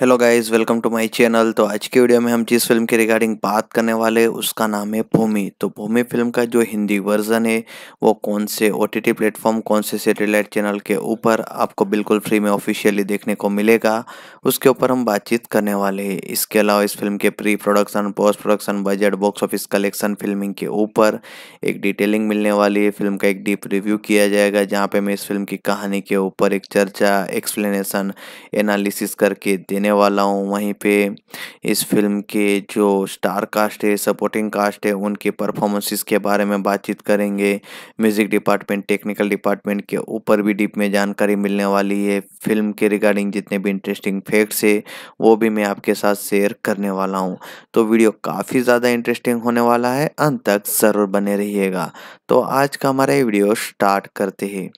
hello guys welcome to my channel तो आज की वीडियो में हम जिस फिल्म के रिगार्डिंग बात करने वाले उसका नाम है भूमि तो भूमि फिल्म का जो हिंदी वर्जन है वो कौन से ओटीटी प्लेटफॉर्म कौन से सेटेलाइट चैनल के ऊपर आपको बिल्कुल फ्री में ऑफिशियली देखने को मिलेगा उसके ऊपर हम बातचीत करने वाले हैं इसके अलावा इस फिल्म के pre production post production budget box office collection filming के ऊपर एक डिटेलिंग मिलने वाली है फिल्म का एक डीप रिव्यू किया जाएगा जहाँ पर मैं इस फिल्म की कहानी के ऊपर एक चर्चा एक्सप्लेनेशन एनालिसिस करके देने वाला हूँ वहीं पे इस फिल्म के जो स्टार कास्ट है सपोर्टिंग कास्ट है उनके परफॉर्मेंसेस के बारे में बातचीत करेंगे म्यूज़िक डिपार्टमेंट टेक्निकल डिपार्टमेंट के ऊपर भी डीप में जानकारी मिलने वाली है फिल्म के रिगार्डिंग जितने भी इंटरेस्टिंग फैक्ट्स है वो भी मैं आपके साथ शेयर करने वाला हूँ तो वीडियो काफ़ी ज़्यादा इंटरेस्टिंग होने वाला है अंत तक ज़रूर बने रहिएगा तो आज का हमारा ये वीडियो स्टार्ट करते हैं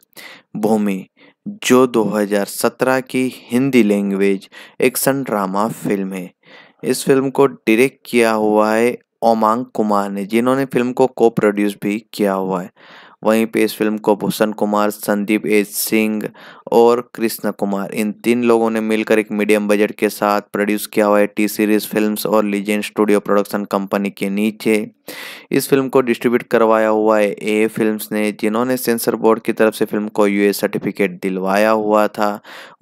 भूमि जो 2017 की Hindi language action drama film है इस फिल्म को डायरेक्ट किया हुआ है ओमांग कुमार ने जिन्होंने फिल्म को को प्रोड्यूस भी किया हुआ है वहीं पे इस फिल्म को भूषण कुमार संदीप एज सिंह और कृष्ण कुमार इन तीन लोगों ने मिलकर एक मीडियम बजट के साथ प्रोड्यूस किया हुआ है टी सीरीज फिल्म्स और लीजेंड स्टूडियो प्रोडक्शन कंपनी के नीचे इस फिल्म को डिस्ट्रीब्यूट करवाया हुआ है ए फिल्म्स ने जिन्होंने सेंसर बोर्ड की तरफ से फिल्म को यू सर्टिफिकेट दिलवाया हुआ था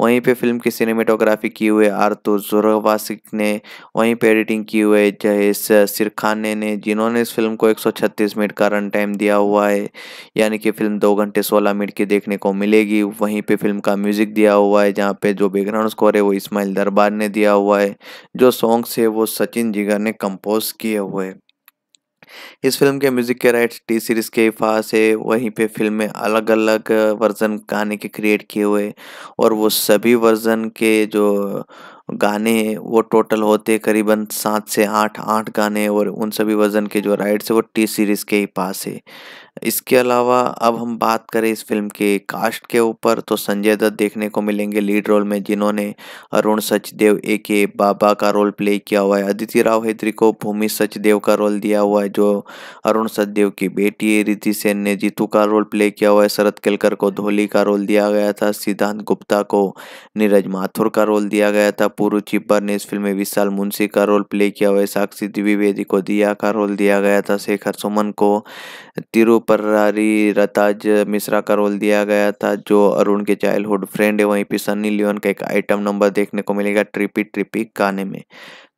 वहीं पर फिल्म की सिनेमेटोग्राफी की हुए आरतू जुरवासिक ने वहीं पर एडिटिंग की हुए जयेश सिरखाने ने जिन्होंने इस फिल्म को एक मिनट का रन टाइम दिया हुआ है यानी कि फिल्म दो घंटे सोलह मिनट की देखने को मिलेगी वहीं पे फिल्म का म्यूज़िक दिया हुआ है जहाँ पे जो बैकग्राउंड स्कोर है वो इस्माइल दरबार ने दिया हुआ है जो सॉन्ग्स है वो सचिन जिगर ने कंपोज किए हुए हैं इस फिल्म के म्यूजिक के राइट्स टी सीरीज के पास है वहीं पे फिल्म में अलग अलग वर्जन गाने के क्रिएट किए हुए और वो सभी वर्जन के जो गाने वो टोटल होते करीबन सात से आठ आठ गाने और उन सभी वर्जन के जो राइट्स है वो टी सीरीज़ के ही पास है इसके अलावा अब हम बात करें इस फिल्म के कास्ट के ऊपर तो संजय दत्त देखने को मिलेंगे लीड रोल में जिन्होंने अरुण सचदेव ए के बाबा का रोल प्ले किया हुआ है अदिति राव हैदरी को भूमि सचदेव का रोल दिया हुआ है जो अरुण सचदेव की बेटी है सेन ने जीतू का रोल प्ले किया हुआ है शरद केलकर को धोली का रोल दिया गया था सिद्धांत गुप्ता को नीरज माथुर का रोल दिया गया था पूर्व चिब्बर ने इस फिल्म में विशाल मुंशी का रोल प्ले किया हुआ है साक्षी द्विवेदी को दिया का रोल दिया गया था शेखर सुमन को तिरु पर्रारी रताज मिश्रा का रोल दिया गया था जो अरुण के चाइल्डहुड फ्रेंड है वहीं पे सनी लियोन का एक आइटम नंबर देखने को मिलेगा ट्रिपी ट्रिपी गाने में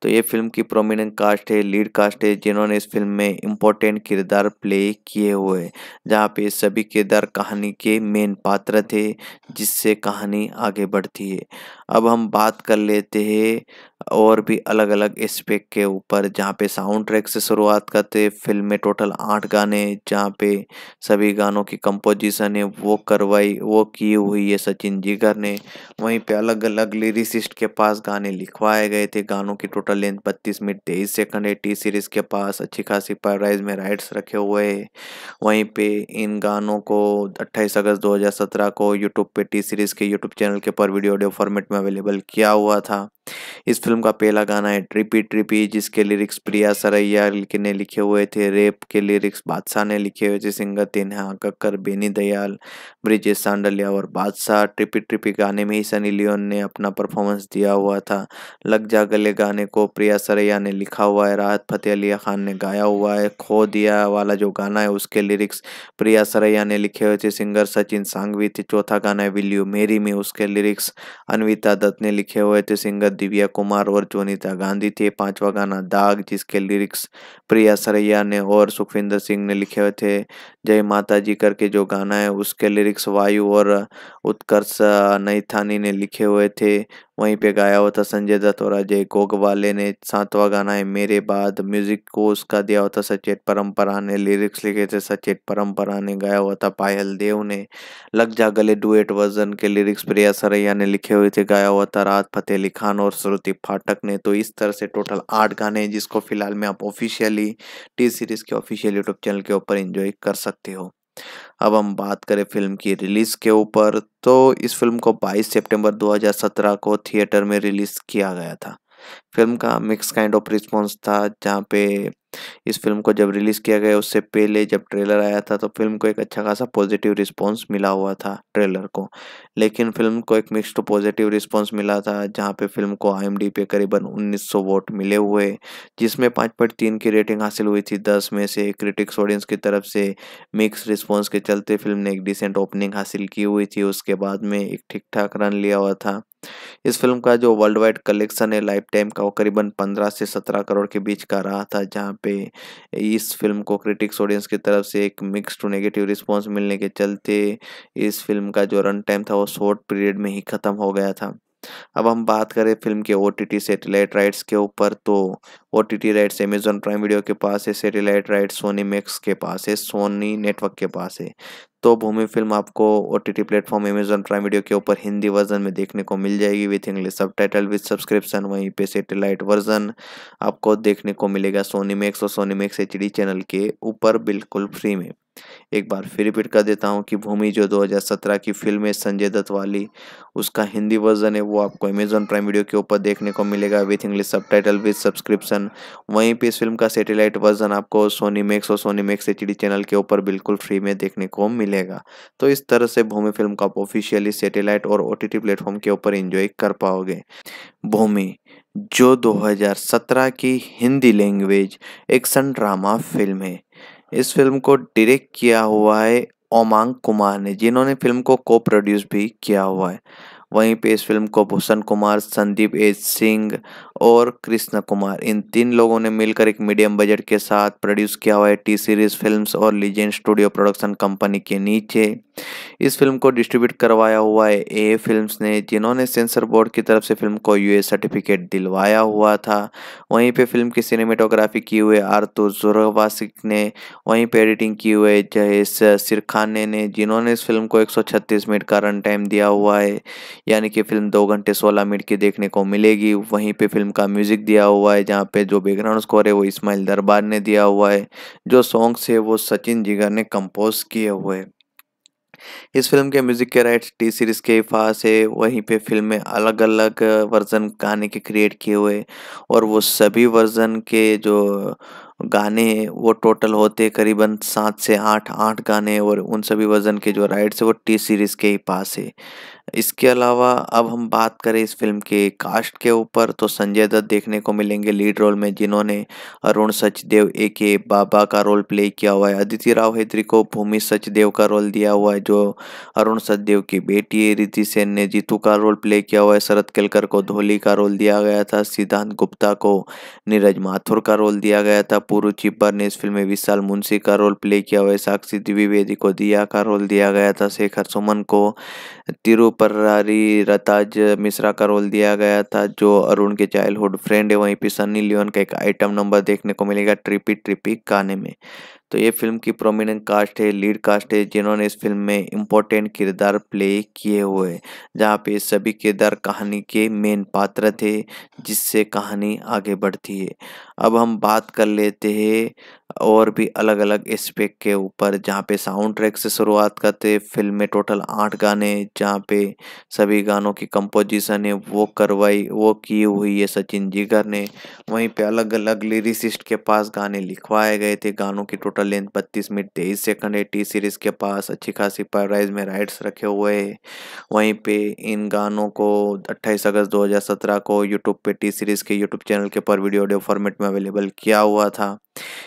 तो ये फिल्म की प्रोमिनेंट कास्ट है लीड कास्ट है जिन्होंने इस फिल्म में इम्पोर्टेंट किरदार प्ले किए हुए जहाँ पे सभी किरदार कहानी के मेन पात्र थे जिससे कहानी आगे बढ़ती है अब हम बात कर लेते हैं और भी अलग अलग स्पेक के ऊपर जहाँ पे साउंड ट्रैक से शुरुआत करते फिल्म में टोटल आठ गाने जहाँ पे सभी गानों की कंपोजिशन है वो करवाई वो की हुई है सचिन जिगर ने वहीं पे अलग अलग लिरिसिस्ट के पास गाने लिखवाए गए थे गानों की टोटल लेंथ बत्तीस मिनट तेईस सेकंड है टी सीरीज़ के पास अच्छी खासी प्राइज में राइट्स रखे हुए हैं वहीं पे इन गानों को अट्ठाईस अगस्त दो को यूट्यूब पे टी सीरीज़ के यूट्यूब चैनल के ऊपर वीडियो ऑडियो फॉर्मेट में अवेलेबल किया हुआ था इस फिल्म का पहला गाना है ट्रिपी ट्रिपी जिसके लिरिक्स प्रिया सरैया ने लिखे हुए थे रेप के लिरिक्स बादशाह ने लिखे हुए थे सिंगर तिन्हा कक्कर बेनी दयाल ब्रिजेश सांडलिया और बादशाह ट्रिपी ट्रिपी गाने में ही सनी लियोन ने अपना परफॉर्मेंस दिया हुआ था लग जा गले गाने को प्रिया सरैया ने लिखा हुआ है राहत फतेह अली खान ने गाया हुआ है खो दिया वाला जो गाना है उसके लिरिक्स प्रिया सरैया ने लिखे हुए थे सिंगर सचिन सांगवी थे चौथा गाना है विल यू मेरी में उसके लिरिक्स अनविता दत्त ने लिखे हुए थे सिंगर दिव्या कुमार और जोनीता गांधी थे पांचवा गाना दाग जिसके लिरिक्स प्रिया सरैया ने और सुखविंदर सिंह ने लिखे हुए थे जय माता जी करके जो गाना है उसके लिरिक्स वायु और उत्कर्ष नैथानी ने लिखे हुए थे वहीं पे गाया हुआ था संजय दत्त और अजय गोगवाले ने सातवां गाना है मेरे बाद म्यूजिक को उसका दिया हुआ था सचेत परम्परा ने लिरिक्स लिखे थे सचेत परम्परा ने गाया हुआ था पायल देव ने लग जा गले डुएट वर्जन के लिरिक्स प्रिया सरैया ने लिखे हुए थे गाया हुआ था राहत फतेह अली खान और श्रुति फाटक ने तो इस तरह से टोटल आठ गाने हैं जिसको फिलहाल में आप ऑफिशियली टी सीरीज़ के ऑफिशियल यूट्यूब चैनल के ऊपर इंजॉय कर सकते हो अब हम बात करें फिल्म की रिलीज़ के ऊपर तो इस फिल्म को 22 सितंबर 2017 को थिएटर में रिलीज़ किया गया था फिल्म का मिक्स काइंड ऑफ रिस्पॉन्स था जहाँ पे इस फिल्म को जब रिलीज़ किया गया उससे पहले जब ट्रेलर आया था तो फिल्म को एक अच्छा खासा पॉजिटिव रिस्पॉन्स मिला हुआ था ट्रेलर को लेकिन फिल्म को एक मिक्स्ड पॉजिटिव रिस्पॉन्स मिला था जहाँ पे फिल्म को आई पे करीबन 1900 वोट मिले हुए जिसमें पाँच पॉइंट तीन की रेटिंग हासिल हुई थी दस में से क्रिटिक्स ऑडियंस की तरफ से मिक्स रिस्पॉन्स के चलते फिल्म ने एक डिसेंट ओपनिंग हासिल की हुई थी उसके बाद में एक ठीक ठाक रन लिया हुआ था इस फिल्म का जो वर्ल्ड वाइड कलेक्शन है लाइफ टाइम का वो करीबन पंद्रह से सत्रह करोड़ के बीच का रहा था जहाँ पे इस फिल्म को क्रिटिक्स ऑडियंस की तरफ से एक मिक्स टू नेगेटिव रिस्पॉन्स मिलने के चलते इस फिल्म का जो रन टाइम था वो शॉर्ट पीरियड में ही ख़त्म हो गया था अब हम बात करें फिल्म के ओ टी टी राइट्स के ऊपर तो O T T rights Amazon Prime video के पास है सेटेलाइट राइट सोनी मैक्स के पास है सोनी नेटवर्क के पास है तो भूमि फिल्म आपको O T T platform Amazon Prime video के ऊपर हिंदी वर्जन में देखने को मिल जाएगी with English subtitle with subscription वहीं पे सेटेलाइट वर्जन आपको देखने को मिलेगा सोनी मैक्स और सोनी मैक्स एच चैनल के ऊपर बिल्कुल फ्री में एक बार फिर रिपीट कर देता हूँ कि भूमि जो 2017 की फिल्म है संजय दत्त वाली उसका हिंदी वर्जन है वो आपको अमेजोन प्राइम वीडियो के ऊपर देखने को मिलेगा with English subtitle with subscription version वहीं पे इस फिल्म का सेटेलाइट वर्जन आपको सोनी मैक्स और सोनी मैक्स एच चैनल के ऊपर बिल्कुल फ्री में देखने को मिलेगा तो इस तरह से भूमि फिल्म को आप ऑफिशियली सेटेलाइट और ओ टी प्लेटफॉर्म के ऊपर इंजॉय कर पाओगे भूमि जो 2017 की Hindi language action drama film है इस फिल्म को डायरेक्ट किया हुआ है ओमांग कुमार ने जिन्होंने फिल्म को को प्रोड्यूस भी किया हुआ है वहीं पे इस फिल्म को भूषण कुमार संदीप एज सिंह और कृष्णा कुमार इन तीन लोगों ने मिलकर एक मीडियम बजट के साथ प्रोड्यूस किया हुआ है टी सीरीज फिल्म्स और लीजेंड स्टूडियो प्रोडक्शन कंपनी के नीचे इस फिल्म को डिस्ट्रीब्यूट करवाया हुआ है ए फिल्म्स ने जिन्होंने सेंसर बोर्ड की तरफ से फिल्म को यूए सर्टिफिकेट दिलवाया हुआ था वहीं पे फिल्म की सिनेमेटोग्राफी की हुए आरतु जोरवासिक ने वहीं पर एडिटिंग की हुए जयेश सिरखाने ने जिन्होंने इस फिल्म को एक मिनट का रन टाइम दिया हुआ है यानी कि फिल्म दो घंटे सोलह मिनट की देखने को मिलेगी वहीं पे फिल्म का म्यूज़िक दिया हुआ है जहाँ पे जो बैकग्राउंड स्कोर है वो इस्माइल दरबार ने दिया हुआ है जो सॉन्ग्स है वो सचिन जिगर ने कंपोज किए हुए हैं इस फिल्म के म्यूजिक के राइट्स टी सीरीज के पास है वहीं पे फिल्म में अलग अलग वर्जन गाने के क्रिएट किए हुए और वो सभी वर्जन के जो गाने हैं वो टोटल होते करीबन सात से आठ आठ गाने और उन सभी वर्जन के जो राइट्स है वो टी सीरीज के ही पास है इसके अलावा अब हम बात करें इस फिल्म के कास्ट के ऊपर तो संजय दत्त देखने को मिलेंगे लीड रोल में जिन्होंने अरुण सचदेव ए के बाबा का रोल प्ले किया हुआ है अदिति राव हैदरी को भूमि सचदेव का रोल दिया हुआ है जो अरुण सचदेव की बेटी है रिति सेन ने जीतू का रोल प्ले किया हुआ है शरद केलकर को धोली का रोल दिया गया था सिद्धांत गुप्ता को नीरज माथुर का रोल दिया गया था पूर्व चिब्बर ने इस फिल्म में विशाल मुंशी का रोल प्ले किया हुआ है साक्षी द्विवेदी को दिया का रोल दिया गया था शेखर सुमन को तिरुप पर्रारी रताज मिश्रा का रोल दिया गया था जो अरुण के चाइल्डहुड फ्रेंड है वहीं पे सनी लियोन का एक आइटम नंबर देखने को मिलेगा ट्रिपी ट्रिपी गाने में तो ये फिल्म की प्रोमिनेंट कास्ट है लीड कास्ट है जिन्होंने इस फिल्म में इम्पोर्टेंट किरदार प्ले किए हुए जहाँ पे सभी किरदार कहानी के मेन पात्र थे जिससे कहानी आगे बढ़ती है अब हम बात कर लेते हैं और भी अलग अलग एस्पेक्ट के ऊपर जहाँ पे साउंड ट्रैक से शुरुआत करते फिल्म में टोटल आठ गाने जहाँ पे सभी गानों की कंपोजिशन है वो करवाई वो की हुई है सचिन जिगर ने वहीं पे अलग अलग लिरिसिस्ट के पास गाने लिखवाए गए थे गानों की टोटल लेंथ बत्तीस मिनट तेईस सेकंड है टी सीरीज़ के पास अच्छी खासी प्राइज में राइट्स रखे हुए हैं वहीं पे इन गानों को अट्ठाईस अगस्त दो को यूट्यूब पे टी सीरीज़ के यूट्यूब चैनल के ऊपर वीडियो ऑडियो फॉर्मेट में में अवेलेबल किया हुआ था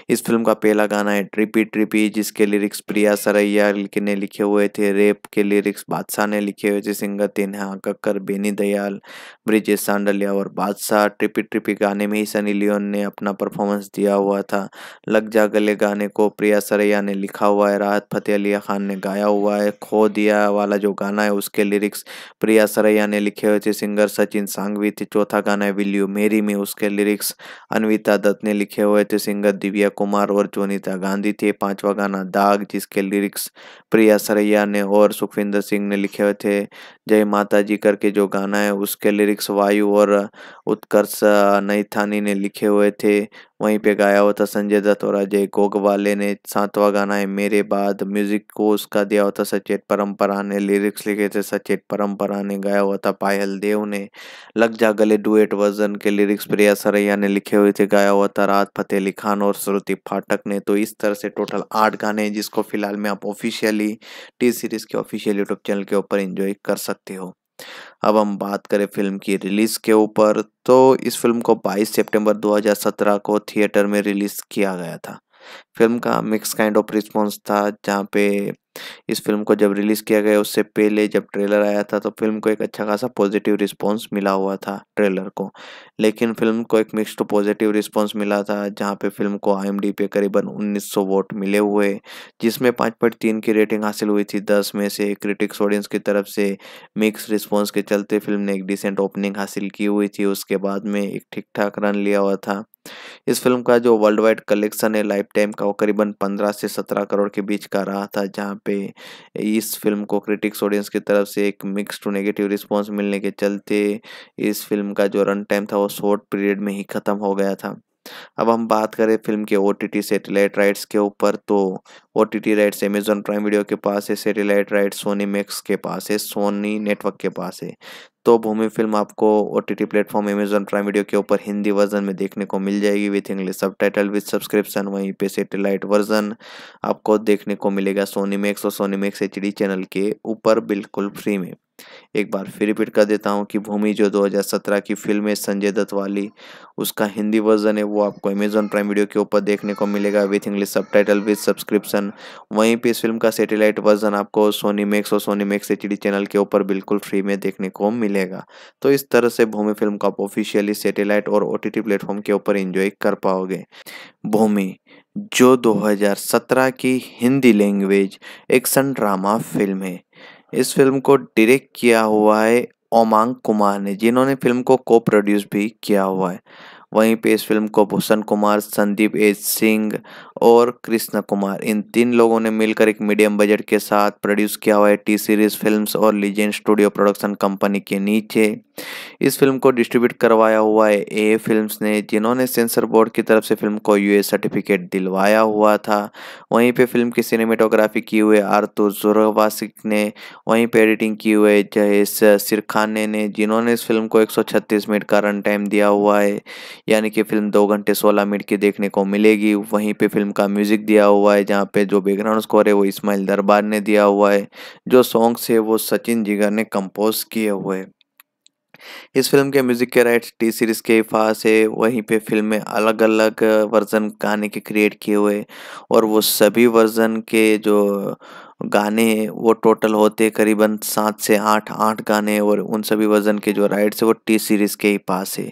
इस फिल्म का पहला गाना है ट्रिपी ट्रिपी जिसके लिरिक्स प्रिया सरैया ने लिखे हुए थे रेप के लिरिक्स बादशाह ने लिखे हुए थे सिंगर तेनहा कक्कर बेनी दयाल ब्रिजेश सांडलिया और बादशाह ट्रिपी ट्रिपी गाने में ही सनी लियोन ने अपना परफॉर्मेंस दिया हुआ था लग जा गले गाने को प्रिया सरैया ने लिखा हुआ है राहत फतेह अली खान ने गाया हुआ है खो दिया वाला जो गाना है उसके लिरिक्स प्रिया सरैया ने लिखे हुए थे सिंगर सचिन सांगवी थे चौथा गाना है विल यू मेरी में उसके लिरिक्स अनविता दत्त ने लिखे हुए थे सिंगर दिव्या कुमार और जोनीता गांधी थे पांचवा गाना दाग जिसके लिरिक्स प्रिया सरैया ने और सुखविंदर सिंह ने लिखे हुए थे जय माता जी करके जो गाना है उसके लिरिक्स वायु और उत्कर्ष नैथानी ने लिखे हुए थे वहीं पे गाया हुआ था संजय दत्त और अजय गोगवाले ने सातवा गाना है मेरे बाद म्यूजिक को उसका दिया हुआ था सचेत परम्परा ने लिरिक्स लिखे थे सचेत परम्परा ने गाया हुआ था पायल देव ने लग जा गले डुएट वर्जन के लिरिक्स प्रिया सरैया ने लिखे हुए थे गाया हुआ था रात फतेह अली खान और श्रुति फाटक ने तो इस तरह से टोटल आठ गाने हैं जिसको फिलहाल में आप ऑफिशियली टी सीरीज़ के ऑफिशियल यूट्यूब चैनल के ऊपर इंजॉय कर सकते हो अब हम बात करें फिल्म की रिलीज़ के ऊपर तो इस फिल्म को 22 सितंबर 2017 को थिएटर में रिलीज़ किया गया था फिल्म का मिक्स काइंड ऑफ रिस्पॉन्स था जहाँ पे इस फिल्म को जब रिलीज़ किया गया उससे पहले जब ट्रेलर आया था तो फिल्म को एक अच्छा खासा पॉजिटिव रिस्पॉन्स मिला हुआ था ट्रेलर को लेकिन फिल्म को एक मिक्स्ड पॉजिटिव रिस्पॉन्स मिला था जहाँ पे फिल्म को आई पे करीबन 1900 वोट मिले हुए जिसमें पाँच पॉइंट तीन की रेटिंग हासिल हुई थी दस में से क्रिटिक्स ऑडियंस की तरफ से मिक्स रिस्पॉन्स के चलते फिल्म ने एक डिसेंट ओपनिंग हासिल की हुई थी उसके बाद में एक ठीक ठाक रन लिया हुआ था इस फिल्म का जो वर्ल्ड वाइड कलेक्शन है लाइफ टाइम का वो करीबन पंद्रह से सत्रह करोड़ के बीच का रहा था जहाँ पे इस फिल्म को क्रिटिक्स ऑडियंस की तरफ से एक मिक्स टू नेगेटिव रिस्पॉन्स मिलने के चलते इस फिल्म का जो रन टाइम था वो शॉर्ट पीरियड में ही ख़त्म हो गया था अब हम बात करें फिल्म के ओ टी सैटेलाइट राइट्स के ऊपर तो O T rights Amazon Prime video के पास है सैटेलाइट राइट्स सोनी मैक्स के पास है सोनी नेटवर्क के पास है तो भूमि फिल्म आपको O T T platform Amazon Prime video के ऊपर हिंदी वर्जन में देखने को मिल जाएगी with English subtitle with subscription वहीं पे सेटेलाइट वर्जन आपको देखने को मिलेगा सोनी मैक्स और सोनी मैक्स एच चैनल के ऊपर बिल्कुल फ्री में एक बार फिर रिपीट कर देता हूँ कि भूमि जो 2017 की फिल्म है संजय दत्त वाली उसका हिंदी वर्जन है वो आपको अमेजोन प्राइम वीडियो के ऊपर देखने को मिलेगा with English subtitle with subscription वहीं पर इस फिल्म का सेटेलाइट वर्जन आपको सोनी मैक्स और सोनी मैक्स एच चैनल के ऊपर बिल्कुल फ्री में देखने को मिलेगा तो इस तरह से भूमि फिल्म को आप ऑफिशियली सेटेलाइट और ओ टी प्लेटफॉर्म के ऊपर इंजॉय कर पाओगे भूमि जो 2017 की Hindi language action drama film है इस फिल्म को डायरेक्ट किया हुआ है ओमांग कुमार ने जिन्होंने फिल्म को को प्रोड्यूस भी किया हुआ है वहीं पे इस फिल्म को भूषण कुमार संदीप एज सिंह और कृष्णा कुमार इन तीन लोगों ने मिलकर एक मीडियम बजट के साथ प्रोड्यूस किया हुआ है टी सीरीज फिल्म्स और लीजेंड स्टूडियो प्रोडक्शन कंपनी के नीचे इस फिल्म को डिस्ट्रीब्यूट करवाया हुआ है ए फिल्म्स ने जिन्होंने सेंसर बोर्ड की तरफ से फिल्म को यूए सर्टिफिकेट दिलवाया हुआ था वहीं पे फिल्म की सिनेमेटोग्राफी की हुए आरतू जोरवासिक ने वहीं पे एडिटिंग की हुए जयेश सिरखाने ने जिन्होंने इस फिल्म को 136 मिनट का रन टाइम दिया हुआ है यानी कि फिल्म दो घंटे सोलह मिनट की देखने को मिलेगी वहीं पे फिल्म का म्यूज़िक दिया हुआ है जहाँ पे जो बैकग्राउंड स्कोर है वो इस्माइल दरबार ने दिया हुआ है जो सॉन्ग्स है वो सचिन जिगर ने कंपोज किए हुए हैं इस फिल्म के म्यूज़िक के राइट्स टी सीरीज़ के पास है वहीं पे फिल्म में अलग अलग वर्जन गाने के क्रिएट किए हुए और वो सभी वर्जन के जो गाने हैं वो टोटल होते करीबन सात से आठ आठ गाने और उन सभी वर्जन के जो राइट्स है वो टी सीरीज़ के ही पास है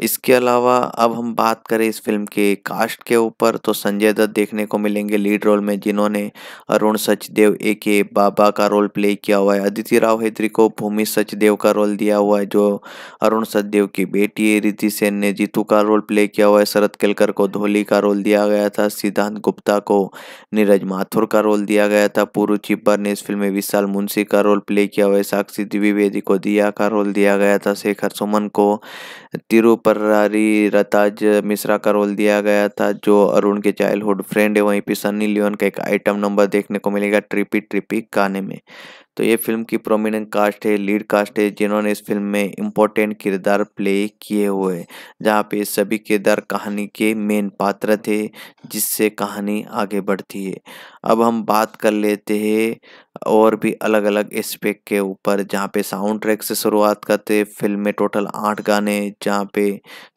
इसके अलावा अब हम बात करें इस फिल्म के कास्ट के ऊपर तो संजय दत्त देखने को मिलेंगे लीड रोल में जिन्होंने अरुण सचदेव ए के बाबा का रोल प्ले किया हुआ है अदिति राव हैदरी को भूमि सचदेव का रोल दिया हुआ है जो अरुण सचदेव की बेटी है रिति सेन ने जीतू का रोल प्ले किया हुआ है शरद केलकर को धोली का रोल दिया गया था सिद्धांत गुप्ता को नीरज माथुर का रोल दिया गया था पूर्व चिब्बर ने इस फिल्म में विशाल मुंशी का रोल प्ले किया हुआ है साक्षी द्विवेदी को दिया का रोल दिया गया था शेखर सुमन को तिरुप प्रहरी रताज मिश्रा का रोल दिया गया था जो अरुण के चाइल्डहुड फ्रेंड है वहीं पे सनी लियोन का एक आइटम नंबर देखने को मिलेगा ट्रिपी ट्रिपी गाने में तो ये फिल्म की प्रोमिनेंट कास्ट है लीड कास्ट है जिन्होंने इस फिल्म में इम्पोर्टेंट किरदार प्ले किए हुए जहाँ पे सभी किरदार कहानी के मेन पात्र थे जिससे कहानी आगे बढ़ती है अब हम बात कर लेते हैं और भी अलग अलग एस्पेक्ट के ऊपर जहाँ पे साउंड ट्रैक से शुरुआत करते फिल्म में टोटल आठ गाने जहाँ पे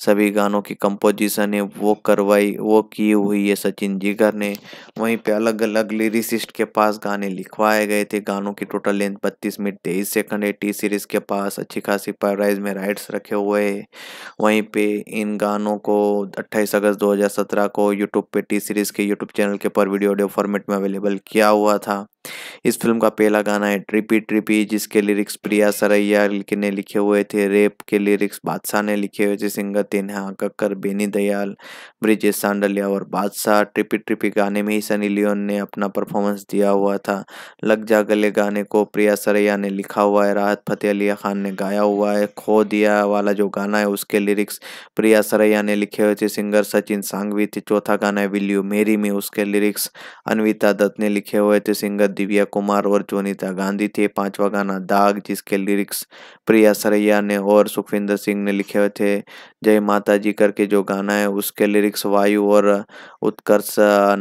सभी गानों की कंपोजिशन है वो करवाई वो की हुई है सचिन जिगर ने वहीं पे अलग अलग लिरिसिस्ट के पास गाने लिखवाए गए थे गानों की टोटल टोटल लेंथ 32 मिनट तेईस सेकंड है टी सीरीज़ के पास अच्छी खासी राइज में राइट्स रखे हुए हैं वहीं पे इन गानों को 28 अगस्त 2017 को यूट्यूब पे टी सीरीज़ के यूट्यूब चैनल के ऊपर वीडियो ऑडियो फॉर्मेट में अवेलेबल किया हुआ था इस फिल्म का पहला गाना है ट्रिपी ट्रिपी जिसके लिरिक्स प्रिया सरैया ने लिखे हुए थे रेप के लिरिक्स बादशाह ने लिखे हुए थे सिंगर तिन्हा कक्कर बेनी दयाल ब्रिजेश सांडलिया और बादशाह ट्रिपी ट्रिपी गाने में ही सनी लियोन ने अपना परफॉर्मेंस दिया हुआ था लग जा गले गाने को प्रिया सरैया ने लिखा हुआ है राहत फतेह अली खान ने गाया हुआ है खो दिया वाला जो गाना है उसके लिरिक्स प्रिया सरैया ने लिखे हुए थे सिंगर सचिन सांगवी थे चौथा गाना है विल यू मेरी में उसके लिरिक्स अनविता दत्त ने लिखे हुए थे सिंगर दिव्या कुमार और जोनीता गांधी थे पांचवा गाना दाग जिसके लिरिक्स प्रिया सरैया ने और सुखविंदर सिंह ने लिखे हुए थे जय माता जी करके जो गाना है उसके लिरिक्स वायु और उत्कर्ष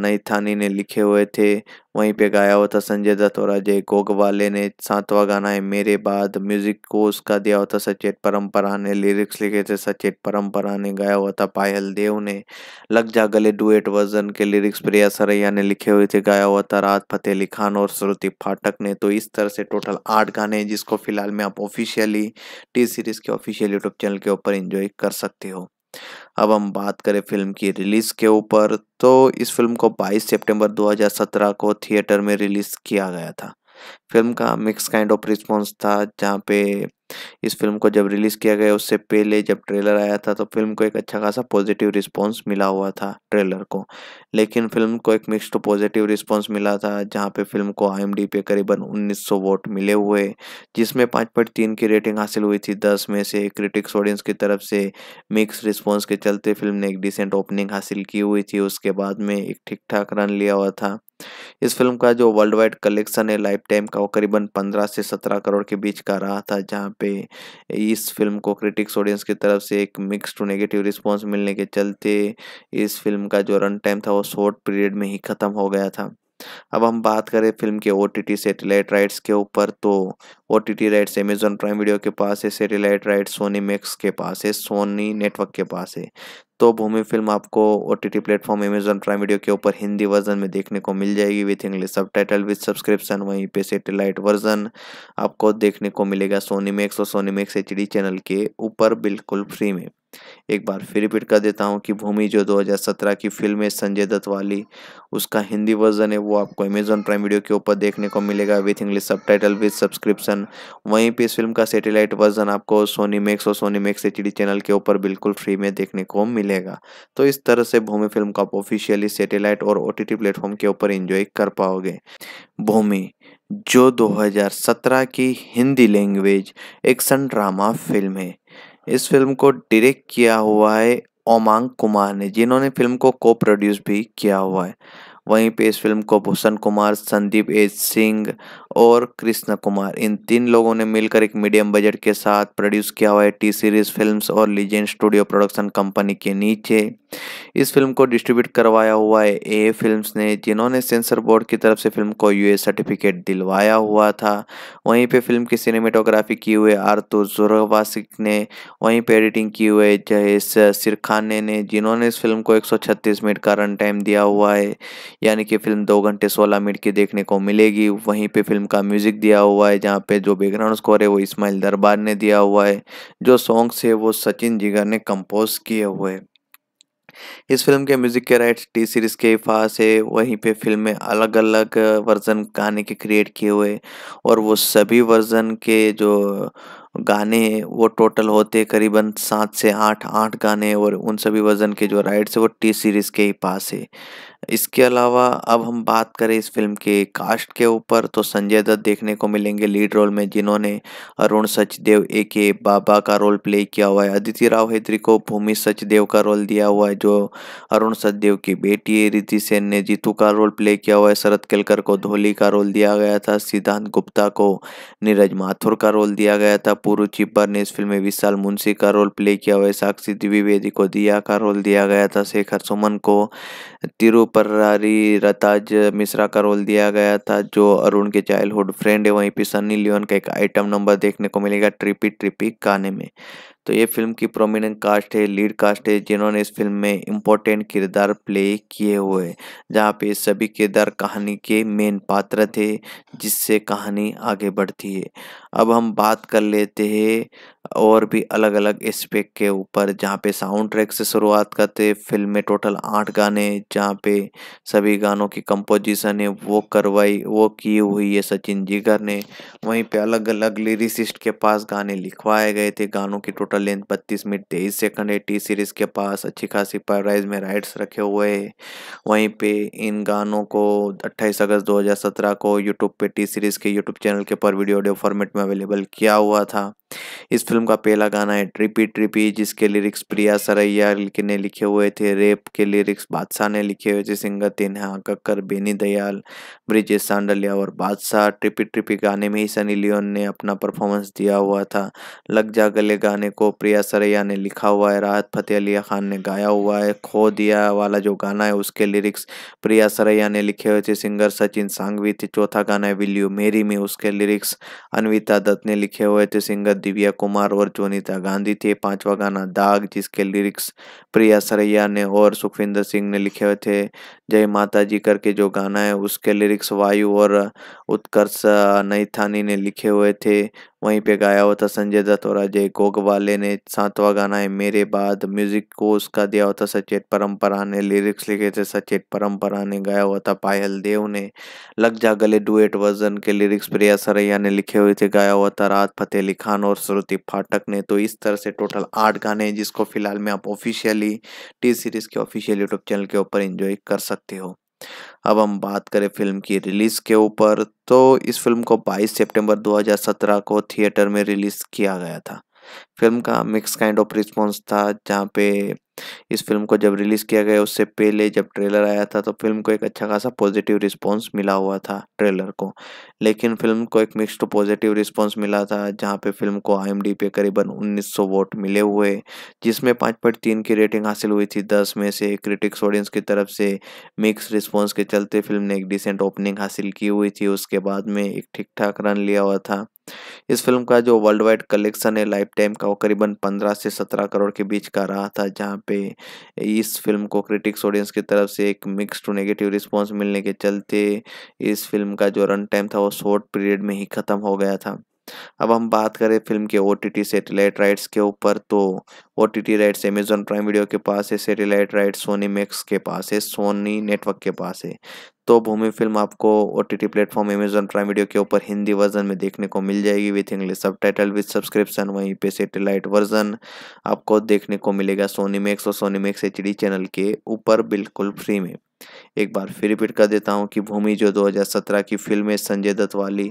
नैथानी ने लिखे हुए थे वहीं पे गाया हुआ था संजय दत्त और अजय गोगवाले ने सातवां गाना है मेरे बाद म्यूजिक को उसका दिया हुआ था सचेत परंपरा ने लिरिक्स लिखे थे सचेत परंपरा ने गाया हुआ था पायल देव ने लग जा गले डुएट वर्जन के लिरिक्स प्रिया सरैया ने लिखे हुए थे गाया हुआ था राहत फतेह अली खान और और श्रुति फाटक ने तो इस तरह से टोटल आठ गाने हैं जिसको फिलहाल में आप ऑफिशियली टी सीरीज़ के ऑफिशियल यूट्यूब चैनल के ऊपर एंजॉय कर सकते हो अब हम बात करें फिल्म की रिलीज़ के ऊपर तो इस फिल्म को 22 सितंबर 2017 को थिएटर में रिलीज़ किया गया था फिल्म का मिक्स काइंड ऑफ रिस्पॉन्स था जहाँ पे इस फिल्म को जब रिलीज़ किया गया उससे पहले जब ट्रेलर आया था तो फिल्म को एक अच्छा खासा पॉजिटिव रिस्पांस मिला हुआ था ट्रेलर को लेकिन फिल्म को एक मिक्स्ड पॉजिटिव रिस्पांस मिला था जहां पे फिल्म को आई पे करीबन 1900 वोट मिले हुए जिसमें पाँच पॉइंट तीन की रेटिंग हासिल हुई थी दस में से क्रिटिक्स ऑडियंस की तरफ से मिक्स रिस्पॉन्स के चलते फिल्म ने एक डिसेंट ओपनिंग हासिल की हुई थी उसके बाद में एक ठीक ठाक रन लिया हुआ था इस फिल्म का जो वर्ल्ड वाइड कलेक्शन है लाइफ टाइम का वो करीबन पंद्रह से सत्रह करोड़ के बीच का रहा था जहाँ पे इस फिल्म को क्रिटिक्स ऑडियंस की तरफ से एक मिक्स टू नेगेटिव रिस्पॉन्स मिलने के चलते इस फिल्म का जो रन टाइम था वो शॉर्ट पीरियड में ही ख़त्म हो गया था अब हम बात करें फिल्म के ओ टी सैटेलाइट राइट्स के ऊपर तो O T rights Amazon Prime video के पास है सैटेलाइट राइट्स सोनी मैक्स के पास है सोनी नेटवर्क के पास है तो भूमि फिल्म आपको O T T platform Amazon Prime video के ऊपर हिंदी वर्जन में देखने को मिल जाएगी with English subtitle with subscription वहीं पे सेटेलाइट वर्जन आपको देखने को मिलेगा सोनी मैक्स और सोनी मैक्स एच चैनल के ऊपर बिल्कुल फ्री में एक बार फिर रिपीट कर देता हूँ कि भूमि जो 2017 की फिल्म है संजय दत्त वाली उसका हिंदी वर्जन है वो आपको अमेजोन प्राइम वीडियो के ऊपर देखने को मिलेगा with English subtitle with subscription वहीं पर इस फिल्म का सेटेलाइट वर्जन आपको सोनी मैक्स और सोनी मैक्स एच चैनल के ऊपर बिल्कुल फ्री में देखने को मिलेगा तो इस तरह से भूमि फिल्म को आप ऑफिशियली सेटेलाइट और ओ टी प्लेटफॉर्म के ऊपर इंजॉय कर पाओगे भूमि जो 2017 की Hindi language action drama film है इस फिल्म को डायरेक्ट किया हुआ है ओमांग कुमार ने जिन्होंने फिल्म को को प्रोड्यूस भी किया हुआ है वहीं पे इस फिल्म को भूषण कुमार संदीप एज सिंह और कृष्ण कुमार इन तीन लोगों ने मिलकर एक मीडियम बजट के साथ प्रोड्यूस किया हुआ है टी सीरीज फिल्म्स और लीजेंड स्टूडियो प्रोडक्शन कंपनी के नीचे इस फिल्म को डिस्ट्रीब्यूट करवाया हुआ है ए फिल्म्स ने जिन्होंने सेंसर बोर्ड की तरफ से फिल्म को यूए सर्टिफिकेट दिलवाया हुआ था वहीं पे फिल्म की सिनेमेटोग्राफी की हुए आरतु जुरवासिक ने वहीं पे एडिटिंग की हुए जयेश सिरखाने ने जिन्होंने इस फिल्म को एक मिनट का रन टाइम दिया हुआ है यानी कि फिल्म दो घंटे सोलह मिनट की देखने को मिलेगी वहीं पे फिल्म का म्यूज़िक दिया हुआ है जहाँ पे जो बैकग्राउंड स्कोर है वो इस्माइल दरबार ने दिया हुआ है जो सॉन्ग्स है वो सचिन जिगर ने कंपोज किए हुए हैं इस फिल्म के म्यूजिक के राइट्स टी सीरीज के पास है वहीं पे फिल्म में अलग अलग वर्जन गाने के क्रिएट किए हुए और वो सभी वर्जन के जो गाने हैं वो टोटल होते करीबन सात से आठ आठ गाने और उन सभी वर्जन के जो राइट्स है वो टी सीरीज़ के ही पास है इसके अलावा अब हम बात करें इस फिल्म के कास्ट के ऊपर तो संजय दत्त देखने को मिलेंगे लीड रोल में जिन्होंने अरुण सचदेव ए के बाबा का रोल प्ले किया हुआ है अदिति राव हैदरी को भूमि सचदेव का रोल दिया हुआ है जो अरुण सचदेव की बेटी है रीति सेन ने जीतू का रोल प्ले किया हुआ है शरद केलकर को धोली का रोल दिया गया था सिद्धांत गुप्ता को नीरज माथुर का रोल दिया गया था पूर्व चिब्बर ने इस फिल्म में विशाल मुंशी का रोल प्ले किया हुआ है साक्षी द्विवेदी को दिया का रोल दिया गया था शेखर सुमन को तिरुप परारी रताज मिश्रा का रोल दिया गया था जो अरुण के चाइल्डहुड फ्रेंड है वहीं पे सनी लियोन का एक आइटम नंबर देखने को मिलेगा ट्रिपी ट्रिपी गाने में तो ये फिल्म की प्रोमिनेंट कास्ट है लीड कास्ट है जिन्होंने इस फिल्म में इम्पोर्टेंट किरदार प्ले किए हुए जहाँ पे सभी किरदार कहानी के मेन पात्र थे जिससे कहानी आगे बढ़ती है अब हम बात कर लेते हैं और भी अलग अलग स्पेक के ऊपर जहाँ पे साउंड ट्रैक से शुरुआत करते फिल्म में टोटल आठ गाने जहाँ पे सभी गानों की कंपोजिशन है वो करवाई वो की हुई है सचिन जिगर ने वहीं पे अलग अलग लिरिसिस्ट के पास गाने लिखवाए गए थे गानों की टोटल लेंथ बत्तीस मिनट तेईस सेकंड है टी सीरीज़ के पास अच्छी खासी प्राइज में राइट्स रखे हुए हैं वहीं पे इन गानों को अट्ठाईस अगस्त दो को यूट्यूब पे टी सीरीज़ के यूट्यूब चैनल के ऊपर वीडियो ऑडियो फॉर्मेट में अवेलेबल किया हुआ था इस फिल्म का पहला गाना है ट्रिपी ट्रिपी जिसके लिरिक्स प्रिया सरैया ने लिखे हुए थे रेप के लिरिक्स बादशाह ने लिखे हुए थे सिंगर तेनहा कक्कर बेनी दयाल ब्रिजेश सांडलिया और बादशाह ट्रिपी ट्रिपी गाने में ही सनी लियोन ने अपना परफॉर्मेंस दिया हुआ था लग जा गले गाने को प्रिया सरैया ने लिखा हुआ है राहत फतेह अली खान ने गाया हुआ है खो दिया वाला जो गाना है उसके लिरिक्स प्रिया सरैया ने लिखे हुए थे सिंगर सचिन सांगवी थे चौथा गाना है विल यू मेरी में उसके लिरिक्स अनविता दत्त ने लिखे हुए थे सिंगर दिव्या कुमार और जोनिता गांधी थे पांचवा गाना दाग जिसके लिरिक्स प्रिया सरैया ने और सुखविंदर सिंह ने लिखे हुए थे जय माता जी करके जो गाना है उसके लिरिक्स वायु और उत्कर्ष नैथानी ने लिखे हुए थे वहीं पे गाया हुआ था संजय दत्त और अजय गोगवाले ने सातवां गाना है मेरे बाद म्यूजिक को उसका दिया हुआ था सचेत परम्परा ने लिरिक्स लिखे थे सचेत परम्परा ने गाया हुआ था पायल देव ने लग जा गले डुएट वर्जन के लिरिक्स प्रिया सरैया ने लिखे हुए थे गाया हुआ था रात फतेह अली खान और श्रुति फाटक ने तो इस तरह से टोटल आठ गाने हैं जिसको फिलहाल में आप ऑफिशियली टी सीरीज़ के ऑफिशियल यूट्यूब चैनल के ऊपर इंजॉय कर सकते हो अब हम बात करें फिल्म की रिलीज़ के ऊपर तो इस फिल्म को 22 सितंबर 2017 को थिएटर में रिलीज़ किया गया था फिल्म का मिक्स काइंड ऑफ रिस्पॉन्स था जहाँ पे इस फिल्म को जब रिलीज़ किया गया उससे पहले जब ट्रेलर आया था तो फिल्म को एक अच्छा खासा पॉजिटिव रिस्पॉन्स मिला हुआ था ट्रेलर को लेकिन फिल्म को एक मिक्स्ड पॉजिटिव रिस्पॉन्स मिला था जहाँ पे फिल्म को आई पे करीबन 1900 वोट मिले हुए जिसमें पाँच पॉइंट तीन की रेटिंग हासिल हुई थी दस में से क्रिटिक्स ऑडियंस की तरफ से मिक्स रिस्पॉन्स के चलते फिल्म ने एक डिसेंट ओपनिंग हासिल की हुई थी उसके बाद में एक ठीक ठाक रन लिया हुआ था इस फिल्म का जो वर्ल्ड वाइड कलेक्शन है लाइफ टाइम का वो करीबन पंद्रह से सत्रह करोड़ के बीच का रहा था जहाँ पे इस फिल्म को क्रिटिक्स ऑडियंस की तरफ से एक मिक्स टू नेगेटिव रिस्पॉन्स मिलने के चलते इस फिल्म का जो रन टाइम था वो शॉर्ट पीरियड में ही ख़त्म हो गया था अब हम बात करें फिल्म के ओ टी सैटेलाइट राइट्स के ऊपर तो O T rights Amazon Prime video के पास है सैटेलाइट राइट्स सोनी मैक्स के पास है सोनी नेटवर्क के पास है तो भूमि फिल्म आपको O T T platform Amazon Prime video के ऊपर हिंदी वर्जन में देखने को मिल जाएगी with English subtitle with subscription वहीं पे सेटेलाइट वर्जन आपको देखने को मिलेगा सोनी मैक्स और सोनी मैक्स एच चैनल के ऊपर बिल्कुल फ्री में एक बार फिर रिपीट कर देता हूँ कि भूमि जो 2017 की फिल्म है संजय दत्त वाली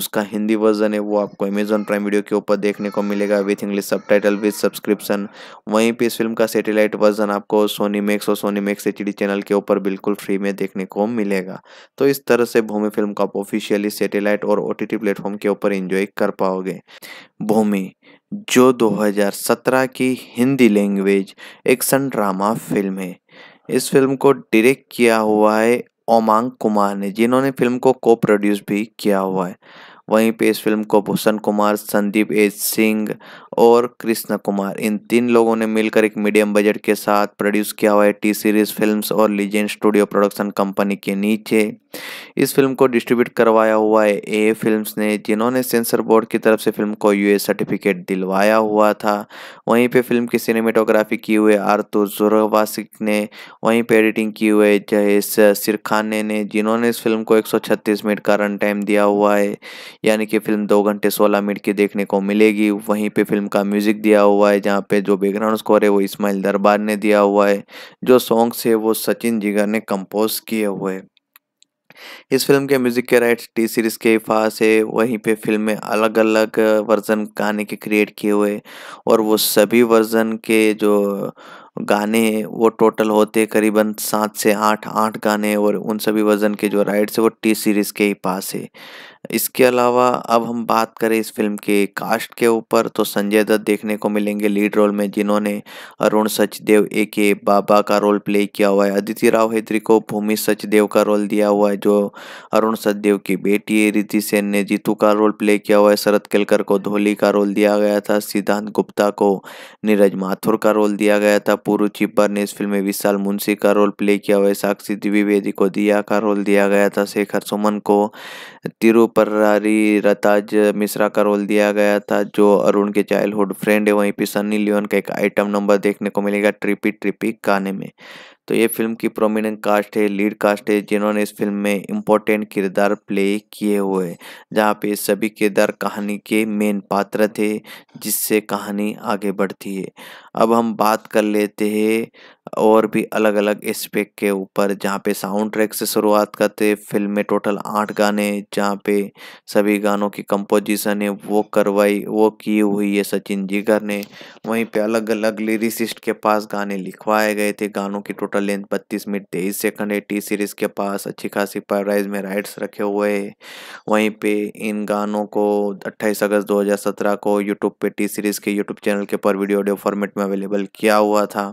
उसका हिंदी वर्जन है वो आपको अमेजोन प्राइम वीडियो के ऊपर देखने को मिलेगा with English subtitle with subscription वहीं पर इस फिल्म का सेटेलाइट वर्जन आपको सोनी मैक्स और सोनी मैक्स एच चैनल के ऊपर बिल्कुल फ्री में देखने को मिलेगा तो इस तरह से भूमि फिल्म को आप ऑफिशियली सेटेलाइट और ओ प्लेटफॉर्म के ऊपर इंजॉय कर पाओगे भूमि जो 2017 की Hindi language action drama film है इस फिल्म को डायरेक्ट किया हुआ है ओमांग कुमार ने जिन्होंने फिल्म को को प्रोड्यूस भी किया हुआ है वहीं पे इस फिल्म को भूषण कुमार संदीप एज सिंह और कृष्ण कुमार इन तीन लोगों ने मिलकर एक मीडियम बजट के साथ प्रोड्यूस किया हुआ है टी सीरीज फिल्म्स और लीजेंड स्टूडियो प्रोडक्शन कंपनी के नीचे इस फिल्म को डिस्ट्रीब्यूट करवाया हुआ है ए फिल्म्स ने जिन्होंने सेंसर बोर्ड की तरफ से फिल्म को यू सर्टिफिकेट दिलवाया हुआ था वहीं पे फिल्म की सिनेमेटोग्राफी की हुई आरतुर जुरवासिक ने वहीं पर एडिटिंग की हुई जयेश सिरखाने ने जिन्होंने इस फिल्म को एक मिनट का रन टाइम दिया हुआ है यानी कि फिल्म दो घंटे सोलह मिनट की देखने को मिलेगी वहीं पे फिल्म का म्यूज़िक दिया हुआ है जहाँ पे जो बैकग्राउंड स्कोर है वो इस्माइल दरबार ने दिया हुआ है जो सॉन्ग्स है वो सचिन जिगर ने कंपोज किए हुए हैं इस फिल्म के म्यूजिक के राइट्स टी सीरीज के पास है वहीं पे फिल्म में अलग अलग वर्जन गाने के क्रिएट किए हुए और वो सभी वर्जन के जो गाने हैं वो टोटल होते करीबन सात से आठ आठ गाने और उन सभी वर्जन के जो राइट्स है वो टी सीरीज़ के ही पास है इसके अलावा अब हम बात करें इस फिल्म के कास्ट के ऊपर तो संजय दत्त देखने को मिलेंगे लीड रोल में जिन्होंने अरुण सचदेव ए के बाबा का रोल प्ले किया हुआ है अदिति राव हैदरी को भूमि सचदेव का रोल दिया हुआ है जो अरुण सचदेव की बेटी है रिद्धि सेन ने जीतू का रोल प्ले किया हुआ है शरद केलकर को धोली का रोल दिया गया था सिद्धांत गुप्ता को नीरज माथुर का रोल दिया गया था पूर्व चिब्बर ने इस फिल्म में विशाल मुंशी का रोल प्ले किया हुआ है साक्षी द्विवेदी को दिया का रोल दिया गया था शेखर सुमन को तिरु प्रहरी रताज मिश्रा का रोल दिया गया था जो अरुण के चाइल्डहुड फ्रेंड है वहीं पे सनी लियोन का एक आइटम नंबर देखने को मिलेगा ट्रिपी ट्रिपी गाने में तो ये फिल्म की प्रोमिनेंट कास्ट है लीड कास्ट है जिन्होंने इस फिल्म में इम्पोर्टेंट किरदार प्ले किए हुए जहाँ पे सभी किरदार कहानी के मेन पात्र थे जिससे कहानी आगे बढ़ती है अब हम बात कर लेते हैं और भी अलग अलग एस्पेक्ट के ऊपर जहाँ पे साउंड ट्रैक से शुरुआत करते फिल्म में टोटल आठ गाने जहाँ पे सभी गानों की कंपोजिशन है वो करवाई वो की हुई है सचिन जीगर ने वहीं पे अलग अलग लिरिसिस्ट के पास गाने लिखवाए गए थे गानों की टोटल लेंथ बत्तीस मिनट तेईस सेकंड है टी सीरीज़ के पास अच्छी खासी प्राइज में राइट्स रखे हुए हैं वहीं पे इन गानों को अट्ठाईस अगस्त दो को यूट्यूब पे टी सीरीज़ के यूट्यूब चैनल के ऊपर वीडियो ऑडियो फॉर्मेट में अवेलेबल किया हुआ था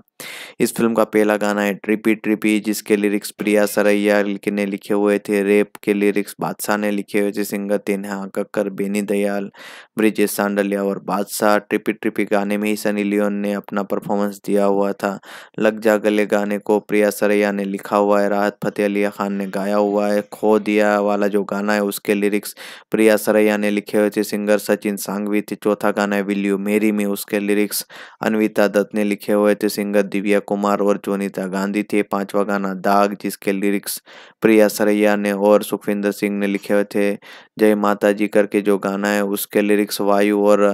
इस फिल्म का पहला गाना है ट्रिपी ट्रिपी जिसके लिरिक्स प्रिया सरैया ने लिखे हुए थे रेप के लिरिक्स बादशाह ने लिखे हुए थे सिंगर तेनहा कक्कर बेनी दयाल ब्रिजेश सांडलिया और बादशाह ट्रिपी ट्रिपी गाने में ही सनी लियोन ने अपना परफॉर्मेंस दिया हुआ था लग जा गले गाने को प्रिया सरैया ने लिखा हुआ है राहत फतेह अली खान ने गाया हुआ है खो दिया वाला जो गाना है उसके लिरिक्स प्रिया सरैया ने लिखे हुए थे सिंगर सचिन सांगवी थे चौथा गाना है विल यू मेरी में उसके लिरिक्स अनविता दत्त ने लिखे हुए थे सिंगर दिव्या कुमार और जोनीता गांधी थे पांचवा गाना दाग जिसके लिरिक्स प्रिया सरैया ने और सुखविंदर सिंह ने लिखे हुए थे जय माता जी करके जो गाना है उसके लिरिक्स वायु और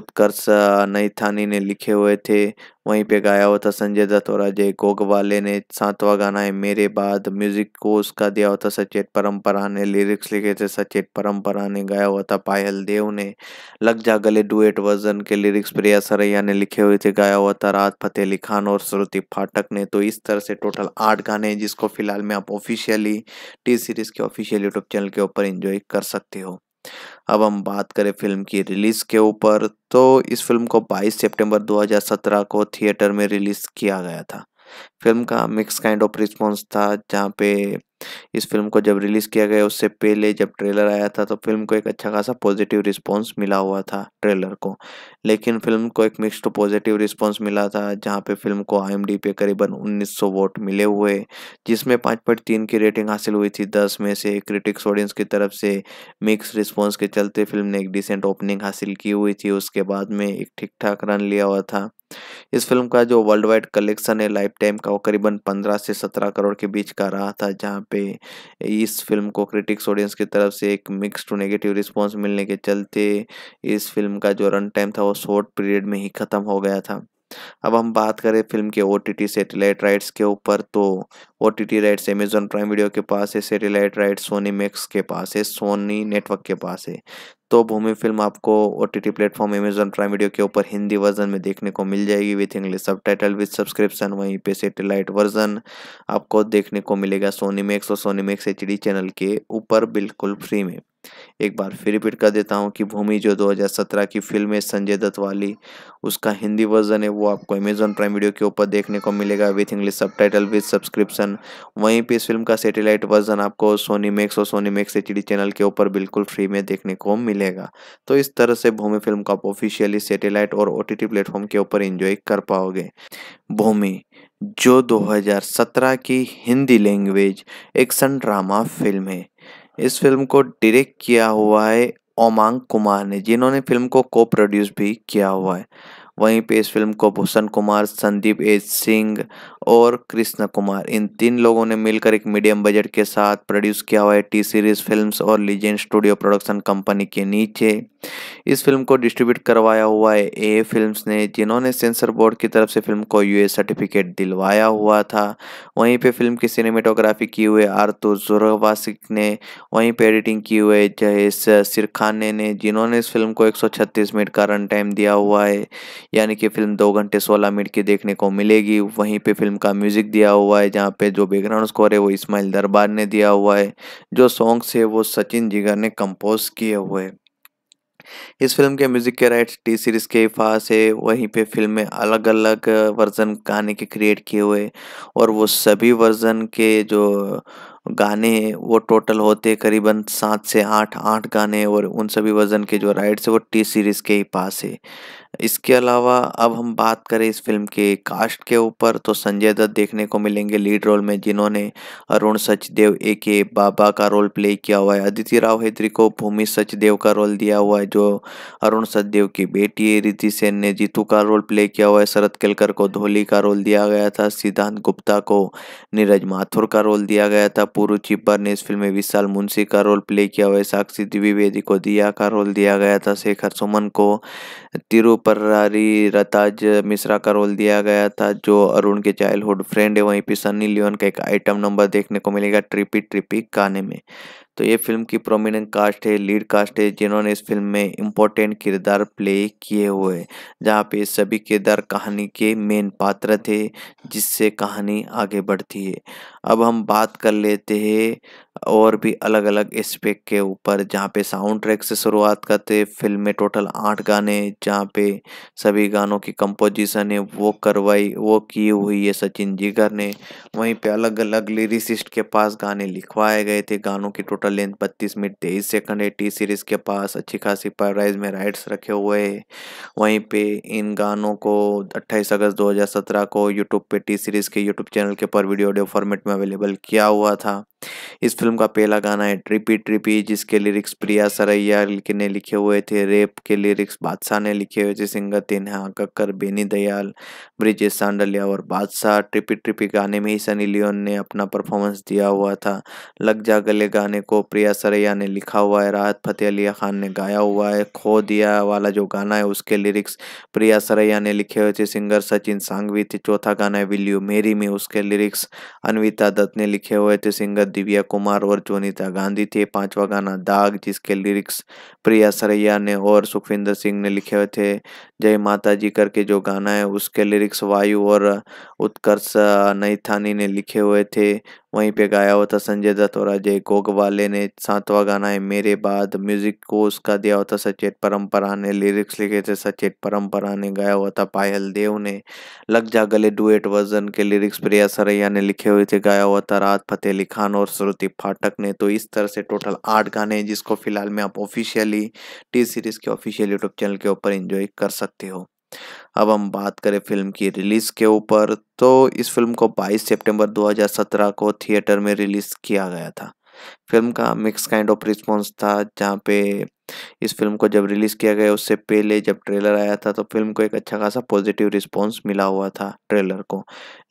उत्कर्ष नैथानी ने लिखे हुए थे वहीं पे गाया हुआ था संजय दत्त और अजय गोगवाले ने सातवां गाना है मेरे बाद म्यूजिक को उसका दिया हुआ था सचेत परम्परा ने लिरिक्स लिखे थे सचेत परम्परा ने गाया हुआ था पायल देव ने लग जा गले डुएट वर्जन के लिरिक्स प्रिया सरैया ने लिखे हुए थे गाया हुआ था रात फतेह अली खान और श्रुति फाटक ने तो इस तरह से टोटल आठ गाने हैं जिसको फिलहाल में आप ऑफिशियली टी सीरीज़ के ऑफिशियल यूट्यूब चैनल के ऊपर इंजॉय कर सकते हो अब हम बात करें फिल्म की रिलीज़ के ऊपर तो इस फिल्म को 22 सितंबर 2017 को थिएटर में रिलीज़ किया गया था फिल्म का मिक्स काइंड ऑफ रिस्पॉन्स था जहाँ पे इस फिल्म को जब रिलीज़ किया गया उससे पहले जब ट्रेलर आया था तो फिल्म को एक अच्छा खासा पॉजिटिव रिस्पॉन्स मिला हुआ था ट्रेलर को लेकिन फिल्म को एक मिक्स्ड पॉजिटिव रिस्पॉन्स मिला था जहाँ पे फिल्म को आई पे करीबन 1900 वोट मिले हुए जिसमें पाँच पॉइंट तीन की रेटिंग हासिल हुई थी दस में से क्रिटिक्स ऑडियंस की तरफ से मिक्स रिस्पॉन्स के चलते फिल्म ने एक डिसेंट ओपनिंग हासिल की हुई थी उसके बाद में एक ठीक ठाक रन लिया हुआ था इस फिल्म का जो वर्ल्ड वाइड कलेक्शन है लाइफ टाइम का वो करीबन पंद्रह से सत्रह करोड़ के बीच का रहा था जहाँ पे इस फिल्म को क्रिटिक्स ऑडियंस की तरफ से एक मिक्स टू नेगेटिव रिस्पॉन्स मिलने के चलते इस फिल्म का जो रन टाइम था वो शॉर्ट पीरियड में ही ख़त्म हो गया था अब हम बात करें फिल्म के ओ टी राइट्स के ऊपर तो O T T rights Amazon Prime video के पास है सेटेलाइट राइट्स सोनी मैक्स के पास है सोनी नेटवर्क के पास है तो भूमि फिल्म आपको O T T platform Amazon Prime video के ऊपर हिंदी वर्जन में देखने को मिल जाएगी with English subtitle with subscription वहीं पे सेटेलाइट वर्जन आपको देखने को मिलेगा सोनी मैक्स और सोनी मैक्स एच चैनल के ऊपर बिल्कुल फ्री में एक बार फिर रिपीट कर देता हूँ कि भूमि जो 2017 की फिल्म है संजय दत्त वाली उसका हिंदी वर्जन है वो आपको अमेजोन प्राइम वीडियो के ऊपर देखने को मिलेगा with English subtitle with subscription version वहीं पे इस फिल्म का सेटेलाइट वर्जन आपको सोनी मैक्स और सोनी मैक्स एच चैनल के ऊपर बिल्कुल फ्री में देखने को मिलेगा तो इस तरह से भूमि फिल्म को आप ऑफिशियली सेटेलाइट और ओ टी प्लेटफॉर्म के ऊपर इंजॉय कर पाओगे भूमि जो 2017 की Hindi language action drama film है इस फिल्म को डायरेक्ट किया हुआ है ओमांग कुमार ने जिन्होंने फिल्म को को प्रोड्यूस भी किया हुआ है वहीं पे इस फिल्म को भूषण कुमार संदीप एज सिंह और कृष्ण कुमार इन तीन लोगों ने मिलकर एक मीडियम बजट के साथ प्रोड्यूस किया हुआ है टी सीरीज फिल्म्स और लीजेंड स्टूडियो प्रोडक्शन कंपनी के नीचे इस फिल्म को डिस्ट्रीब्यूट करवाया हुआ है ए फिल्म्स ने जिन्होंने सेंसर बोर्ड की तरफ से फिल्म को यूए सर्टिफिकेट दिलवाया हुआ था वहीं पे फिल्म की सिनेमेटोग्राफी की हुए आरतु जुरवासिक ने वहीं पे एडिटिंग की हुए जयेश सिरखाने ने जिन्होंने इस फिल्म को 136 मिनट का रन टाइम दिया हुआ है यानी कि फिल्म दो घंटे सोलह मिनट की देखने को मिलेगी वहीं पर फिल्म का म्यूजिक दिया हुआ है जहाँ पे जो बैकग्राउंड स्कोर है वो इसमाइल दरबार ने दिया हुआ है जो सॉन्ग्स है वो सचिन जिगर ने कंपोज किए हुए इस फिल्म के म्यूजिक के राइट्स टी सीरीज के पास है वहीं पे फिल्म में अलग अलग वर्जन गाने के क्रिएट किए हुए और वो सभी वर्जन के जो गाने वो टोटल होते करीबन सात से आठ आठ गाने और उन सभी वर्जन के जो राइट्स है वो टी सीरीज़ के ही पास है इसके अलावा अब हम बात करें इस फिल्म के कास्ट के ऊपर तो संजय दत्त देखने को मिलेंगे लीड रोल में जिन्होंने अरुण सचदेव ए के बाबा का रोल प्ले किया हुआ है अदिति राव हैदरी को भूमि सचदेव का रोल दिया हुआ है जो अरुण सचदेव की बेटी है रिद्धि सेन ने जीतू का रोल प्ले किया हुआ है शरद केलकर को धोली का रोल दिया गया था सिद्धांत गुप्ता को नीरज माथुर का रोल दिया गया था पूर्व चिब्बर ने इस फिल्म में विशाल मुंशी का रोल प्ले किया हुआ है साक्षी द्विवेदी को दिया का रोल दिया गया था शेखर सुमन को तिरुप पर्रारी रताज मिश्रा का रोल दिया गया था जो अरुण के चाइल्डहुड फ्रेंड है वहीं पे सनी लियोन का एक आइटम नंबर देखने को मिलेगा ट्रिपी ट्रिपी गाने में तो ये फिल्म की प्रोमिनेंट कास्ट है लीड कास्ट है जिन्होंने इस फिल्म में इम्पोर्टेंट किरदार प्ले किए हुए जहाँ पे सभी किरदार कहानी के मेन पात्र थे जिससे कहानी आगे बढ़ती है अब हम बात कर लेते हैं और भी अलग अलग एस्पेक्ट के ऊपर जहाँ पे साउंड ट्रैक से शुरुआत करते फिल्म में टोटल आठ गाने जहाँ पे सभी गानों की कंपोजिशन है वो करवाई वो की हुई है सचिन जिगर ने वहीं पे अलग अलग लिरिसिस्ट के पास गाने लिखवाए गए थे गानों की टोटल लेंथ बत्तीस मिनट तेईस सेकंड है टी सीरीज़ के पास अच्छी खासी प्राइज में राइट्स रखे हुए हैं वहीं पे इन गानों को अट्ठाईस अगस्त दो को यूट्यूब पे टी सीरीज़ के यूट्यूब चैनल के ऊपर वीडियो ऑडियो फॉर्मेट में में अवेलेबल किया हुआ था इस फिल्म का पहला गाना है ट्रिपी ट्रिपी जिसके लिरिक्स प्रिया सरैया ने लिखे हुए थे रेप के लिरिक्स बादशाह ने लिखे हुए थे सिंगर तेन्हा कक्कर बेनी दयाल ब्रिजेश सांडलिया और बादशाह ट्रिपी ट्रिपी गाने में ही सनी लियोन ने अपना परफॉर्मेंस दिया हुआ था लग जा गले गाने को प्रिया सरैया ने लिखा हुआ है राहत फतेह अली खान ने गाया हुआ है खो दिया वाला जो गाना है उसके लिरिक्स प्रिया सरैया ने लिखे हुए थे सिंगर सचिन सांगवी थे चौथा गाना है विल यू मेरी में उसके लिरिक्स अनविता दत्त ने लिखे हुए थे सिंगर दिव्या कुमार और जोनीता गांधी थे पांचवा गाना दाग जिसके लिरिक्स प्रिया सरैया ने और सुखविंदर सिंह ने लिखे हुए थे जय माता जी करके जो गाना है उसके लिरिक्स वायु और उत्कर्ष नईथानी ने लिखे हुए थे वहीं पे गाया हुआ था संजय दत्त और अजय वाले ने सातवां गाना है मेरे बाद म्यूजिक को उसका दिया हुआ था सचेत परंपरा ने लिरिक्स लिखे थे सचेत परंपरा ने गाया हुआ था पायल देव ने लग जा गले डुएट वर्जन के लिरिक्स प्रिया सरैया ने लिखे हुए थे गाया हुआ था रात फतेह अली खान और श्रुति फाटक ने तो इस तरह से टोटल आठ गाने हैं जिसको फिलहाल में आप ऑफिशियली टी सीरीज के ऑफिशियल यूट्यूब चैनल के ऊपर इंजॉय कर सकते सकते हो अब हम बात करें फिल्म की रिलीज़ के ऊपर तो इस फिल्म को 22 सितंबर 2017 को थिएटर में रिलीज़ किया गया था फिल्म का मिक्स काइंड ऑफ रिस्पॉन्स था जहाँ पे इस फिल्म को जब रिलीज़ किया गया उससे पहले जब ट्रेलर आया था तो फिल्म को एक अच्छा खासा पॉजिटिव रिस्पॉन्स मिला हुआ था ट्रेलर को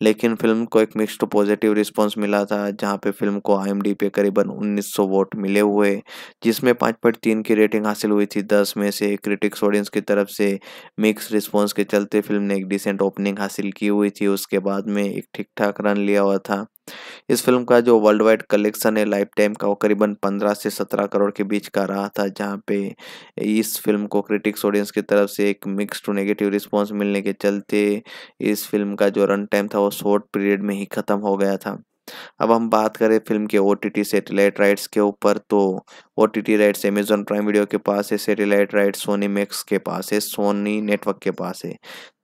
लेकिन फिल्म को एक मिक्स्ड पॉजिटिव रिस्पॉन्स मिला था जहाँ पे फिल्म को आई पे करीबन 1900 वोट मिले हुए जिसमें पाँच पॉइंट तीन की रेटिंग हासिल हुई थी दस में से क्रिटिक्स ऑडियंस की तरफ से मिक्स रिस्पॉन्स के चलते फिल्म ने एक डिसेंट ओपनिंग हासिल की हुई थी उसके बाद में एक ठीक ठाक रन लिया हुआ था इस फिल्म का जो वर्ल्ड वाइड कलेक्शन है लाइफ टाइम का वो करीबन पंद्रह से सत्रह करोड़ के बीच का रहा था जहाँ पे इस फिल्म को क्रिटिक्स ऑडियंस की तरफ से एक मिक्स टू नेगेटिव रिस्पॉन्स मिलने के चलते इस फिल्म का जो रन टाइम था वो शॉर्ट पीरियड में ही ख़त्म हो गया था अब हम बात करें फिल्म के ओ टी टी राइट्स के ऊपर तो O T T rights Amazon Prime video के पास है सेटेलाइट राइट सोनी मैक्स के पास है सोनी नेटवर्क के पास है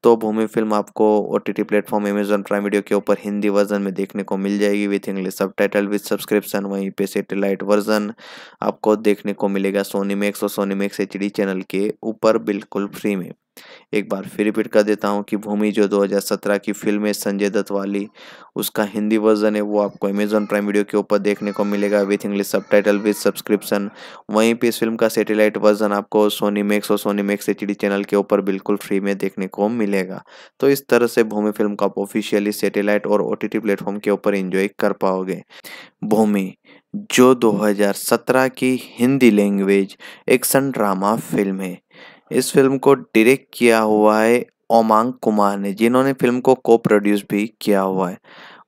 तो भूमि फिल्म आपको O T T platform Amazon Prime video के ऊपर हिंदी वर्जन में देखने को मिल जाएगी with English subtitle with subscription वहीं पे सेटेलाइट वर्जन आपको देखने को मिलेगा सोनी मैक्स और सोनी मैक्स एच चैनल के ऊपर बिल्कुल फ्री में एक बार फिर रिपीट कर देता हूँ कि भूमि जो 2017 की फिल्म है संजय दत्त वाली उसका हिंदी वर्जन है वो आपको अमेजोन प्राइम वीडियो के ऊपर देखने को मिलेगा with English subtitle with subscription version वहीं पे इस फिल्म का सेटेलाइट वर्जन आपको सोनी मैक्स और सोनी मैक्स एच चैनल के ऊपर बिल्कुल फ्री में देखने को मिलेगा तो इस तरह से भूमि फिल्म को आप ऑफिशियली सेटेलाइट और ओ टी प्लेटफॉर्म के ऊपर इंजॉय कर पाओगे भूमि जो 2017 की Hindi language action drama film है इस फिल्म को डायरेक्ट किया हुआ है ओमांग कुमार ने जिन्होंने फिल्म को को प्रोड्यूस भी किया हुआ है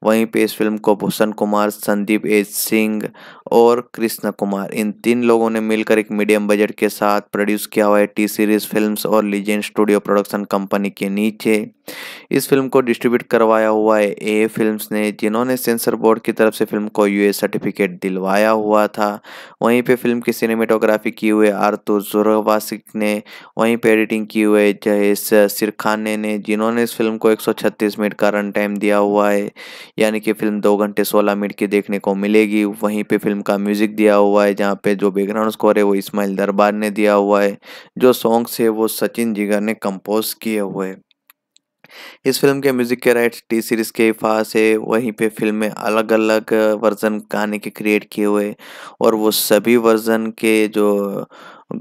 वहीं पे इस फिल्म को भूषण कुमार संदीप एज सिंह और कृष्णा कुमार इन तीन लोगों ने मिलकर एक मीडियम बजट के साथ प्रोड्यूस किया हुआ है टी सीरीज फिल्म्स और लीजेंड स्टूडियो प्रोडक्शन कंपनी के नीचे इस फिल्म को डिस्ट्रीब्यूट करवाया हुआ है ए फिल्म्स ने जिन्होंने सेंसर बोर्ड की तरफ से फिल्म को यूए सर्टिफिकेट दिलवाया हुआ था वहीं पे फिल्म की सिनेमेटोग्राफी की हुए आरतू जोरवासिक ने वहीं पर एडिटिंग की हुए जहेश सिरखाने ने जिन्होंने इस फिल्म को एक मिनट का रन टाइम दिया हुआ है यानी कि फिल्म दो घंटे सोलह मिनट की देखने को मिलेगी वहीं पर फिल्म फिल्म का म्यूजिक दिया हुआ है जहाँ पे जो बैकग्राउंड स्कोर है वो इस्माइल दरबार ने दिया हुआ है जो सॉन्ग्स है वो सचिन जिगर ने कंपोज किए हुए हैं इस फिल्म के म्यूजिक के राइट्स टी सीरीज के पास है वहीं पे फिल्म में अलग अलग वर्जन गाने के क्रिएट किए हुए और वो सभी वर्जन के जो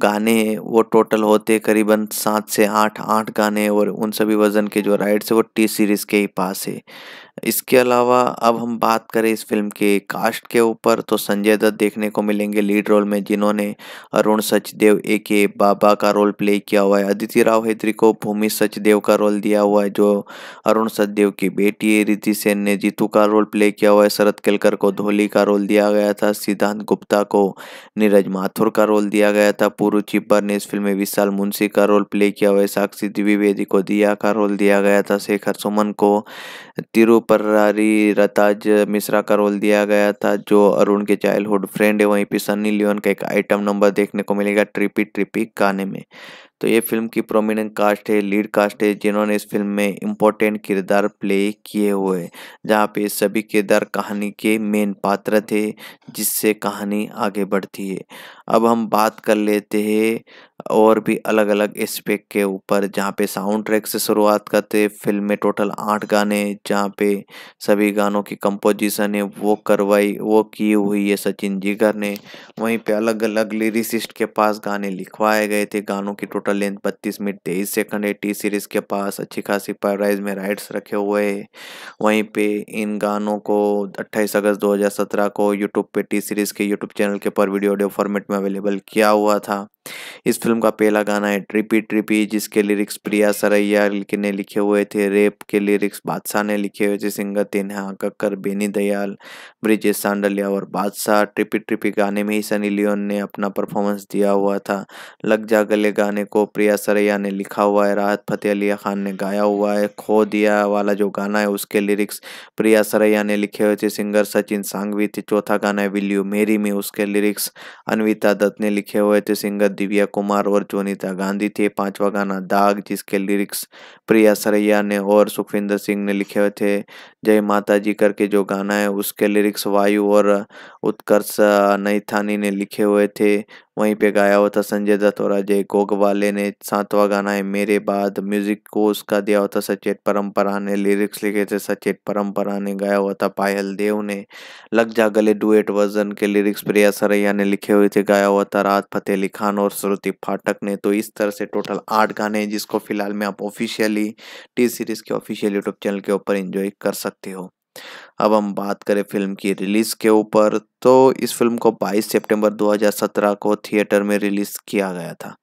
गाने हैं वो टोटल होते करीबन सात से आठ आठ गाने और उन सभी वर्जन के जो राइट्स है वो टी सीरीज के ही पास है इसके अलावा अब हम बात करें इस फिल्म के कास्ट के ऊपर तो संजय दत्त देखने को मिलेंगे लीड रोल में जिन्होंने अरुण सचदेव ए के बाबा का रोल प्ले किया हुआ है अदिति राव हैदरी को भूमि सचदेव का रोल दिया हुआ है जो अरुण सचदेव की बेटी है रिति सेन ने जीतू का रोल प्ले किया हुआ है शरद केलकर को धोली का रोल दिया गया था सिद्धांत गुप्ता को नीरज माथुर का रोल दिया गया था पूर्व चिब्बर ने इस फिल्म में विशाल मुंशी का रोल प्ले किया हुआ है साक्षी द्विवेदी को दिया का रोल दिया गया था शेखर सुमन को तिरुप प्रहरी रताज मिश्रा का रोल दिया गया था जो अरुण के चाइल्डहुड फ्रेंड है वहीं पे सनी लियोन का एक आइटम नंबर देखने को मिलेगा ट्रिपी ट्रिपी गाने में तो ये फिल्म की प्रोमिनेंट कास्ट है लीड कास्ट है जिन्होंने इस फिल्म में इम्पोर्टेंट किरदार प्ले किए हुए जहाँ पे सभी किरदार कहानी के मेन पात्र थे जिससे कहानी आगे बढ़ती है अब हम बात कर लेते हैं और भी अलग अलग एस्पेक्ट के ऊपर जहाँ पे साउंड ट्रैक से शुरुआत करते फिल्म में टोटल आठ गाने जहाँ पे सभी गानों की कंपोजिशन है वो करवाई वो की हुई है सचिन जिगर ने वहीं पे अलग अलग लिरिसिस्ट के पास गाने लिखवाए गए थे गानों की टोटल लेंथ बत्तीस मिनट तेईस सेकंड है टी सीरीज़ के पास अच्छी खासी प्राइज में राइट्स रखे हुए हैं वहीं पर इन गानों को अट्ठाईस अगस्त दो को यूट्यूब पे टी सीरीज़ के यूट्यूब चैनल के ऊपर वीडियो ऑडियो फॉर्मेट में अवेलेबल किया हुआ था इस फिल्म का पहला गाना है ट्रिपी ट्रिपी जिसके लिरिक्स प्रिया सरैया ने लिखे हुए थे रेप के लिरिक्स बादशाह ने लिखे हुए थे सिंगर तिन्हा कक्कर बेनी दयाल ब्रिजेश सांडलिया और बादशाह ट्रिपी ट्रिपी गाने में ही सनी लियोन ने अपना परफॉर्मेंस दिया हुआ था लग जा गले गाने को प्रिया सरैया ने लिखा हुआ है राहत फतेह अली खान ने गाया हुआ है खो दिया वाला जो गाना है उसके लिरिक्स प्रिया सरैया ने लिखे हुए थे सिंगर सचिन सांगवी थे चौथा गाना है विल यू मेरी में उसके लिरिक्स अनविता दत्त ने लिखे हुए थे सिंगर दिव्या कुमार और जोनीता गांधी थे पांचवा गाना दाग जिसके लिरिक्स प्रिया सरैया ने और सुखविंदर सिंह ने लिखे हुए थे जय माता जी करके जो गाना है उसके लिरिक्स वायु और उत्कर्ष नैथानी ने लिखे हुए थे वहीं पे गाया हुआ था संजय दत्त और अजय गोगवाले ने सातवां गाना है मेरे बाद म्यूजिक को उसका दिया हुआ था सचेत परम्परा ने लिरिक्स लिखे थे सचेत परम्परा ने गाया हुआ था पायल देव ने लग जा गले डुएट वर्जन के लिरिक्स प्रिया सरैया ने लिखे हुए थे गाया हुआ था राहत फतेह अली खान और श्रुति फाटक ने तो इस तरह से टोटल आठ गाने हैं जिसको फिलहाल में आप ऑफिशियली टी सीरीज के ऑफिशियल यूट्यूब चैनल के ऊपर इंजॉय कर सकते हो अब हम बात करें फिल्म की रिलीज़ के ऊपर तो इस फिल्म को 22 सितंबर 2017 को थिएटर में रिलीज़ किया गया था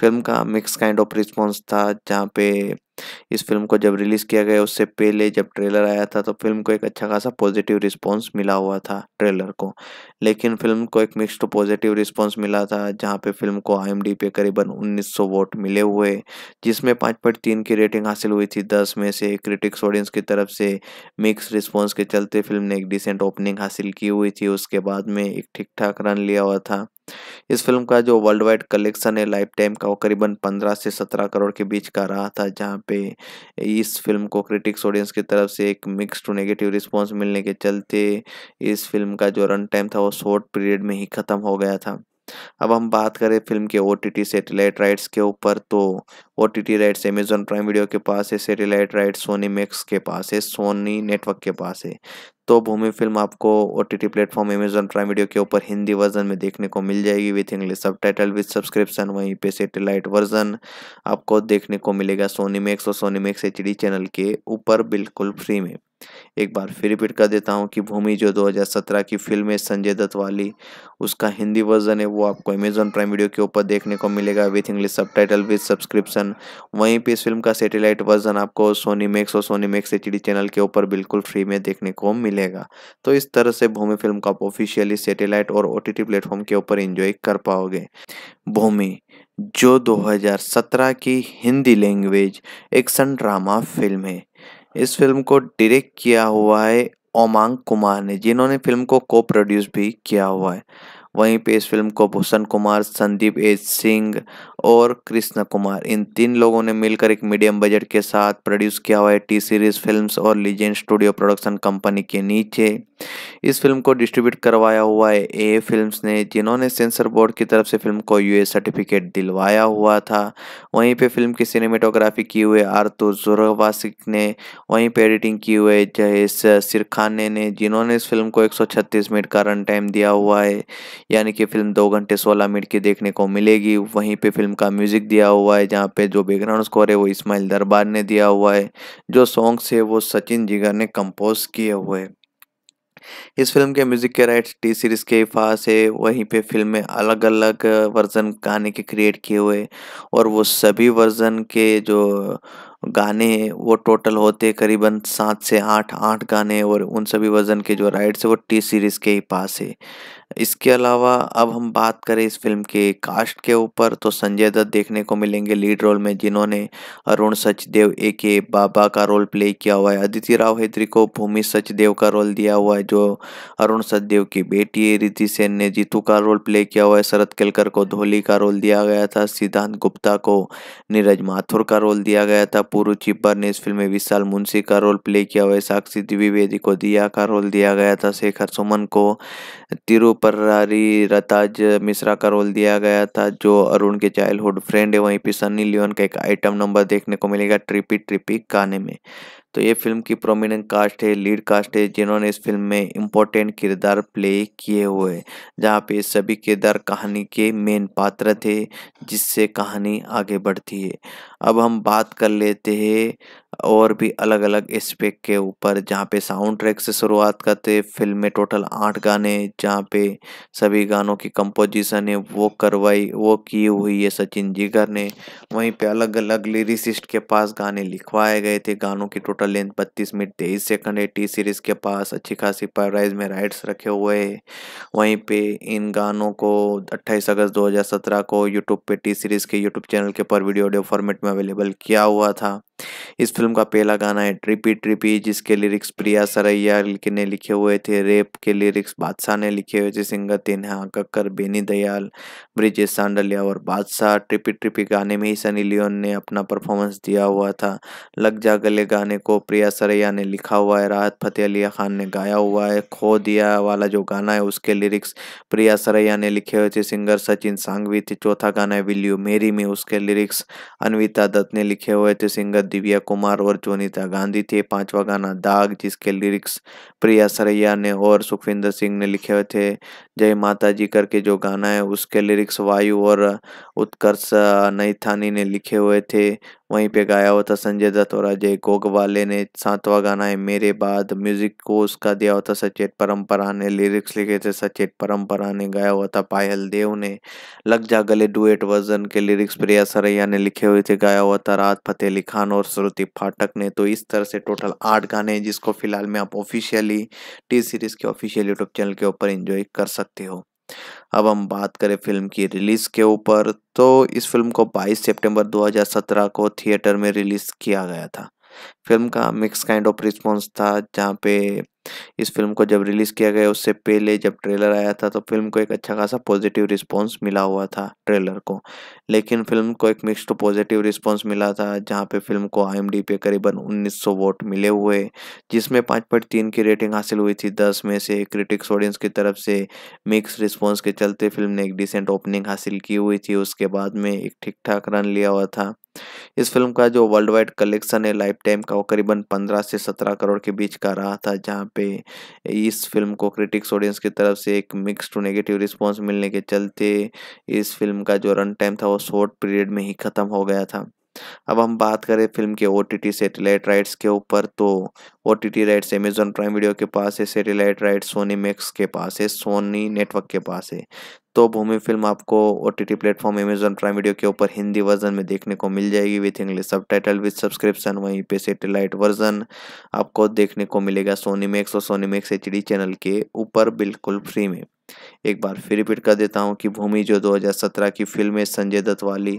फिल्म का मिक्स काइंड ऑफ रिस्पॉन्स था जहाँ पे इस फिल्म को जब रिलीज़ किया गया उससे पहले जब ट्रेलर आया था तो फिल्म को एक अच्छा खासा पॉजिटिव रिस्पांस मिला हुआ था ट्रेलर को लेकिन फिल्म को एक मिक्स्ड पॉजिटिव रिस्पांस मिला था जहां पे फिल्म को आई पे करीबन 1900 वोट मिले हुए जिसमें पाँच पॉइंट तीन की रेटिंग हासिल हुई थी दस में से क्रिटिक्स ऑडियंस की तरफ से मिक्स रिस्पॉन्स के चलते फिल्म ने एक डिसेंट ओपनिंग हासिल की हुई थी उसके बाद में एक ठीक ठाक रन लिया हुआ था इस फिल्म का जो वर्ल्ड वाइड कलेक्शन है लाइफ टाइम का वो करीबन पंद्रह से सत्रह करोड़ के बीच का रहा था जहाँ पे इस फिल्म को क्रिटिक्स ऑडियंस की तरफ से एक मिक्स टू नेगेटिव रिस्पॉन्स मिलने के चलते इस फिल्म का जो रन टाइम था वो शॉर्ट पीरियड में ही ख़त्म हो गया था अब हम बात करें फिल्म के ओ टी सैटेलाइट राइट्स के ऊपर तो O T rights Amazon Prime video के पास है सैटेलाइट राइट्स सोनी मैक्स के पास है सोनी नेटवर्क के पास है तो भूमि फिल्म आपको O T T platform Amazon Prime video के ऊपर हिंदी वर्जन में देखने को मिल जाएगी with English subtitle with subscription वहीं पे सेटेलाइट वर्जन आपको देखने को मिलेगा सोनी मैक्स और सोनी मैक्स एच चैनल के ऊपर बिल्कुल फ्री में एक बार फिर रिपीट कर देता हूँ कि भूमि जो 2017 की फिल्म है संजय दत्त वाली उसका हिंदी वर्जन है वो आपको अमेजोन प्राइम वीडियो के ऊपर देखने को मिलेगा with English subtitle with subscription वहीं पर इस फिल्म का सेटेलाइट वर्जन आपको सोनी मैक्स और सोनी मैक्स एच चैनल के ऊपर बिल्कुल फ्री में देखने को मिलेगा तो इस तरह से भूमि फिल्म को आप ऑफिशियली सेटेलाइट और ओ टी प्लेटफॉर्म के ऊपर इंजॉय कर पाओगे भूमि जो 2017 की Hindi language action drama film है इस फिल्म को डायरेक्ट किया हुआ है ओमांग कुमार ने जिन्होंने फिल्म को को प्रोड्यूस भी किया हुआ है वहीं पे इस फिल्म को भूषण कुमार संदीप एज सिंह और कृष्णा कुमार इन तीन लोगों ने मिलकर एक मीडियम बजट के साथ प्रोड्यूस किया हुआ है टी सीरीज फिल्म्स और लीजेंड स्टूडियो प्रोडक्शन कंपनी के नीचे इस फिल्म को डिस्ट्रीब्यूट करवाया हुआ है ए फिल्म्स ने जिन्होंने सेंसर बोर्ड की तरफ से फिल्म को यूए सर्टिफिकेट दिलवाया हुआ था वहीं पे फिल्म की सिनेमेटोग्राफी की हुए आरतू जुरवासिक ने वहीं पे एडिटिंग की हुए जयेश सिरखाने ने जिन्होंने इस फिल्म को एक मिनट का रन टाइम दिया हुआ है यानी कि फिल्म दो घंटे सोलह मिनट की देखने को मिलेगी वहीं पर फिल्म फिल्म का म्यूजिक दिया हुआ है जहाँ पे जो बैकग्राउंड स्कोर है वो इस्माइल दरबार ने दिया हुआ है जो सॉन्ग्स है वो सचिन जिगर ने कंपोज किए हुए इस फिल्म के म्यूजिक के राइट्स टी सीरीज के पास है वहीं पे फिल्म में अलग अलग वर्जन गाने के क्रिएट किए हुए और वो सभी वर्जन के जो गाने वो टोटल होते करीबन सात से आठ आठ गाने और उन सभी वर्जन के जो राइट्स है वो टी सीरीज़ के ही पास है इसके अलावा अब हम बात करें इस फिल्म के कास्ट के ऊपर तो संजय दत्त देखने को मिलेंगे लीड रोल में जिन्होंने अरुण सचदेव ए के बाबा का रोल प्ले किया हुआ है अदिति राव हैदरी को भूमि सचदेव का रोल दिया हुआ है जो अरुण सचदेव की बेटी है रीति सेन ने जीतू का रोल प्ले किया हुआ है शरद केलकर को धोली का रोल दिया गया था सिद्धांत गुप्ता को नीरज माथुर का रोल दिया गया था पूर्व चिब्बर ने इस फिल्म में विशाल मुंशी का रोल प्ले किया हुआ है साक्षी द्विवेदी को दिया का रोल दिया गया था शेखर सुमन को तिरुप परारी रताज मिश्रा का रोल दिया गया था जो अरुण के चाइल्डहुड फ्रेंड है वहीं पे सनी लियोन का एक आइटम नंबर देखने को मिलेगा ट्रिपी ट्रिपी गाने में तो ये फिल्म की प्रोमिनेंट कास्ट है लीड कास्ट है जिन्होंने इस फिल्म में इम्पोर्टेंट किरदार प्ले किए हुए जहाँ पे सभी किरदार कहानी के मेन पात्र थे जिससे कहानी आगे बढ़ती है अब हम बात कर लेते हैं और भी अलग अलग स्पेक के ऊपर जहाँ पे साउंड ट्रैक से शुरुआत करते फिल्म में टोटल आठ गाने जहाँ पे सभी गानों की कंपोजिशन है वो करवाई वो की हुई है सचिन जिगर ने वहीं पे अलग अलग लिरिसिस्ट के पास गाने लिखवाए गए थे गानों की टोटल लेंथ बत्तीस मिनट तेईस सेकंड है टी सीरीज़ के पास अच्छी खासी प्राइज में राइट्स रखे हुए हैं वहीं पे इन गानों को अट्ठाईस अगस्त दो को यूट्यूब पे टी सीरीज़ के यूट्यूब चैनल के पर वीडियो ऑडियो फॉर्मेट में अवेलेबल किया हुआ था इस फिल्म का पहला गाना है ट्रिपी ट्रिपी जिसके लिरिक्स प्रिया सरैया ने लिखे हुए थे रेप के लिरिक्स बादशाह ने लिखे हुए थे सिंगर तिन्हा कक्कर बेनी दयाल ब्रिजेश सांडलिया और बादशाह ट्रिपी ट्रिपी गाने में ही सनी लियोन ने अपना परफॉर्मेंस दिया हुआ था लग जा गले गाने को प्रिया सरैया ने लिखा हुआ है राहत फतेह अली खान ने गाया हुआ है खो दिया वाला जो गाना है उसके लिरिक्स प्रिया सरैया ने लिखे हुए थे सिंगर सचिन सांगवी थे चौथा गाना है विल यू मेरी में उसके लिरिक्स अनविता अमिता दत्त ने लिखे हुए थे सिंगर दिव्या कुमार और जोनीता गांधी थे पांचवा गाना दाग जिसके लिरिक्स प्रिया सरैया ने और सुखविंदर सिंह ने लिखे हुए थे जय माता जी करके जो गाना है उसके लिरिक्स वायु और उत्कर्ष नैथानी ने लिखे हुए थे वहीं पे गाया हुआ था संजय दत्त और अजय गोगवाले ने सातवां गाना है मेरे बाद म्यूजिक को उसका दिया हुआ था सचेत परम्परा ने लिरिक्स लिखे थे सचेत परम्परा ने गाया हुआ था पायल देव ने लग जा गले डुएट वर्जन के लिरिक्स प्रिया सरैया ने लिखे हुए थे गाया हुआ था रात फतेह अली खान और श्रुति फाटक ने तो इस तरह से टोटल आठ गाने हैं जिसको फिलहाल में आप ऑफिशियली टी सीरीज़ के ऑफिशियल यूट्यूब चैनल के ऊपर इंजॉय कर सकते हो अब हम बात करें फिल्म की रिलीज़ के ऊपर तो इस फिल्म को 22 सितंबर 2017 को थिएटर में रिलीज़ किया गया था फिल्म का मिक्स काइंड ऑफ रिस्पॉन्स था जहाँ पे इस फिल्म को जब रिलीज़ किया गया उससे पहले जब ट्रेलर आया था तो फिल्म को एक अच्छा खासा पॉजिटिव रिस्पॉन्स मिला हुआ था ट्रेलर को लेकिन फिल्म को एक मिक्स्ड पॉजिटिव रिस्पॉन्स मिला था जहाँ पे फिल्म को आई पे करीबन 1900 वोट मिले हुए जिसमें पाँच पॉइंट तीन की रेटिंग हासिल हुई थी दस में से क्रिटिक्स ऑडियंस की तरफ से मिक्स रिस्पॉन्स के चलते फिल्म ने एक डिसेंट ओपनिंग हासिल की हुई थी उसके बाद में एक ठीक ठाक रन लिया हुआ था इस फिल्म का जो वर्ल्ड वाइड कलेक्शन है लाइफ टाइम का वो करीबन पंद्रह से सत्रह करोड़ के बीच का रहा था जहाँ पे इस फिल्म को क्रिटिक्स ऑडियंस की तरफ से एक मिक्स टू नेगेटिव रिस्पॉन्स मिलने के चलते इस फिल्म का जो रन टाइम था वो शॉर्ट पीरियड में ही ख़त्म हो गया था अब हम बात करें फिल्म के O T T satellite rights के ऊपर तो O T T rights Amazon Prime video के पास है सेटेलाइट राइट्स सोनी मैक्स के पास है सोनी नेटवर्क के पास है तो भूमि फिल्म आपको O T T platform Amazon Prime video के ऊपर हिंदी वर्जन में देखने को मिल जाएगी with English subtitle with subscription वहीं पे सेटेलाइट वर्जन आपको देखने को मिलेगा सोनी मैक्स और सोनी मैक्स एच चैनल के ऊपर बिल्कुल फ्री में एक बार फिर रिपीट कर देता हूँ कि भूमि जो 2017 की फिल्म है संजय दत्त वाली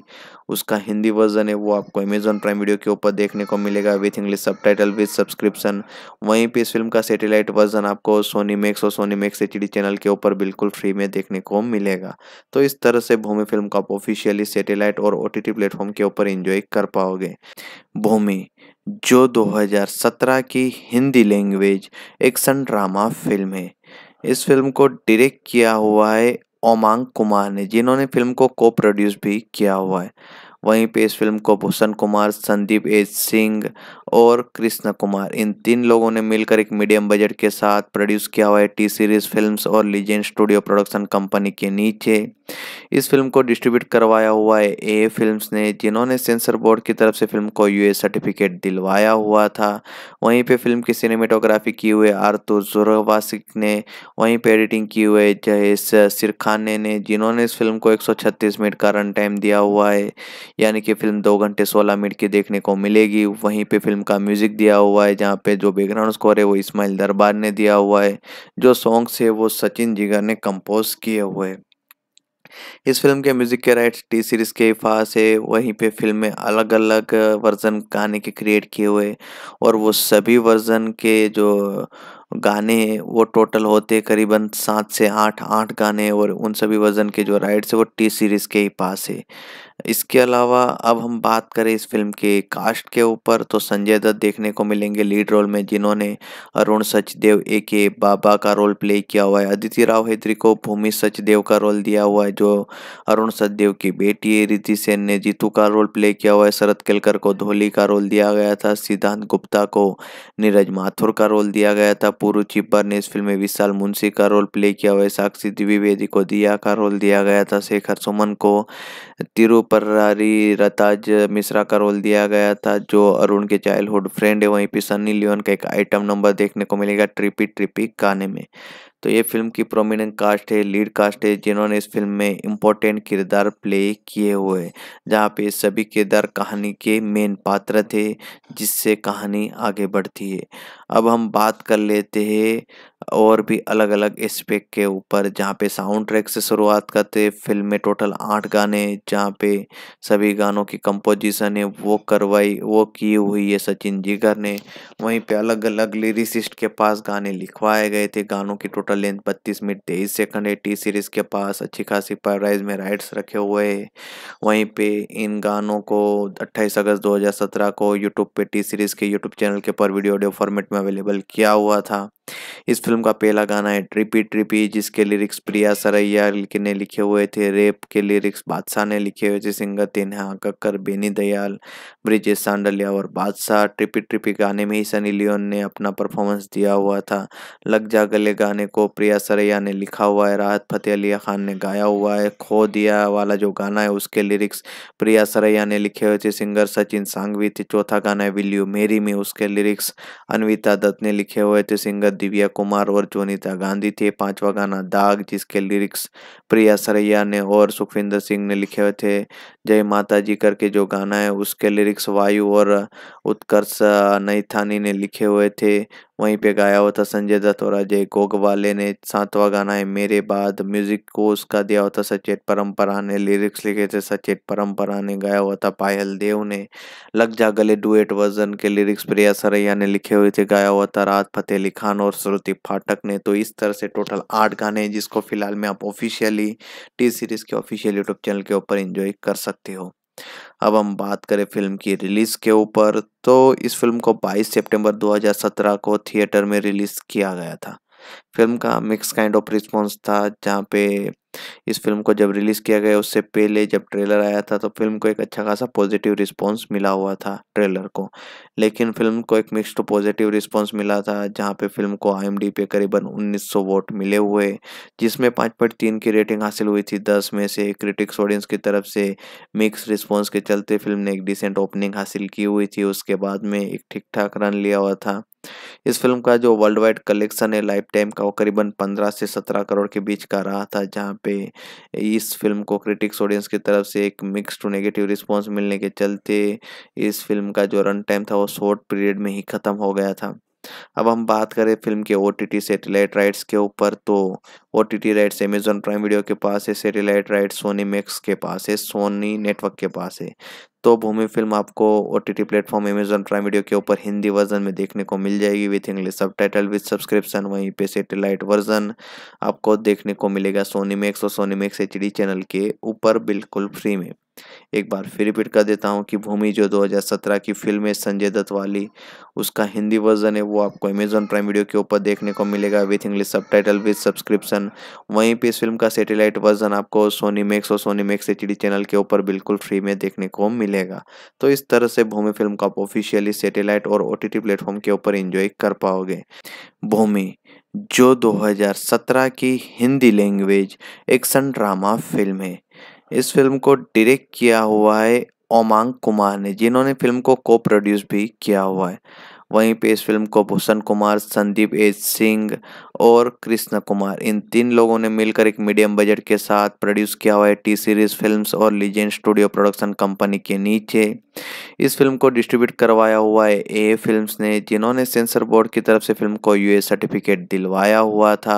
उसका हिंदी वर्जन है वो आपको अमेजोन प्राइम वीडियो के ऊपर देखने को मिलेगा with English subtitle with subscription वहीं पर इस फिल्म का सेटेलाइट वर्जन आपको सोनी मैक्स और सोनी मैक्स एच चैनल के ऊपर बिल्कुल फ्री में देखने को मिलेगा तो इस तरह से भूमि फिल्म को आप ऑफिशियली सेटेलाइट और ओ प्लेटफॉर्म के ऊपर इंजॉय कर पाओगे भूमि जो 2017 की Hindi language action drama film है इस फिल्म को डायरेक्ट किया हुआ है ओमांग कुमार ने जिन्होंने फिल्म को को प्रोड्यूस भी किया हुआ है वहीं पे इस फिल्म को भूषण कुमार संदीप एज सिंह और कृष्ण कुमार इन तीन लोगों ने मिलकर एक मीडियम बजट के साथ प्रोड्यूस किया हुआ है टी सीरीज फिल्म्स और लीजेंड स्टूडियो प्रोडक्शन कंपनी के नीचे इस फिल्म को डिस्ट्रीब्यूट करवाया हुआ है ए फिल्म्स ने जिन्होंने सेंसर बोर्ड की तरफ से फिल्म को यू सर्टिफिकेट दिलवाया हुआ था वहीं पे फिल्म की सिनेमेटोग्राफी की हुई आरतुर जुरवासिक ने वहीं पे एडिटिंग की हुई जयेश सिरखाने ने जिन्होंने इस फिल्म को एक मिनट का रन टाइम दिया हुआ है यानी कि फिल्म दो घंटे सोलह मिनट की देखने को मिलेगी वहीं पे फिल्म का म्यूज़िक दिया हुआ है जहाँ पे जो बैकग्राउंड स्कोर है वो इस्माइल दरबार ने दिया हुआ है जो सॉन्ग्स है वो सचिन जिगर ने कंपोज किए हुए हैं इस फिल्म के म्यूजिक के राइट्स टी सीरीज के पास है वहीं पे फिल्म में अलग अलग वर्जन गाने के क्रिएट किए हुए और वो सभी वर्जन के जो गाने वो टोटल होते करीबन सात से आठ आठ गाने और उन सभी वर्जन के जो राइट्स है वो टी सीरीज़ के ही पास है इसके अलावा अब हम बात करें इस फिल्म के कास्ट के ऊपर तो संजय दत्त देखने को मिलेंगे लीड रोल में जिन्होंने अरुण सचदेव ए के बाबा का रोल प्ले किया हुआ है अदिति राव हैदरी को भूमि सचदेव का रोल दिया हुआ है जो अरुण सचदेव की बेटी है रिद्धि सेन ने जीतू का रोल प्ले किया हुआ है शरद केलकर को धोली का रोल दिया गया था सिद्धांत गुप्ता को नीरज माथुर का रोल दिया गया था पूर्व चिब्बर ने इस फिल्म में विशाल मुंशी का रोल प्ले किया हुआ है साक्षी द्विवेदी को दिया का रोल दिया गया था शेखर सुमन को तिरुप प्रहरी रताज मिश्रा का रोल दिया गया था जो अरुण के चाइल्डहुड फ्रेंड है वहीं पे सनी लियोन का एक आइटम नंबर देखने को मिलेगा ट्रिपी ट्रिपी गाने में तो ये फिल्म की प्रोमिनेंट कास्ट है लीड कास्ट है जिन्होंने इस फिल्म में इम्पोर्टेंट किरदार प्ले किए हुए जहाँ पे सभी किरदार कहानी के मेन पात्र थे जिससे कहानी आगे बढ़ती है अब हम बात कर लेते हैं और भी अलग अलग एस्पेक्ट के ऊपर जहाँ पे साउंड ट्रैक से शुरुआत करते फिल्म में टोटल आठ गाने जहाँ पे सभी गानों की कंपोजिशन है वो करवाई वो की हुई है सचिन जीगर ने वहीं पे अलग अलग लिरिसिस्ट के पास गाने लिखवाए गए थे गानों की टोटल लेंथ बत्तीस मिनट तेईस सेकंड है टी सीरीज़ के पास अच्छी खासी प्राइज में राइट्स रखे हुए हैं वहीं पे इन गानों को अट्ठाईस अगस्त दो को यूट्यूब पे टी सीरीज़ के यूट्यूब चैनल के ऊपर वीडियो ऑडियो फॉर्मेट में अवेलेबल किया हुआ था इस फिल्म का पहला गाना है ट्रिपी ट्रिपी जिसके लिरिक्स प्रिया सरैया ने लिखे हुए थे रेप के लिरिक्स बादशाह ने लिखे हुए थे सिंगर तेनहा कक्कर बेनी दयाल ब्रिजेश सांडलिया और बादशाह ट्रिपी ट्रिपी गाने में ही सनी लियोन ने अपना परफॉर्मेंस दिया हुआ था लग जा गले गाने को प्रिया सरैया ने लिखा हुआ है राहत फतेह अली खान ने गाया हुआ है खो दिया वाला जो गाना है उसके लिरिक्स प्रिया सरैया ने लिखे हुए थे सिंगर सचिन सांगवी थे चौथा गाना है विल यू मेरी में उसके लिरिक्स अनविता दत्त ने लिखे हुए थे सिंगर गीतकार दिव्या कुमार और जोनीता गांधी थे पांचवा गाना दाग जिसके लिरिक्स प्रिया सरैया ने और सुखविंदर सिंह ने लिखे हुए थे जय माता जी करके जो गाना है उसके लिरिक्स वायु और उत्कर्ष नैथानी ने लिखे हुए थे वहीं पे गाया हुआ था संजय दत्त और अजय गोगवाले ने सातवा गाना है मेरे बाद म्यूजिक को उसका दिया हुआ था सचेत परंपरा ने लिरिक्स लिखे थे सचेत परंपरा ने गाया हुआ था पायल देव ने लग जा गले डुएट वर्जन के लिरिक्स प्रिया सरैया ने लिखे हुए थे गाया हुआ था रात फतेह अली खान और श्रुति फाटक ने तो इस तरह से टोटल आठ गाने हैं जिसको फिलहाल में आप ऑफिशियली टी सीरीज़ के ऑफिशियल यूट्यूब चैनल के ऊपर एंजॉय कर सकते हो अब हम बात करें फिल्म की रिलीज़ के ऊपर तो इस फिल्म को 22 सितंबर 2017 को थिएटर में रिलीज़ किया गया था फिल्म का मिक्स काइंड ऑफ रिस्पॉन्स था जहाँ पे इस फिल्म को जब रिलीज़ किया गया उससे पहले जब ट्रेलर आया था तो फिल्म को एक अच्छा खासा पॉजिटिव रिस्पांस मिला हुआ था ट्रेलर को लेकिन फिल्म को एक मिक्स्ड पॉजिटिव रिस्पांस मिला था जहां पे फिल्म को आई पे करीबन 1900 वोट मिले हुए जिसमें पाँच पॉइंट तीन की रेटिंग हासिल हुई थी दस में से क्रिटिक्स ऑडियंस की तरफ से मिक्स रिस्पॉन्स के चलते फिल्म ने एक डिसेंट ओपनिंग हासिल की हुई थी उसके बाद में एक ठीक ठाक रन लिया हुआ था इस फिल्म का जो वर्ल्ड वाइड कलेक्शन है लाइफ टाइम का वो करीबन पंद्रह से सत्रह करोड़ के बीच का रहा था जहाँ पे इस फिल्म को क्रिटिक्स ऑडियंस की तरफ से एक मिक्स टू नेगेटिव रिस्पॉन्स मिलने के चलते इस फिल्म का जो रन टाइम था वो शॉर्ट पीरियड में ही ख़त्म हो गया था अब हम बात करें फिल्म के O T T satellite rights के ऊपर तो O T T rights Amazon Prime video के पास है सेटेलाइट राइट्स सोनी मैक्स के पास है सोनी नेटवर्क के पास है तो भूमि फिल्म आपको O T T platform Amazon Prime video के ऊपर हिंदी वर्जन में देखने को मिल जाएगी with English subtitle with subscription वहीं पे सेटेलाइट वर्जन आपको देखने को मिलेगा सोनी मैक्स और सोनी मैक्स एच चैनल के ऊपर बिल्कुल फ्री में एक बार फिर रिपीट कर देता हूँ कि भूमि जो 2017 की फिल्म है संजय दत्त वाली उसका हिंदी वर्जन है वो आपको अमेजोन प्राइम वीडियो के ऊपर देखने को मिलेगा with English subtitle with subscription वहीं पर इस फिल्म का सेटेलाइट वर्जन आपको सोनी मैक्स और सोनी मैक्स एच चैनल के ऊपर बिल्कुल फ्री में देखने को मिलेगा तो इस तरह से भूमि फिल्म को आप ऑफिशियली सेटेलाइट और ओ प्लेटफॉर्म के ऊपर इंजॉय कर पाओगे भूमि जो 2017 की Hindi language action drama film है इस फिल्म को डायरेक्ट किया हुआ है ओमांग कुमार ने जिन्होंने फिल्म को को प्रोड्यूस भी किया हुआ है वहीं पे इस फिल्म को भूषण कुमार संदीप एज सिंह और कृष्ण कुमार इन तीन लोगों ने मिलकर एक मीडियम बजट के साथ प्रोड्यूस किया हुआ है टी सीरीज फिल्म्स और लीजेंड स्टूडियो प्रोडक्शन कंपनी के नीचे इस फिल्म को डिस्ट्रीब्यूट करवाया हुआ है ए फिल्म्स ने जिन्होंने सेंसर बोर्ड की तरफ से फिल्म को यूए सर्टिफिकेट दिलवाया हुआ था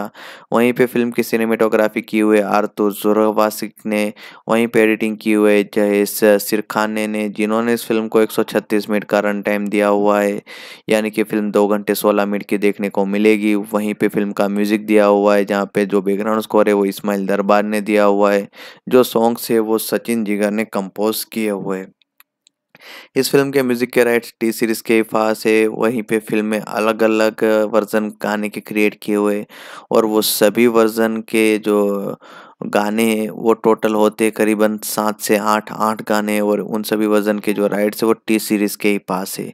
वहीं पे फिल्म की सिनेमेटोग्राफी की हुए आरतू जोरवासिक ने वहीं पे एडिटिंग की हुए जयेश सिरखाने ने जिन्होंने इस फिल्म को एक मिनट का रन टाइम दिया हुआ है यानी कि फिल्म दो घंटे सोलह मिनट की देखने को मिलेगी वहीं पे फिल्म का म्यूज़िक दिया हुआ है जहाँ पे जो बैकग्राउंड स्कोर है वो इस्माइल दरबार ने दिया हुआ है जो सॉन्ग्स है वो सचिन जिगर ने कंपोज किए हुए हैं इस फिल्म के म्यूजिक के राइट्स टी सीरीज के पास है वहीं पे फिल्म में अलग अलग वर्जन गाने के क्रिएट किए हुए और वो सभी वर्जन के जो गाने वो टोटल होते करीबन सात से आठ आठ गाने और उन सभी वर्जन के जो राइट्स है वो टी सीरीज के ही पास है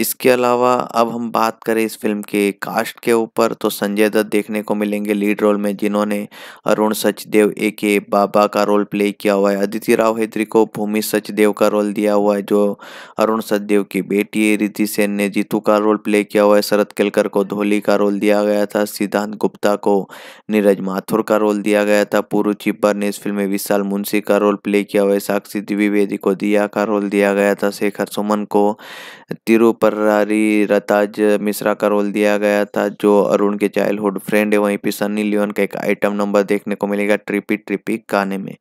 इसके अलावा अब हम बात करें इस फिल्म के कास्ट के ऊपर तो संजय दत्त देखने को मिलेंगे लीड रोल में जिन्होंने अरुण सचदेव ए के बाबा का रोल प्ले किया हुआ है अदिति राव हैदरी को भूमि सचदेव का रोल दिया हुआ है जो अरुण सचदेव की बेटी है रिति सेन ने जीतू का रोल प्ले किया हुआ है शरद केलकर को धोली का रोल दिया गया था सिद्धांत गुप्ता को नीरज माथुर का रोल दिया गया था पूर्व चिब्बर ने इस फिल्म में विशाल मुंशी का रोल प्ले किया हुआ है साक्षी द्विवेदी को दिया का रोल दिया गया था शेखर सुमन को तिरुपति पर्रारी रताज मिश्रा का रोल दिया गया था जो अरुण के चाइल्डहुड फ्रेंड है वहीं पे सनी लियोन का एक आइटम नंबर देखने को मिलेगा ट्रिपी ट्रिपी गाने में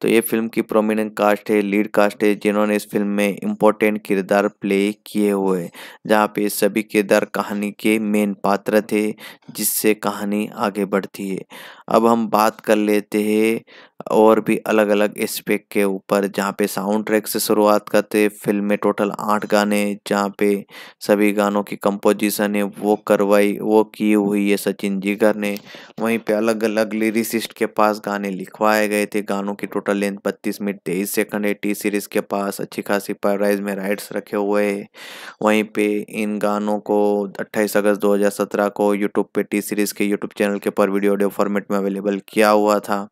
तो ये फिल्म की प्रोमिनेंट कास्ट है लीड कास्ट है जिन्होंने इस फिल्म में इम्पोर्टेंट किरदार प्ले किए हुए जहाँ पे सभी किरदार कहानी के मेन पात्र थे जिससे कहानी आगे बढ़ती है अब हम बात कर लेते हैं और भी अलग अलग स्पेक के ऊपर जहाँ पे साउंड ट्रैक से शुरुआत करते फिल्म में टोटल आठ गाने जहाँ पे सभी गानों की कंपोजिशन है वो करवाई वो की हुई है सचिन जिगर ने वहीं पे अलग अलग लिरिसिस्ट के पास गाने लिखवाए गए थे गानों की टोटल लेंथ बत्तीस मिनट तेईस सेकंड है टी सीरीज़ के पास अच्छी खासी प्राइज में राइट्स रखे हुए हैं वहीं पे इन गानों को अट्ठाईस अगस्त दो को यूट्यूब पे टी सीरीज़ के यूट्यूब चैनल के ऊपर वीडियो ऑडियो फॉर्मेट में अवेलेबल किया हुआ था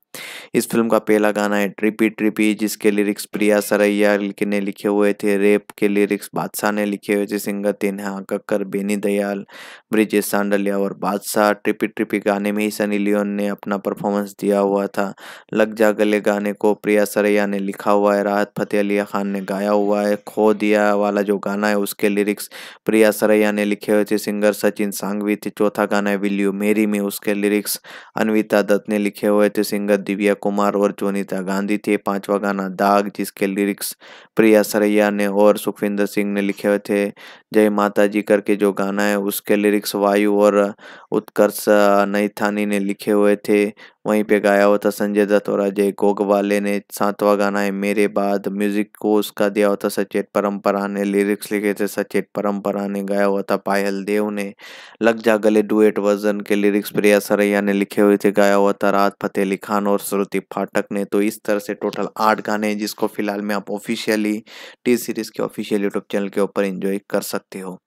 इस फिल्म का पहला गाना है ट्रिपी ट्रिपी जिसके लिरिक्स प्रिया सरैया ने लिखे हुए थे रेप के लिरिक्स बादशाह ने लिखे हुए थे सिंगर तेनहा कक्कर बेनी दयाल ब्रिजेश सांडलिया और बादशाह ट्रिपी ट्रिपी गाने में ही सनी लियोन ने अपना परफॉर्मेंस दिया हुआ था लग जा गले गाने को प्रिया सरैया ने लिखा हुआ है राहत फतेह अली खान ने गाया हुआ है खो दिया वाला जो गाना है उसके लिरिक्स प्रिया सरैया ने लिखे हुए थे सिंगर सचिन सांगवी थे चौथा गाना है विल यू मेरी में उसके लिरिक्स अनविता दत्त ने लिखे हुए थे सिंगर दिव्या कुमार और जोनीता गांधी थे पांचवा गाना दाग जिसके लिरिक्स प्रिया सरैया ने और सुखविंदर सिंह ने लिखे हुए थे जय माता जी करके जो गाना है उसके लिरिक्स वायु और उत्कर्ष नैथानी ने लिखे हुए थे वहीं पे गाया हुआ था संजय दत्त और अजय गोगवाले ने सातवा गाना है मेरे बाद म्यूजिक को उसका दिया हुआ था सचेत परम्परा ने लिरिक्स लिखे थे सचेत परम्परा ने गाया हुआ था पायल देव ने लग जा गले डुएट वर्जन के लिरिक्स प्रिया सरैया ने लिखे हुए थे गाया हुआ था रात फतेह अली खान और श्रुति फाटक ने तो इस तरह से टोटल आठ गाने हैं जिसको फिलहाल में आप ऑफिशियली टी सीरीज़ के ऑफिशियल यूट्यूब चैनल के ऊपर इंजॉय कर सकते हो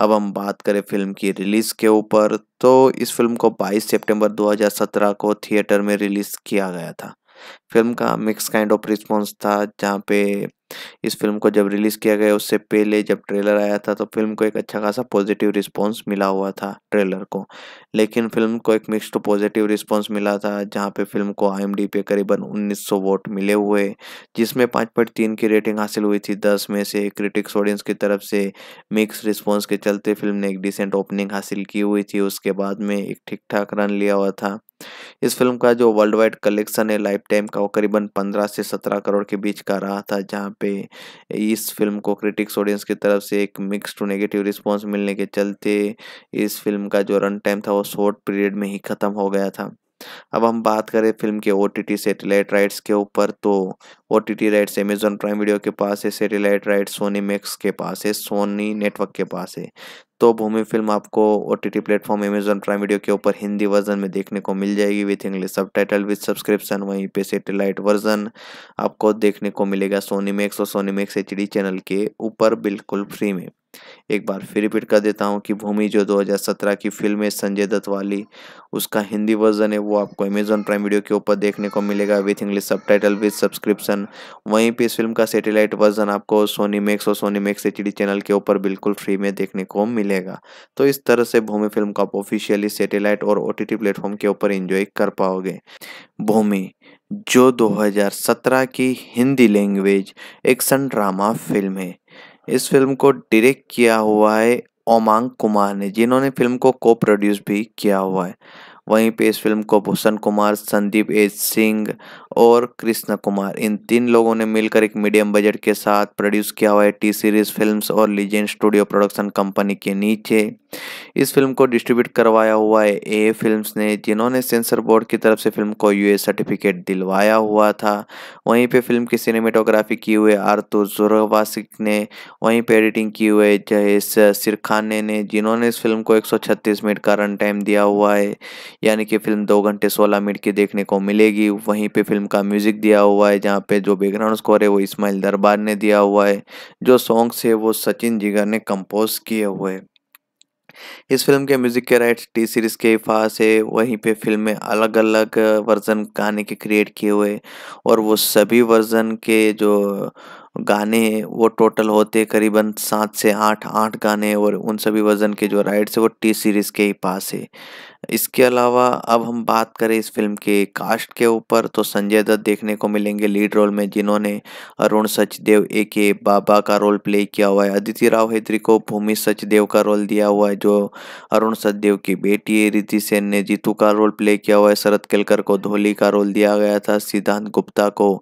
अब हम बात करें फिल्म की रिलीज़ के ऊपर तो इस फिल्म को 22 सितंबर 2017 को थिएटर में रिलीज़ किया गया था फिल्म का मिक्स काइंड ऑफ रिस्पॉन्स था जहाँ पे इस फिल्म को जब रिलीज़ किया गया उससे पहले जब ट्रेलर आया था तो फिल्म को एक अच्छा खासा पॉजिटिव रिस्पॉन्स मिला हुआ था ट्रेलर को लेकिन फिल्म को एक मिक्स्ड पॉजिटिव रिस्पॉन्स मिला था जहाँ पे फिल्म को आई पे करीबन 1900 वोट मिले हुए जिसमें पाँच पॉइंट तीन की रेटिंग हासिल हुई थी दस में से क्रिटिक्स ऑडियंस की तरफ से मिक्स रिस्पॉन्स के चलते फिल्म ने एक डिसेंट ओपनिंग हासिल की हुई थी उसके बाद में एक ठीक ठाक रन लिया हुआ था इस फिल्म का जो वर्ल्ड वाइड कलेक्शन है लाइफ टाइम का वो करीबन पंद्रह से सत्रह करोड़ के बीच का रहा था जहाँ पे इस फिल्म को क्रिटिक्स ऑडियंस की तरफ से एक मिक्स टू नेगेटिव रिस्पॉन्स मिलने के चलते इस फिल्म का जो रन टाइम था वो शॉर्ट पीरियड में ही ख़त्म हो गया था अब हम बात करें फिल्म के ओ टी सैटेलाइट राइट्स के ऊपर तो O T rights Amazon Prime video के पास है सैटेलाइट राइट्स सोनी मैक्स के पास है सोनी नेटवर्क के पास है तो भूमि फिल्म आपको O T T platform Amazon Prime video के ऊपर हिंदी वर्जन में देखने को मिल जाएगी with English subtitle with subscription वहीं पे सेटेलाइट वर्जन आपको देखने को मिलेगा सोनी मैक्स और सोनी मैक्स एच चैनल के ऊपर बिल्कुल फ्री में एक बार फिर रिपीट कर देता हूँ कि भूमि जो 2017 की फिल्म है संजय दत्त वाली उसका हिंदी वर्जन है वो आपको अमेजोन प्राइम वीडियो के ऊपर देखने को मिलेगा with English subtitle with subscription वहीं पर इस फिल्म का सेटेलाइट वर्जन आपको सोनी मैक्स और सोनी मैक्स एच चैनल के ऊपर बिल्कुल फ्री में देखने को मिलेगा तो इस तरह से भूमि फिल्म को आप ऑफिशियली सेटेलाइट और ओ टी प्लेटफॉर्म के ऊपर इंजॉय कर पाओगे भूमि जो 2017 की Hindi language action drama film है इस फिल्म को डायरेक्ट किया हुआ है ओमांग कुमार ने जिन्होंने फिल्म को को प्रोड्यूस भी किया हुआ है वहीं पे इस फिल्म को भूषण कुमार संदीप एज सिंह और कृष्णा कुमार इन तीन लोगों ने मिलकर एक मीडियम बजट के साथ प्रोड्यूस किया हुआ है टी सीरीज फिल्म्स और लीजेंड स्टूडियो प्रोडक्शन कंपनी के नीचे इस फिल्म को डिस्ट्रीब्यूट करवाया हुआ है ए फिल्म्स ने जिन्होंने सेंसर बोर्ड की तरफ से फिल्म को यूए सर्टिफिकेट दिलवाया हुआ था वहीं पे फिल्म की सिनेमेटोग्राफी की हुए आरतू जोरवासिक ने वहीं पे एडिटिंग की हुए जयेश सिरखाने ने जिन्होंने इस फिल्म को 136 मिनट का रन टाइम दिया हुआ है यानी कि फिल्म दो घंटे सोलह मिनट की देखने को मिलेगी वहीं पे फिल्म का म्यूज़िक दिया हुआ है जहाँ पे जो बैकग्राउंड स्कोर है वो इस्माइल दरबार ने दिया हुआ है जो सॉन्ग्स है वो सचिन जिगर ने कंपोज किए हुए हैं इस फिल्म के म्यूज़िक के राइट्स टी सीरीज़ के पास है वहीं पे फिल्म में अलग अलग वर्जन गाने के क्रिएट किए हुए और वो सभी वर्जन के जो गाने वो टोटल होते करीबन सात से आठ आठ गाने और उन सभी वज़न के जो राइट्स है वो टी सीरीज़ के ही पास है इसके अलावा अब हम बात करें इस फिल्म के कास्ट के ऊपर तो संजय दत्त देखने को मिलेंगे लीड रोल में जिन्होंने अरुण सचदेव ए के बाबा का रोल प्ले किया हुआ है अदिति राव हैदरी को भूमि सचदेव का रोल दिया हुआ है जो अरुण सचदेव की बेटी है रिति सेन ने जीतू का रोल प्ले किया हुआ है शरद केलकर को धोली का रोल दिया गया था सिद्धांत गुप्ता को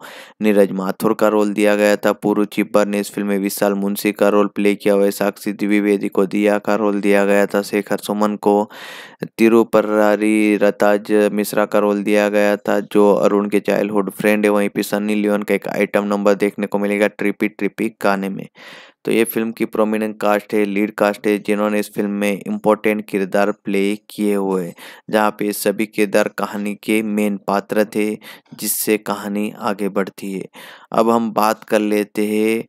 नीरज माथुर का रोल दिया गया था पूर्व चीफ बार ने इस फिल्म में विशाल मुंशी का रोल प्ले किया हुआ साक्षी द्विवेदी को दिया का रोल दिया गया था शेखर सुमन को तिरुपरारी रताज मिश्रा का रोल दिया गया था जो अरुण के चाइल्डहुड फ्रेंड है वहीं पर सनी लियोन का एक आइटम नंबर देखने को मिलेगा ट्रिपी ट्रिपी गाने में तो ये फिल्म की प्रोमिनेंट कास्ट है लीड कास्ट है जिन्होंने इस फिल्म में इम्पोर्टेंट किरदार प्ले किए हुए जहाँ पे सभी किरदार कहानी के मेन पात्र थे जिससे कहानी आगे बढ़ती है अब हम बात कर लेते हैं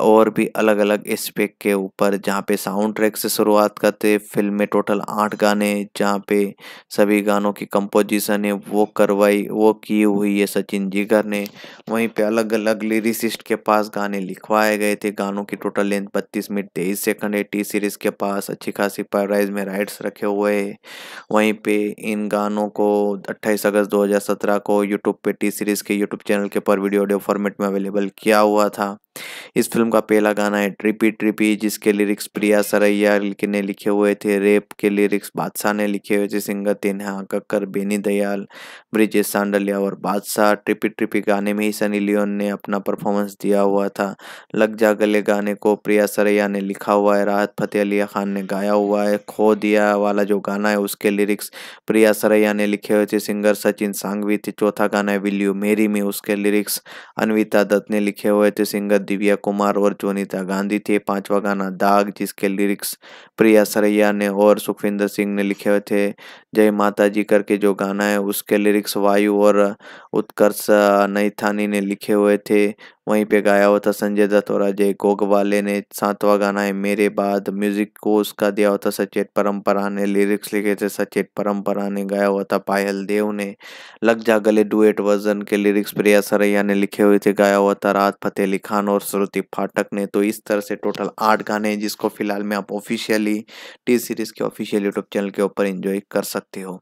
और भी अलग अलग स्पेक के ऊपर जहाँ पे साउंड ट्रैक से शुरुआत करते फिल्म में टोटल आठ गाने जहाँ पे सभी गानों की कंपोजिशन है वो करवाई वो की हुई है सचिन जिगर ने वहीं पे अलग अलग लिरिसिस्ट के पास गाने लिखवाए गए थे गानों की टोटल लेंथ बत्तीस मिनट तेईस सेकंड है टी सीरीज़ के पास अच्छी खासी प्राइज में राइट्स रखे हुए हैं वहीं पर इन गानों को अट्ठाईस अगस्त दो को यूट्यूब पर टी सीरीज़ के यूट्यूब चैनल के ऊपर वीडियो ऑडियो फॉर्मेट में अवेलेबल किया हुआ था इस फिल्म का पहला गाना है ट्रिपी ट्रिपी जिसके लिरिक्स प्रिया सरैया ने लिखे हुए थे रेप के लिरिक्स बादशाह ने लिखे हुए थे सिंगर तिन्हा कक्कर बेनी दयाल ब्रिजेश सांडलिया और बादशाह ट्रिपी ट्रिपी गाने में ही सनी लियोन ने अपना परफॉर्मेंस दिया हुआ था लग जा गले गाने को प्रिया सरैया ने लिखा हुआ है राहत फतेह अली खान ने गाया हुआ है खो दिया वाला जो गाना है उसके लिरिक्स प्रिया सरैया ने लिखे हुए थे सिंगर सचिन सांगवी थे चौथा गाना है विल यू मेरी में उसके लिरिक्स अनविता दत्त ने लिखे हुए थे सिंगर दिव्या कुमार और जोनीता गांधी थे पांचवा गाना दाग जिसके लिरिक्स प्रिया सरैया ने और सुखविंदर सिंह ने लिखे हुए थे जय माता जी करके जो गाना है उसके लिरिक्स वायु और उत्कर्ष नैथानी ने लिखे हुए थे वहीं पे गाया हुआ था संजय दत्त और अजय गोगवाले ने सातवां गाना है मेरे बाद म्यूजिक को उसका दिया हुआ था सचेत परम्परा ने लिरिक्स लिखे थे सचेत परम्परा ने गाया हुआ था पायल देव ने लग जा गले डुएट वर्जन के लिरिक्स प्रिया सरैया ने लिखे हुए थे गाया हुआ था राहत फतेह अली खान और श्रुति फाटक ने तो इस तरह से टोटल आठ गाने हैं जिसको फिलहाल में आप ऑफिशियली टी सीरीज के ऑफिशियल यूट्यूब चैनल के ऊपर इंजॉय कर सकते हो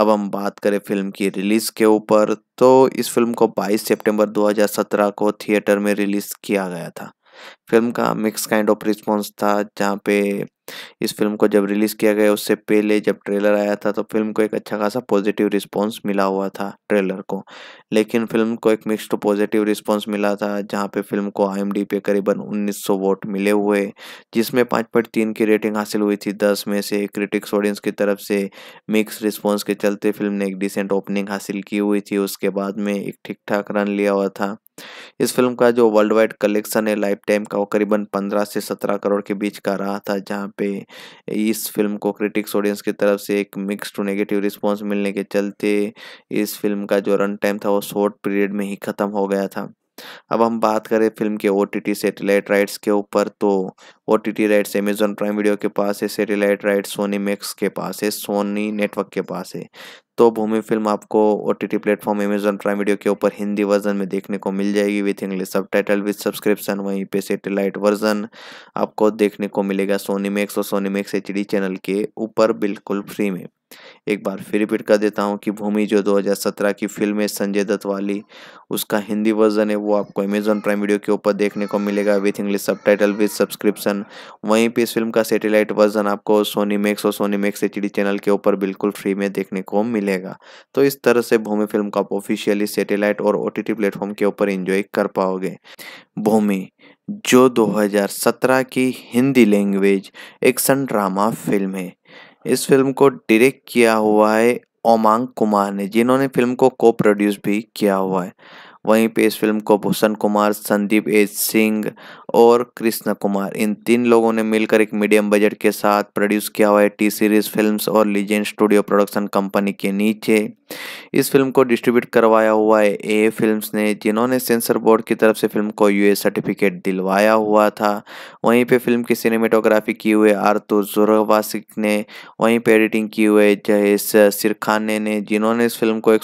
अब हम बात करें फिल्म की रिलीज़ के ऊपर तो इस फिल्म को 22 सितंबर 2017 को थिएटर में रिलीज़ किया गया था फिल्म का मिक्स काइंड ऑफ रिस्पॉन्स था जहाँ पे इस फिल्म को जब रिलीज़ किया गया उससे पहले जब ट्रेलर आया था तो फिल्म को एक अच्छा खासा पॉजिटिव रिस्पॉन्स मिला हुआ था ट्रेलर को लेकिन फिल्म को एक मिक्स्ड पॉजिटिव रिस्पॉन्स मिला था जहाँ पे फिल्म को आई पे करीबन 1900 वोट मिले हुए जिसमें पाँच पॉइंट तीन की रेटिंग हासिल हुई थी दस में से क्रिटिक्स ऑडियंस की तरफ से मिक्स रिस्पॉन्स के चलते फिल्म ने एक डिसेंट ओपनिंग हासिल की हुई थी उसके बाद में एक ठीक ठाक रन लिया हुआ था इस फिल्म का जो वर्ल्ड वाइड कलेक्शन है लाइफ टाइम का वो करीबन पंद्रह से सत्रह करोड़ के बीच का रहा था जहाँ पे इस फिल्म को क्रिटिक्स ऑडियंस की तरफ से एक मिक्स टू नेगेटिव रिस्पॉन्स मिलने के चलते इस फिल्म का जो रन टाइम था वो शॉर्ट पीरियड में ही ख़त्म हो गया था अब हम बात करें फिल्म के ओ टी सैटेलाइट राइट्स के ऊपर तो O T rights Amazon Prime video के पास है सैटेलाइट राइट्स सोनी मैक्स के पास है सोनी नेटवर्क के पास है तो भूमि फिल्म आपको O T T platform Amazon Prime video के ऊपर हिंदी वर्जन में देखने को मिल जाएगी with English subtitle with subscription वहीं पे सेटेलाइट वर्जन आपको देखने को मिलेगा सोनी मैक्स और सोनी मैक्स एच चैनल के ऊपर बिल्कुल फ्री में एक बार फिर रिपीट कर देता हूँ कि भूमि जो 2017 की फिल्म है संजय दत्त वाली उसका हिंदी वर्जन है वो आपको अमेजोन प्राइम वीडियो के ऊपर देखने को मिलेगा with English subtitle with subscription वहीं पर इस फिल्म का सेटेलाइट वर्जन आपको सोनी मैक्स और सोनी मैक्स एच चैनल के ऊपर बिल्कुल फ्री में देखने को मिलेगा तो इस तरह से भूमि फिल्म को आप ऑफिशियली सेटेलाइट और ओ टी प्लेटफॉर्म के ऊपर इंजॉय कर पाओगे भूमि जो 2017 की Hindi language action drama film है इस फिल्म को डायरेक्ट किया हुआ है ओमांग कुमार ने जिन्होंने फिल्म को को प्रोड्यूस भी किया हुआ है वहीं पे इस फिल्म को भूषण कुमार संदीप एज सिंह और कृष्ण कुमार इन तीन लोगों ने मिलकर एक मीडियम बजट के साथ प्रोड्यूस किया हुआ है टी सीरीज फिल्म्स और लीजेंड स्टूडियो प्रोडक्शन कंपनी के नीचे इस फिल्म को डिस्ट्रीब्यूट करवाया हुआ है ए फिल्म्स ने जिन्होंने सेंसर बोर्ड की तरफ से फिल्म को यूए सर्टिफिकेट दिलवाया हुआ था वहीं पे फिल्म की सिनेमेटोग्राफी की हुए आरतू जुरवासिक ने वहीं पे एडिटिंग की हुए जहेश सिरखाने ने जिन्होंने इस फिल्म को एक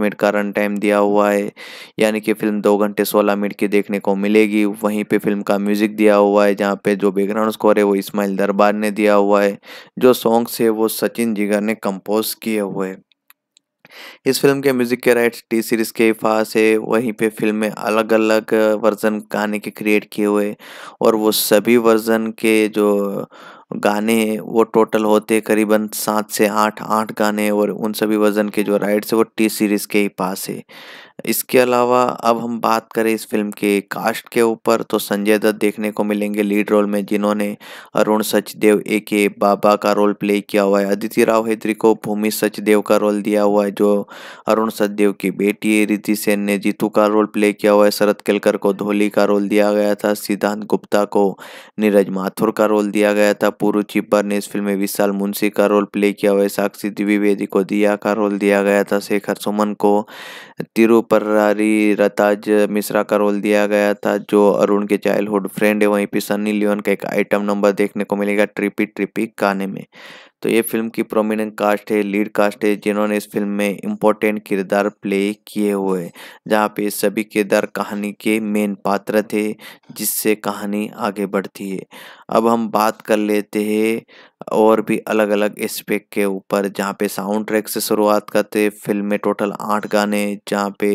मिनट का रन टाइम दिया हुआ है यानी कि फिल्म दो घंटे सोलह मिनट की देखने को मिलेगी वहीं पे फिल्म का म्यूजिक दिया हुआ है जहाँ पे जो बैकग्राउंड स्कोर है वो इस्माइल दरबार ने दिया हुआ है जो सॉन्ग्स है वो सचिन जिगर ने कंपोज किए हुए इस फिल्म के म्यूजिक के राइट्स टी सीरीज के पास है वहीं पे फिल्म में अलग अलग वर्जन गाने के क्रिएट किए हुए और वो सभी वर्जन के जो गाने वो टोटल होते करीबन सात से आठ आठ गाने और उन सभी वर्जन के जो राइट्स है वो टी सीरीज़ के ही पास है इसके अलावा अब हम बात करें इस फिल्म के कास्ट के ऊपर तो संजय दत्त देखने को मिलेंगे लीड रोल में जिन्होंने अरुण सचदेव ए के बाबा का रोल प्ले किया हुआ है अदिति राव हैदरी को भूमि सचदेव का रोल दिया हुआ है जो अरुण सचदेव की बेटी है रीति सेन ने जीतू का रोल प्ले किया हुआ है शरद केलकर को धोली का रोल दिया गया था सिद्धांत गुप्ता को नीरज माथुर का रोल दिया गया था पूर्व चिब्बर ने इस फिल्म में विशाल मुंशी का रोल प्ले किया हुआ है साक्षी द्विवेदी को दिया का रोल दिया गया था शेखर सुमन को तिरुप परारी रताज मिश्रा का रोल दिया गया था जो अरुण के चाइल्डहुड फ्रेंड है वहीं पे सनी लियोन का एक आइटम नंबर देखने को मिलेगा ट्रिपी ट्रिपी गाने में तो ये फिल्म की प्रोमिनेंट कास्ट है लीड कास्ट है जिन्होंने इस फिल्म में इम्पोर्टेंट किरदार प्ले किए हुए जहाँ पे सभी किरदार कहानी के मेन पात्र थे जिससे कहानी आगे बढ़ती है अब हम बात कर लेते हैं और भी अलग अलग स्पेक के ऊपर जहाँ पे साउंड ट्रैक से शुरुआत करते फिल्म में टोटल आठ गाने जहाँ पे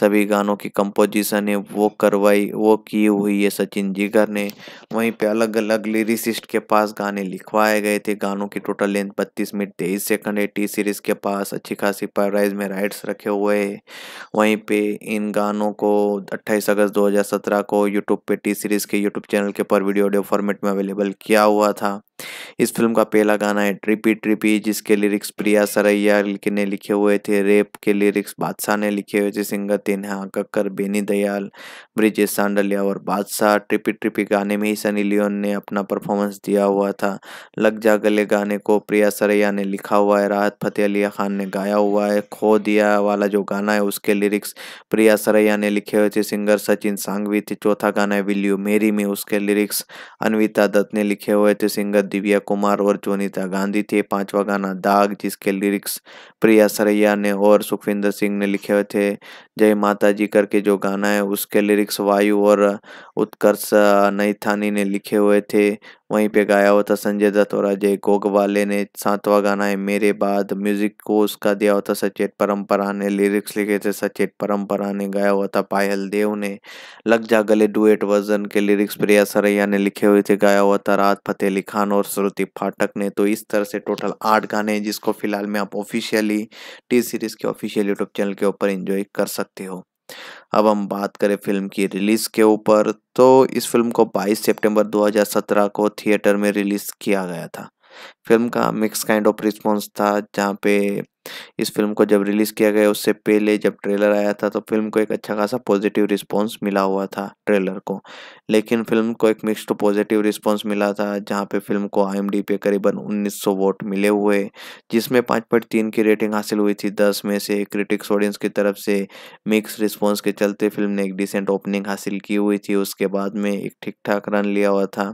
सभी गानों की कंपोजिशन है वो करवाई वो की हुई है सचिन जिगर ने वहीं पे अलग अलग लिरिसिस्ट के पास गाने लिखवाए गए थे गानों की टोटल लेंथ बत्तीस मिनट तेईस सेकंड है टी सीरीज़ के पास अच्छी खासी प्राइज में राइट्स रखे हुए हैं वहीं पे इन गानों को अट्ठाईस अगस्त दो को यूट्यूब पे टी सीरीज़ के यूट्यूब चैनल के पर वीडियो ऑडियो फॉर्मेट में अवेलेबल किया हुआ था इस फिल्म का पहला गाना है ट्रिपी ट्रिपी जिसके लिरिक्स प्रिया सरैया ने लिखे हुए थे रेप के लिरिक्स बादशाह ने लिखे हुए थे सिंगर तेन्हा कक्कर बेनी दयाल ब्रिजेश सांडलिया और बादशाह ट्रिपी ट्रिपी गाने में ही सनी लियोन ने अपना परफॉर्मेंस दिया हुआ था लग जा गले गाने को प्रिया सरैया ने लिखा हुआ है राहत फतेह अली खान ने गाया हुआ है खो दिया वाला जो गाना है उसके लिरिक्स प्रिया सरैया ने लिखे हुए थे सिंगर सचिन सांगवी थे चौथा गाना है विल यू मेरी में उसके लिरिक्स अनविता दत्त ने लिखे हुए थे सिंगर दिव्या कुमार और जोनिता गांधी थे पांचवा गाना दाग जिसके लिरिक्स प्रिया सरैया ने और सुखविंदर सिंह ने लिखे हुए थे जय माता जी करके जो गाना है उसके लिरिक्स वायु और उत्कर्ष नैथानी ने लिखे हुए थे वहीं पे गाया हुआ था संजय दत्त और अजय गोगवाले ने सातवां गाना है मेरे बाद म्यूजिक को उसका दिया हुआ था सचेत परम्परा ने लिरिक्स लिखे थे सचेत परम्परा ने गाया हुआ था पायल देव ने लग जा गले डुएट वर्जन के लिरिक्स प्रिया सरैया ने लिखे हुए थे गाया हुआ था रात फतेह अली खान और श्रुति फाटक ने तो इस तरह से टोटल आठ गाने हैं जिसको फिलहाल में आप ऑफिशियली टी सीरीज़ के ऑफिशियल यूट्यूब चैनल के ऊपर इंजॉय कर सकते हो अब हम बात करें फिल्म की रिलीज़ के ऊपर तो इस फिल्म को 22 सितंबर 2017 को थिएटर में रिलीज़ किया गया था फिल्म का मिक्स काइंड ऑफ रिस्पॉन्स था जहाँ पे इस फिल्म को जब रिलीज़ किया गया उससे पहले जब ट्रेलर आया था तो फिल्म को एक अच्छा खासा पॉजिटिव रिस्पॉन्स मिला हुआ था ट्रेलर को लेकिन फिल्म को एक मिक्स्ड पॉजिटिव रिस्पॉन्स मिला था जहाँ पे फिल्म को आई पे करीबन 1900 वोट मिले हुए जिसमें पाँच पॉइंट तीन की रेटिंग हासिल हुई थी दस में से क्रिटिक्स ऑडियंस की तरफ से मिक्स रिस्पॉन्स के चलते फिल्म ने एक डिसेंट ओपनिंग हासिल की हुई थी उसके बाद में एक ठीक ठाक रन लिया हुआ था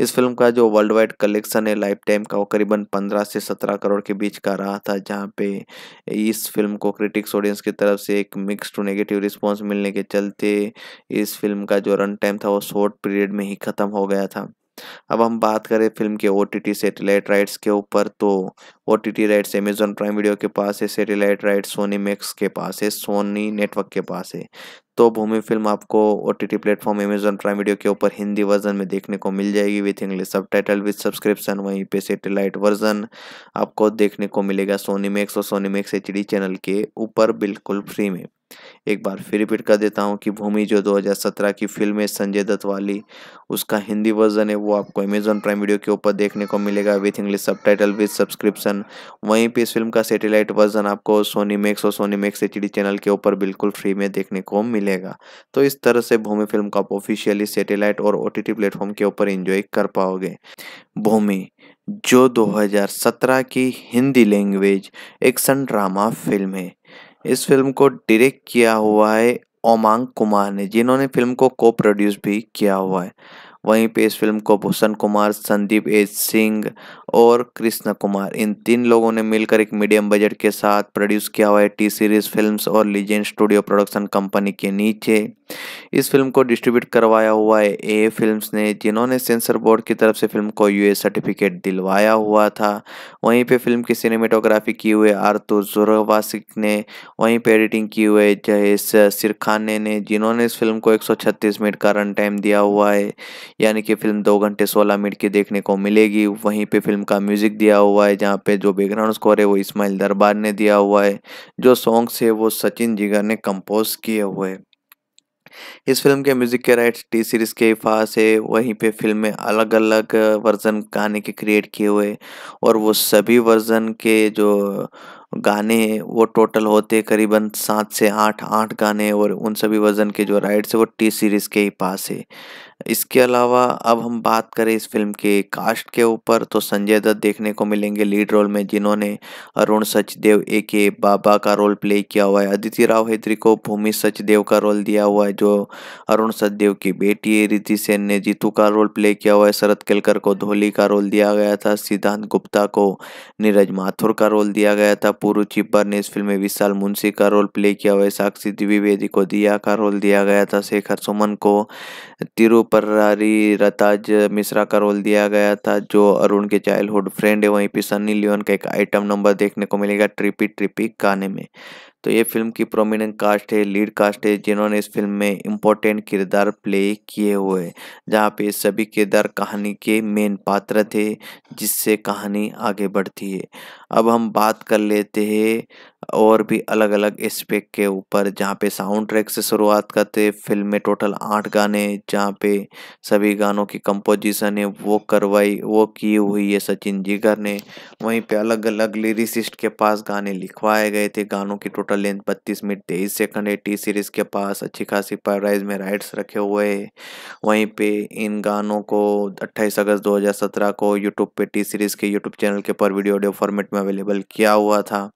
इस फिल्म का जो वर्ल्ड वाइड कलेक्शन है लाइफ टाइम का वो करीबन पंद्रह से सत्रह करोड़ के बीच का रहा था जहाँ पे इस फिल्म को क्रिटिक्स ऑडियंस की तरफ से एक मिक्स टू नेगेटिव रिस्पॉन्स मिलने के चलते इस फिल्म का जो रन टाइम था वो शॉर्ट पीरियड में ही ख़त्म हो गया था अब हम बात करें फिल्म के O T T satellite rights के ऊपर तो O T T rights Amazon Prime video के पास है सेटेलाइट राइट्स सोनी मैक्स के पास है सोनी नेटवर्क के पास है तो भूमि फिल्म आपको O T T platform Amazon Prime video के ऊपर हिंदी वर्जन में देखने को मिल जाएगी with English subtitle with subscription वहीं पे सेटेलाइट वर्जन आपको देखने को मिलेगा सोनी मैक्स और Sony Max H D channel के ऊपर बिल्कुल फ्री में एक बार फिर रिपीट कर देता हूँ कि भूमि जो 2017 की फिल्म है संजय दत्त वाली उसका हिंदी वर्जन है वो आपको अमेजोन प्राइम वीडियो के ऊपर देखने को मिलेगा with English subtitle with subscription version वहीं पे इस फिल्म का सेटेलाइट वर्जन आपको सोनी मैक्स और सोनी मैक्स एच चैनल के ऊपर बिल्कुल फ्री में देखने को मिलेगा तो इस तरह से भूमि फिल्म को आप ऑफिशियली सेटेलाइट और ओ टी प्लेटफॉर्म के ऊपर इंजॉय कर पाओगे भूमि जो 2017 की Hindi language action drama film है इस फिल्म को डायरेक्ट किया हुआ है ओमांग कुमार ने जिन्होंने फिल्म को को प्रोड्यूस भी किया हुआ है वहीं पे इस फिल्म को भूषण कुमार संदीप एज सिंह और कृष्णा कुमार इन तीन लोगों ने मिलकर एक मीडियम बजट के साथ प्रोड्यूस किया हुआ है टी सीरीज फिल्म्स और लीजेंड स्टूडियो प्रोडक्शन कंपनी के नीचे इस फिल्म को डिस्ट्रीब्यूट करवाया हुआ है ए फिल्म्स ने जिन्होंने सेंसर बोर्ड की तरफ से फिल्म को यूए सर्टिफिकेट दिलवाया हुआ था वहीं पे फिल्म की सिनेमेटोग्राफी की हुए आरतुर जुरवासिक ने वहीं पर एडिटिंग की हुए जयेश सिरखाने ने जिन्होंने इस फिल्म को एक मिनट का रन टाइम दिया हुआ है यानी कि फिल्म दो घंटे सोलह मिनट की देखने को मिलेगी वहीं पर फिल्म का म्यूज़िक दिया हुआ है जहाँ पे जो बैकग्राउंड स्कोर है वो इस्माइल दरबार ने दिया हुआ है जो सॉन्ग्स है वो सचिन जिगर ने कंपोज किए हुए हैं इस फिल्म के म्यूजिक के राइट्स टी सीरीज के पास है वहीं पे फिल्म में अलग अलग वर्जन गाने के क्रिएट किए हुए और वो सभी वर्जन के जो गाने हैं वो टोटल होते करीबन सात से आठ आठ गाने और उन सभी वर्जन के जो राइट्स है वो टी सीरीज़ के ही पास है इसके अलावा अब हम बात करें इस फिल्म के कास्ट के ऊपर तो संजय दत्त देखने को मिलेंगे लीड रोल में जिन्होंने अरुण सचदेव ए के बाबा का रोल प्ले किया हुआ है अदिति राव हैदरी को भूमि सचदेव का रोल दिया हुआ है जो अरुण सचदेव की बेटी है रिद्धि सेन ने जीतू का रोल प्ले किया हुआ है शरद केलकर को धोली का रोल दिया गया था सिद्धांत गुप्ता को नीरज माथुर का रोल दिया गया था पूर्व चिब्बर ने इस फिल्म में विशाल मुंशी का रोल प्ले किया हुआ है साक्षी द्विवेदी को दिया का रोल दिया गया था शेखर सुमन को तिरु प्रहरी रताज मिश्रा का रोल दिया गया था जो अरुण के चाइल्डहुड फ्रेंड है वहीं पे सनी लियोन का एक आइटम नंबर देखने को मिलेगा ट्रिपी ट्रिपी गाने में तो ये फिल्म की प्रोमिनेंट कास्ट है लीड कास्ट है जिन्होंने इस फिल्म में इम्पोर्टेंट किरदार प्ले किए हुए जहाँ पे सभी किरदार कहानी के मेन पात्र थे जिससे कहानी आगे बढ़ती है अब हम बात कर लेते हैं और भी अलग अलग एस्पेक्ट के ऊपर जहाँ पे साउंड ट्रैक से शुरुआत करते फिल्म में टोटल आठ गाने जहाँ पे सभी गानों की कंपोजिशन है वो करवाई वो की हुई है सचिन जिगर ने वहीं पे अलग अलग लिरिसिस्ट के पास गाने लिखवाए गए थे गानों की टोटल लेंथ बत्तीस मिनट तेईस सेकंड है टी सीरीज़ के पास अच्छी खासी प्राइज में राइट्स रखे हुए हैं वहीं पे इन गानों को अट्ठाईस अगस्त दो को यूट्यूब पे टी सीरीज़ के यूट्यूब चैनल के ऊपर वीडियो ऑडियो फॉर्मेट में अवेलेबल किया हुआ था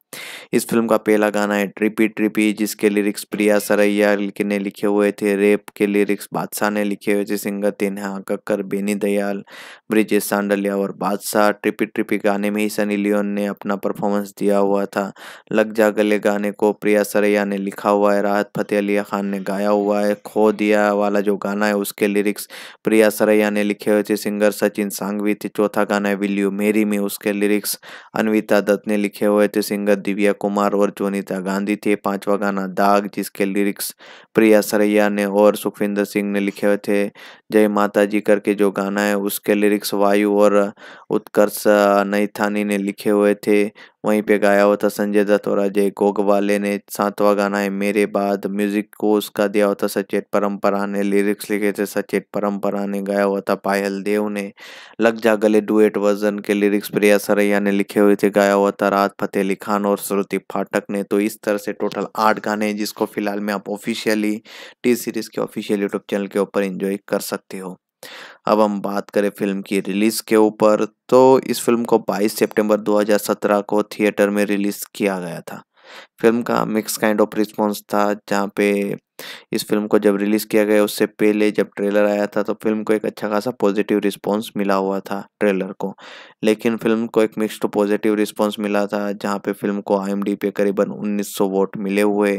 इस फिल्म का पहला गाना है ट्रिपी ट्रिपी जिसके लिरिक्स प्रिया सरैया ने लिखे हुए थे रेप के लिरिक्स बादशाह ने लिखे हुए थे सिंगर तेनहा कक्कर बेनी दयाल ब्रिजेश सांडलिया और बादशाह ट्रिपी ट्रिपी गाने में ही सनी लियोन ने अपना परफॉर्मेंस दिया हुआ था लग जा गले गाने को प्रिया सरैया ने लिखा हुआ है राहत फतेह अली खान ने गाया हुआ है खो दिया वाला जो गाना है उसके लिरिक्स प्रिया सरैया ने लिखे हुए थे सिंगर सचिन सांगवी थे चौथा गाना है विल यू मेरी में उसके लिरिक्स अनविता दत्त ने लिखे हुए थे सिंगर दिव्या कुमार और जोनीता गांधी थे पांचवा गाना दाग जिसके लिरिक्स प्रिया सरैया ने और सुखविंदर सिंह ने लिखे हुए थे जय माता जी करके जो गाना है उसके लिरिक्स वायु और उत्कर्ष नैथानी ने लिखे हुए थे वहीं पे गाया हुआ था संजय दत्त और अजय वाले ने सातवां गाना है मेरे बाद म्यूजिक को उसका दिया हुआ था सचेत परंपरा ने लिरिक्स लिखे थे सचेत परंपरा ने गाया हुआ था पायल देव ने लग जा गले डुएट वर्जन के लिरिक्स प्रिया सरैया ने लिखे हुए थे गाया हुआ था रात फतेह अली खान और श्रुति फाटक ने तो इस तरह से टोटल आठ गाने हैं जिसको फिलहाल में आप ऑफिशियली टी सीरीज के ऑफिशियल यूट्यूब चैनल के ऊपर इंजॉय कर सकते सकते हो अब हम बात करें फिल्म की रिलीज़ के ऊपर तो इस फिल्म को 22 सितंबर 2017 को थिएटर में रिलीज़ किया गया था फिल्म का मिक्स काइंड ऑफ रिस्पॉन्स था जहाँ पे इस फिल्म को जब रिलीज़ किया गया उससे पहले जब ट्रेलर आया था तो फिल्म को एक अच्छा खासा पॉजिटिव रिस्पांस मिला हुआ था ट्रेलर को लेकिन फिल्म को एक मिक्स्ड पॉजिटिव रिस्पांस मिला था जहां पे फिल्म को आई पे करीबन 1900 वोट मिले हुए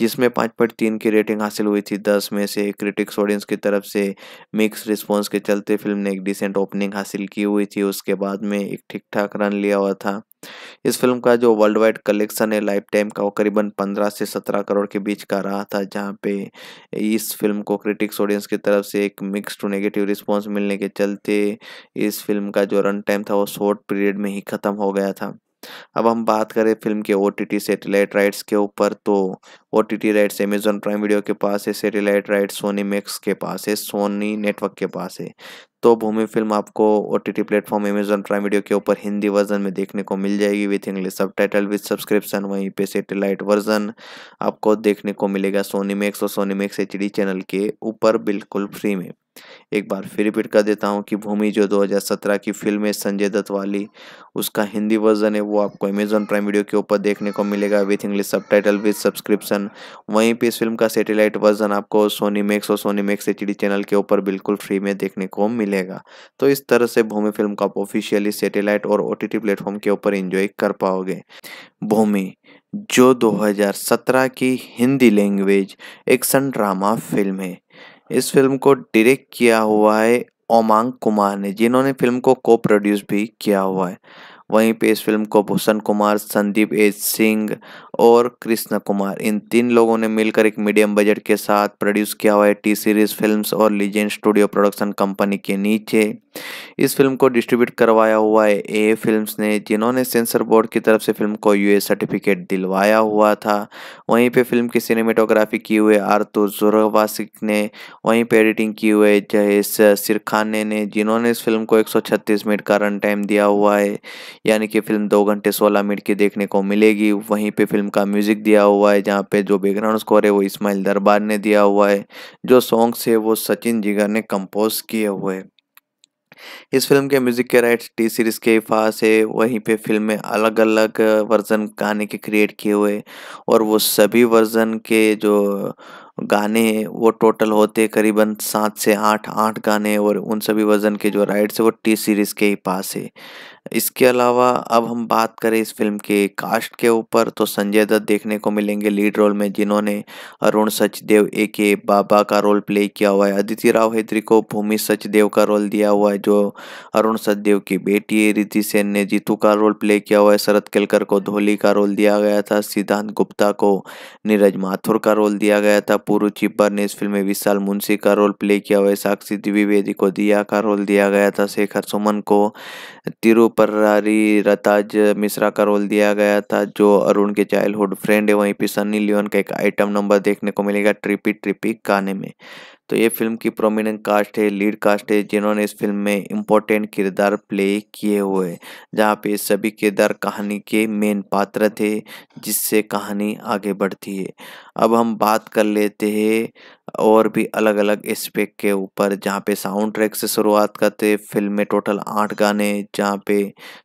जिसमें पाँच पॉइंट तीन की रेटिंग हासिल हुई थी दस में से क्रिटिक्स ऑडियंस की तरफ से मिक्स रिस्पॉन्स के चलते फिल्म ने एक डिसेंट ओपनिंग हासिल की हुई थी उसके बाद में एक ठीक ठाक रन लिया हुआ था इस फिल्म का जो वर्ल्ड वाइड कलेक्शन है लाइफ टाइम का वो करीबन पंद्रह से सत्रह करोड़ के बीच का रहा था जहाँ पे इस फिल्म को क्रिटिक्स ऑडियंस की तरफ से एक मिक्स टू नेगेटिव रिस्पॉन्स मिलने के चलते इस फिल्म का जो रन टाइम था वो शॉर्ट पीरियड में ही ख़त्म हो गया था अब हम बात करें फिल्म के ओ टी राइट्स के ऊपर तो O T T rights Amazon Prime video के पास है सेटेलाइट राइट्स सोनी मैक्स के पास है सोनी नेटवर्क के पास है तो भूमि फिल्म आपको O T T platform Amazon Prime video के ऊपर हिंदी वर्जन में देखने को मिल जाएगी with English subtitle with subscription वहीं पे सेटेलाइट वर्जन आपको देखने को मिलेगा सोनी मैक्स और सोनी मैक्स एच चैनल के ऊपर बिल्कुल फ्री में एक बार फिर रिपीट कर देता हूँ कि भूमि जो 2017 की फिल्म है संजय दत्त वाली उसका हिंदी वर्जन है वो आपको अमेजोन प्राइम वीडियो के ऊपर देखने को मिलेगा with English subtitle with subscription version वहीं पे इस फिल्म का सेटेलाइट वर्जन आपको सोनी मैक्स और सोनी मैक्स एच चैनल के ऊपर बिल्कुल फ्री में देखने को मिलेगा तो इस तरह से भूमि फिल्म को आप ऑफिशियली सेटेलाइट और ओ टी प्लेटफॉर्म के ऊपर इंजॉय कर पाओगे भूमि जो 2017 की Hindi language action drama film है इस फिल्म को डायरेक्ट किया हुआ है ओमांग कुमार ने जिन्होंने फिल्म को को प्रोड्यूस भी किया हुआ है वहीं पे इस फिल्म को भूषण कुमार संदीप एज सिंह और कृष्णा कुमार इन तीन लोगों ने मिलकर एक मीडियम बजट के साथ प्रोड्यूस किया हुआ है टी सीरीज फिल्म्स और लीजेंड स्टूडियो प्रोडक्शन कंपनी के नीचे इस फिल्म को डिस्ट्रीब्यूट करवाया हुआ है ए फिल्म्स ने जिन्होंने सेंसर बोर्ड की तरफ से फिल्म को यूए सर्टिफिकेट दिलवाया हुआ था वहीं पे फिल्म की सिनेमेटोग्राफी की हुए आरतु जोरवासिक ने वहीं पर एडिटिंग की हुए सिर सिरखाने ने जिन्होंने इस फिल्म को 136 मिनट का रन टाइम दिया हुआ है यानी कि फिल्म दो घंटे सोलह मिनट की देखने को मिलेगी वहीं पे फिल्म फिल्म का म्यूजिक दिया हुआ है जहाँ पे जो बैकग्राउंड स्कोर है वो इस्माइल दरबार ने दिया हुआ है जो सॉन्ग्स है वो सचिन जिगर ने कंपोज किए हुए है इस फिल्म के म्यूजिक के राइट्स टी सीरीज के फास है वहीं पे फिल्म में अलग अलग वर्जन गाने के क्रिएट किए हुए और वो सभी वर्जन के जो गाने हैं वो टोटल होते करीबन सात से आठ आठ गाने और उन सभी वर्जन के जो राइट्स है वो टी सीरीज के ही पास है इसके अलावा अब हम बात करें इस फिल्म के कास्ट के ऊपर तो संजय दत्त देखने को मिलेंगे लीड रोल में जिन्होंने अरुण सचदेव ए के बाबा का रोल प्ले किया हुआ है अदिति राव हैदरी को भूमि सचदेव का रोल दिया हुआ है जो अरुण सचदेव की बेटी है रिति सेन ने जीतू का रोल प्ले किया हुआ है शरद केलकर को धोली का रोल दिया गया था सिद्धांत गुप्ता को नीरज माथुर का रोल दिया गया था पूर्व चिब्बर ने इस फिल्म में विशाल मुंशी का रोल प्ले किया हुआ है साक्षी द्विवेदी को दिया का रोल दिया गया था शेखर सुमन को तिरुप पर्रारी रताज मिश्रा का रोल दिया गया था जो अरुण के चाइल्डहुड फ्रेंड है वहीं पे सनी लियोन का एक आइटम नंबर देखने को मिलेगा ट्रिपी ट्रिपी गाने में तो ये फिल्म की प्रोमिनेंट कास्ट है लीड कास्ट है जिन्होंने इस फिल्म में इम्पोर्टेंट किरदार प्ले किए हुए जहाँ पे सभी किरदार कहानी के मेन पात्र थे जिससे कहानी आगे बढ़ती है अब हम बात कर लेते हैं और भी अलग अलग एस्पेक्ट के ऊपर जहाँ पे साउंड ट्रैक से शुरुआत करते फिल्म में टोटल आठ गाने जहाँ पे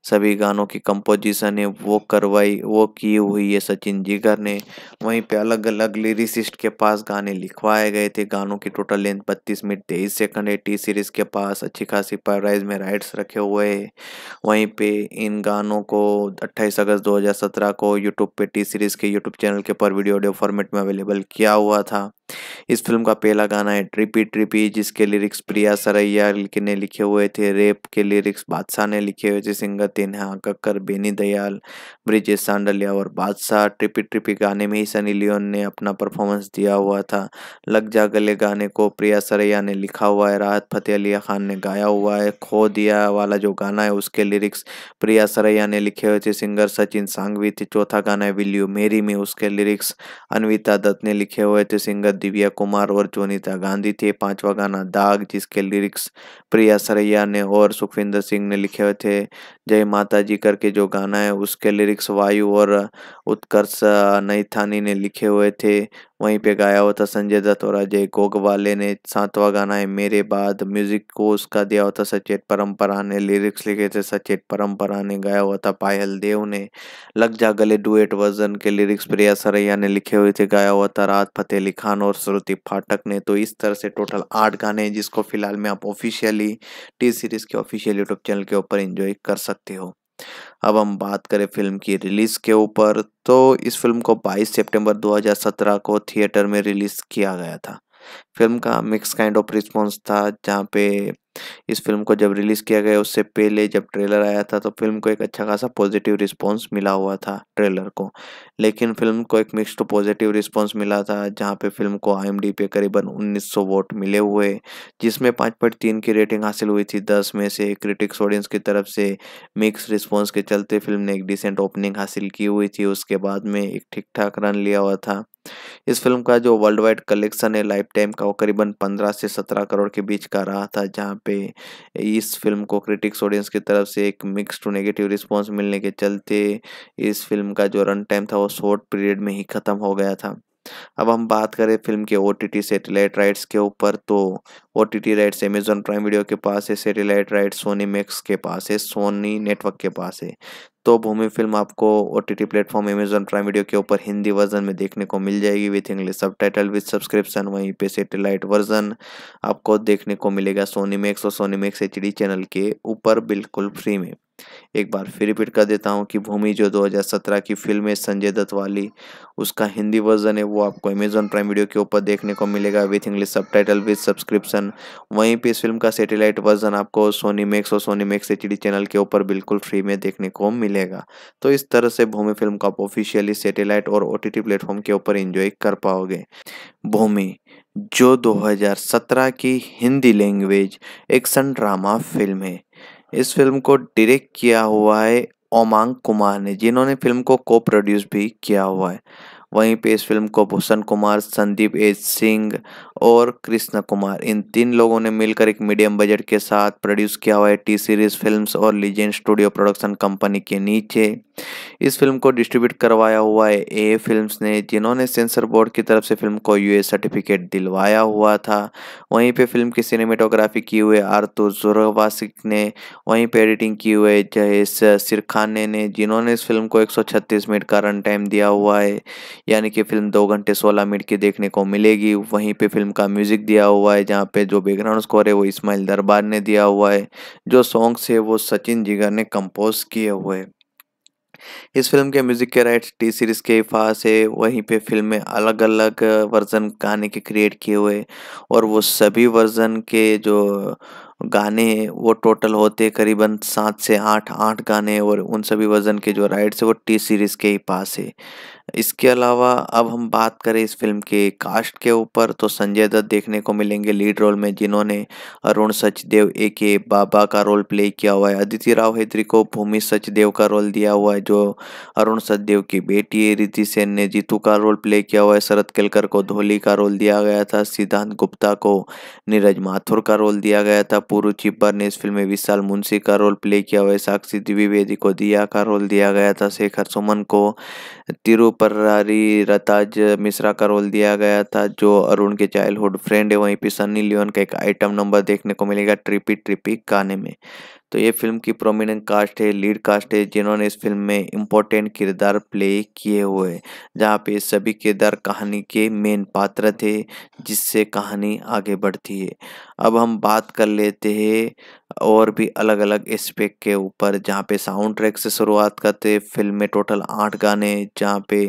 सभी गानों की कंपोजिशन है वो करवाई वो की हुई है सचिन जिगर ने वहीं पे अलग अलग लिरिसिस्ट के पास गाने लिखवाए गए थे गानों की टोटल लेंथ बत्तीस मिनट तेईस सेकंड है टी सीरीज़ के पास अच्छी खासी प्राइज में राइट्स रखे हुए हैं वहीं पे इन गानों को अट्ठाईस अगस्त दो को यूट्यूब पे टी सीरीज़ के यूट्यूब चैनल के ऊपर वीडियो ऑडियो फॉर्मेट में में अवेलेबल किया हुआ था इस फिल्म का पहला गाना है ट्रिपी ट्रिपी जिसके लिरिक्स प्रिया सरैया ने लिखे हुए थे रेप के लिरिक्स बादशाह ने लिखे हुए थे सिंगर तेनहा कक्कर बेनी दयाल ब्रिजेश सांडलिया और बादशाह ट्रिपी ट्रिपी गाने में ही सनी लियोन ने अपना परफॉर्मेंस दिया हुआ था लग जा गले गाने को प्रिया सरैया ने लिखा हुआ है राहत फतेह अली खान ने गाया हुआ है खो दिया वाला जो गाना है उसके लिरिक्स प्रिया सरैया ने लिखे हुए थे सिंगर सचिन सांगवी थे चौथा गाना है विल यू मेरी में उसके लिरिक्स अनविता दत्त ने लिखे हुए थे सिंगर दिव्या कुमार और जोनीता गांधी थे पांचवा गाना दाग जिसके लिरिक्स प्रिया सरैया ने और सुखविंदर सिंह ने लिखे हुए थे जय माता जी करके जो गाना है उसके लिरिक्स वायु और उत्कर्ष नैथानी ने लिखे हुए थे वहीं पे गाया हुआ था संजय दत्त और अजय गोगवाले ने सातवा गाना है मेरे बाद म्यूजिक को उसका दिया हुआ था सचेत परम्परा ने लिरिक्स लिखे थे सचेत परम्परा ने गाया हुआ था पायल देव ने लग जा गले डुएट वर्जन के लिरिक्स प्रिया सरैया ने लिखे हुए थे गाया हुआ था रात फतेह अली खान और श्रुति फाटक ने तो इस तरह से टोटल आठ गाने हैं जिसको फिलहाल में आप ऑफिशियली टी सीरीज़ के ऑफिशियल यूट्यूब चैनल के ऊपर इंजॉय कर सकते हो अब हम बात करें फिल्म की रिलीज़ के ऊपर तो इस फिल्म को 22 सितंबर 2017 को थिएटर में रिलीज़ किया गया था फिल्म का मिक्स काइंड ऑफ रिस्पॉन्स था जहाँ पे इस फिल्म को जब रिलीज़ किया गया उससे पहले जब ट्रेलर आया था तो फिल्म को एक अच्छा खासा पॉजिटिव रिस्पॉन्स मिला हुआ था ट्रेलर को लेकिन फिल्म को एक मिक्स्ड पॉजिटिव रिस्पॉन्स मिला था जहाँ पे फिल्म को आई पे करीबन 1900 वोट मिले हुए जिसमें पाँच पॉइंट तीन की रेटिंग हासिल हुई थी दस में से क्रिटिक्स ऑडियंस की तरफ से मिक्स रिस्पॉन्स के चलते फिल्म ने एक डिसेंट ओपनिंग हासिल की हुई थी उसके बाद में एक ठीक ठाक रन लिया हुआ था इस फिल्म का जो वर्ल्ड वाइड कलेक्शन है लाइफ टाइम का वो करीबन पंद्रह से सत्रह करोड़ के बीच का रहा था जहाँ पे इस फिल्म को क्रिटिक्स ऑडियंस की तरफ से एक मिक्स टू नेगेटिव रिस्पॉन्स मिलने के चलते इस फिल्म का जो रन टाइम था वो शॉर्ट पीरियड में ही ख़त्म हो गया था अब हम बात करें फिल्म के ओ टी सैटेलाइट राइट्स के ऊपर तो O T rights Amazon Prime video के पास है सैटेलाइट राइट्स सोनी मैक्स के पास है सोनी नेटवर्क के पास है तो भूमि फिल्म आपको O T T platform Amazon Prime video के ऊपर हिंदी वर्जन में देखने को मिल जाएगी with English subtitle with subscription वहीं पे सेटेलाइट वर्जन आपको देखने को मिलेगा सोनी मैक्स और सोनी मैक्स एच चैनल के ऊपर बिल्कुल फ्री में एक बार फिर रिपीट कर देता हूँ कि भूमि जो 2017 की फिल्म है संजय दत्त वाली उसका हिंदी वर्जन है वो आपको अमेजोन प्राइम वीडियो के ऊपर देखने को मिलेगा with English subtitle with subscription वहीं पर इस फिल्म का सेटेलाइट वर्जन आपको सोनी मैक्स और सोनी मैक्स एच चैनल के ऊपर बिल्कुल फ्री में देखने को मिलेगा तो इस तरह से भूमि फिल्म को आप ऑफिशियली सेटेलाइट और ओ टी प्लेटफॉर्म के ऊपर इंजॉय कर पाओगे भूमि जो 2017 की Hindi language action drama film है इस फिल्म को डायरेक्ट किया हुआ है ओमांग कुमार ने जिन्होंने फिल्म को को प्रोड्यूस भी किया हुआ है वहीं पे इस फिल्म को भूषण कुमार संदीप एज सिंह और कृष्णा कुमार इन तीन लोगों ने मिलकर एक मीडियम बजट के साथ प्रोड्यूस किया हुआ है टी सीरीज फिल्म्स और लीजेंड स्टूडियो प्रोडक्शन कंपनी के नीचे इस फिल्म को डिस्ट्रीब्यूट करवाया हुआ है ए फिल्म्स ने जिन्होंने सेंसर बोर्ड की तरफ से फिल्म को यूए सर्टिफिकेट दिलवाया हुआ था वहीं पे फिल्म की सिनेमेटोग्राफी की हुए आरतू जोरवासिक ने वहीं पे एडिटिंग की हुए जहेश सिरखाने ने जिन्होंने इस फिल्म को एक मिनट का रन टाइम दिया हुआ है यानी कि फिल्म दो घंटे सोलह मिनट की देखने को मिलेगी वहीं पे फिल्म का म्यूज़िक दिया हुआ है जहाँ पे जो बैकग्राउंड स्कोर है वो इस्माइल दरबार ने दिया हुआ है जो सॉन्ग्स है वो सचिन जिगर ने कंपोज किए हुए हैं इस फिल्म के म्यूज़िक के राइट्स टी सीरीज़ के पास है वहीं पे फिल्म में अलग अलग वर्जन गाने के क्रिएट किए हुए और वो सभी वर्जन के जो गाने हैं वो टोटल होते करीबन सात से आठ आठ गाने और उन सभी वर्जन के जो राइट्स है वो टी सीरीज़ के ही पास है इसके अलावा अब हम बात करें इस फिल्म के कास्ट के ऊपर तो संजय दत्त देखने को मिलेंगे लीड रोल में जिन्होंने अरुण सचदेव ए के बाबा का रोल प्ले किया हुआ है अदिति राव हैदरी को भूमि सचदेव का रोल दिया हुआ है जो अरुण सचदेव की बेटी है रिति सेन ने जीतू का रोल प्ले किया हुआ है शरद केलकर को धोली का रोल दिया गया था सिद्धांत गुप्ता को नीरज माथुर का रोल दिया गया था पूर्व चिब्बर ने इस फिल्म में विशाल मुंशी का रोल प्ले किया हुआ है साक्षी द्विवेदी को दिया का रोल दिया गया था शेखर सुमन को तिरुप प्रहरी रताज मिश्रा का रोल दिया गया था जो अरुण के चाइल्डहुड फ्रेंड है वहीं पे सनी लियोन का एक आइटम नंबर देखने को मिलेगा ट्रिपी ट्रिपी गाने में तो ये फिल्म की प्रोमिनेंट कास्ट है लीड कास्ट है जिन्होंने इस फिल्म में इम्पोर्टेंट किरदार प्ले किए हुए जहाँ पे सभी किरदार कहानी के मेन पात्र थे जिससे कहानी आगे बढ़ती है अब हम बात कर लेते हैं और भी अलग अलग एस्पेक्ट के ऊपर जहाँ पे साउंड ट्रैक से शुरुआत करते फिल्म में टोटल आठ गाने जहाँ पे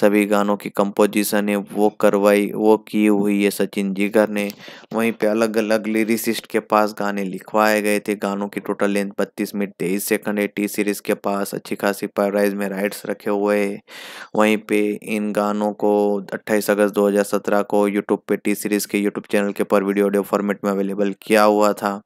सभी गानों की कंपोजिशन है वो करवाई वो की हुई है सचिन जीगर ने वहीं पे अलग अलग लिरिसिस्ट के पास गाने लिखवाए गए थे गानों की टोटल टोटल लेंथ बत्तीस मिनट तेईस सेकंड है टी सीरीज़ के पास अच्छी खासी राइज में राइट्स रखे हुए हैं वहीं पे इन गानों को 28 अगस्त 2017 को यूट्यूब पे टी सीरीज़ के यूट्यूब चैनल के ऊपर वीडियो ऑडियो फॉर्मेट में अवेलेबल किया हुआ था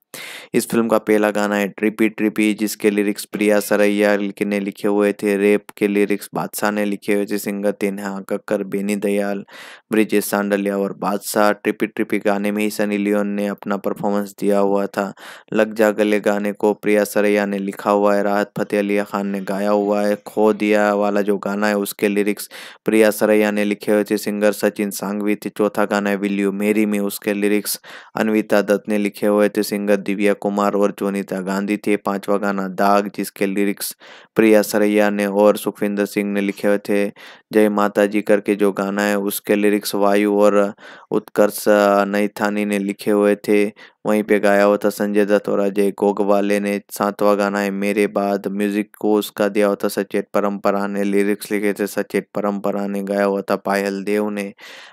इस फिल्म का पहला गाना है ट्रिपी ट्रिपी जिसके लिरिक्स प्रिया सरैया ने लिखे हुए थे रेप के लिरिक्स बादशाह ने लिखे हुए थे सिंगर तिन्हा कक्कर बेनी दयाल ब्रिजेश सांडलिया और बादशाह ट्रिपी ट्रिपी गाने में ही सनी लियोन ने अपना परफॉर्मेंस दिया हुआ था लग जा गले गाने को प्रिया सरैया ने लिखा हुआ है राहत फतेह अली खान ने गाया हुआ है खो दिया वाला जो गाना है उसके लिरिक्स प्रिया सरैया ने लिखे हुए थे सिंगर सचिन सांगवी थे चौथा गाना है विल यू मेरी में उसके लिरिक्स अनविता दत्त ने लिखे हुए थे सिंगर दिव्या कुमार और जोनीता गांधी थे पांचवा गाना दाग जिसके लिरिक्स प्रिया सरैया ने और सुखविंदर सिंह ने लिखे हुए थे जय माता जी करके जो गाना है उसके लिरिक्स वायु और उत्कर्ष नैथानी ने लिखे हुए थे वहीं पे गाया हुआ था संजय दत्त और अजय गोगवाले ने सातवां गाना है मेरे बाद म्यूजिक को उसका दिया हुआ था सचेत परम्परा ने लिरिक्स लिखे थे सचेत परम्परा ने गाया हुआ था पायल देव ने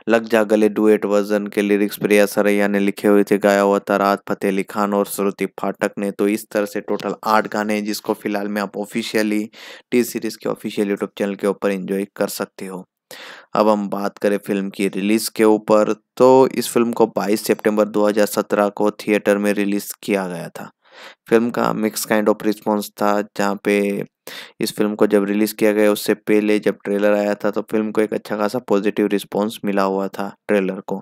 लग जा गले डुएट वर्जन के लिरिक्स प्रिया सरैया ने लिखे हुए थे गाया हुआ था राहत फतेह अली खान और श्रुति फाटक ने तो इस तरह से टोटल आठ गाने हैं जिसको फिलहाल में आप ऑफिशियली टी सीरीज के ऑफिशियल यूट्यूब चैनल के ऊपर इंजॉय कर सकते हो अब हम बात करें फिल्म की रिलीज़ के ऊपर तो इस फिल्म को 22 सितंबर 2017 को थिएटर में रिलीज़ किया गया था फिल्म का मिक्स काइंड ऑफ रिस्पॉन्स था जहाँ पे इस फिल्म को जब रिलीज़ किया गया उससे पहले जब ट्रेलर आया था तो फिल्म को एक अच्छा खासा पॉजिटिव रिस्पांस मिला हुआ था ट्रेलर को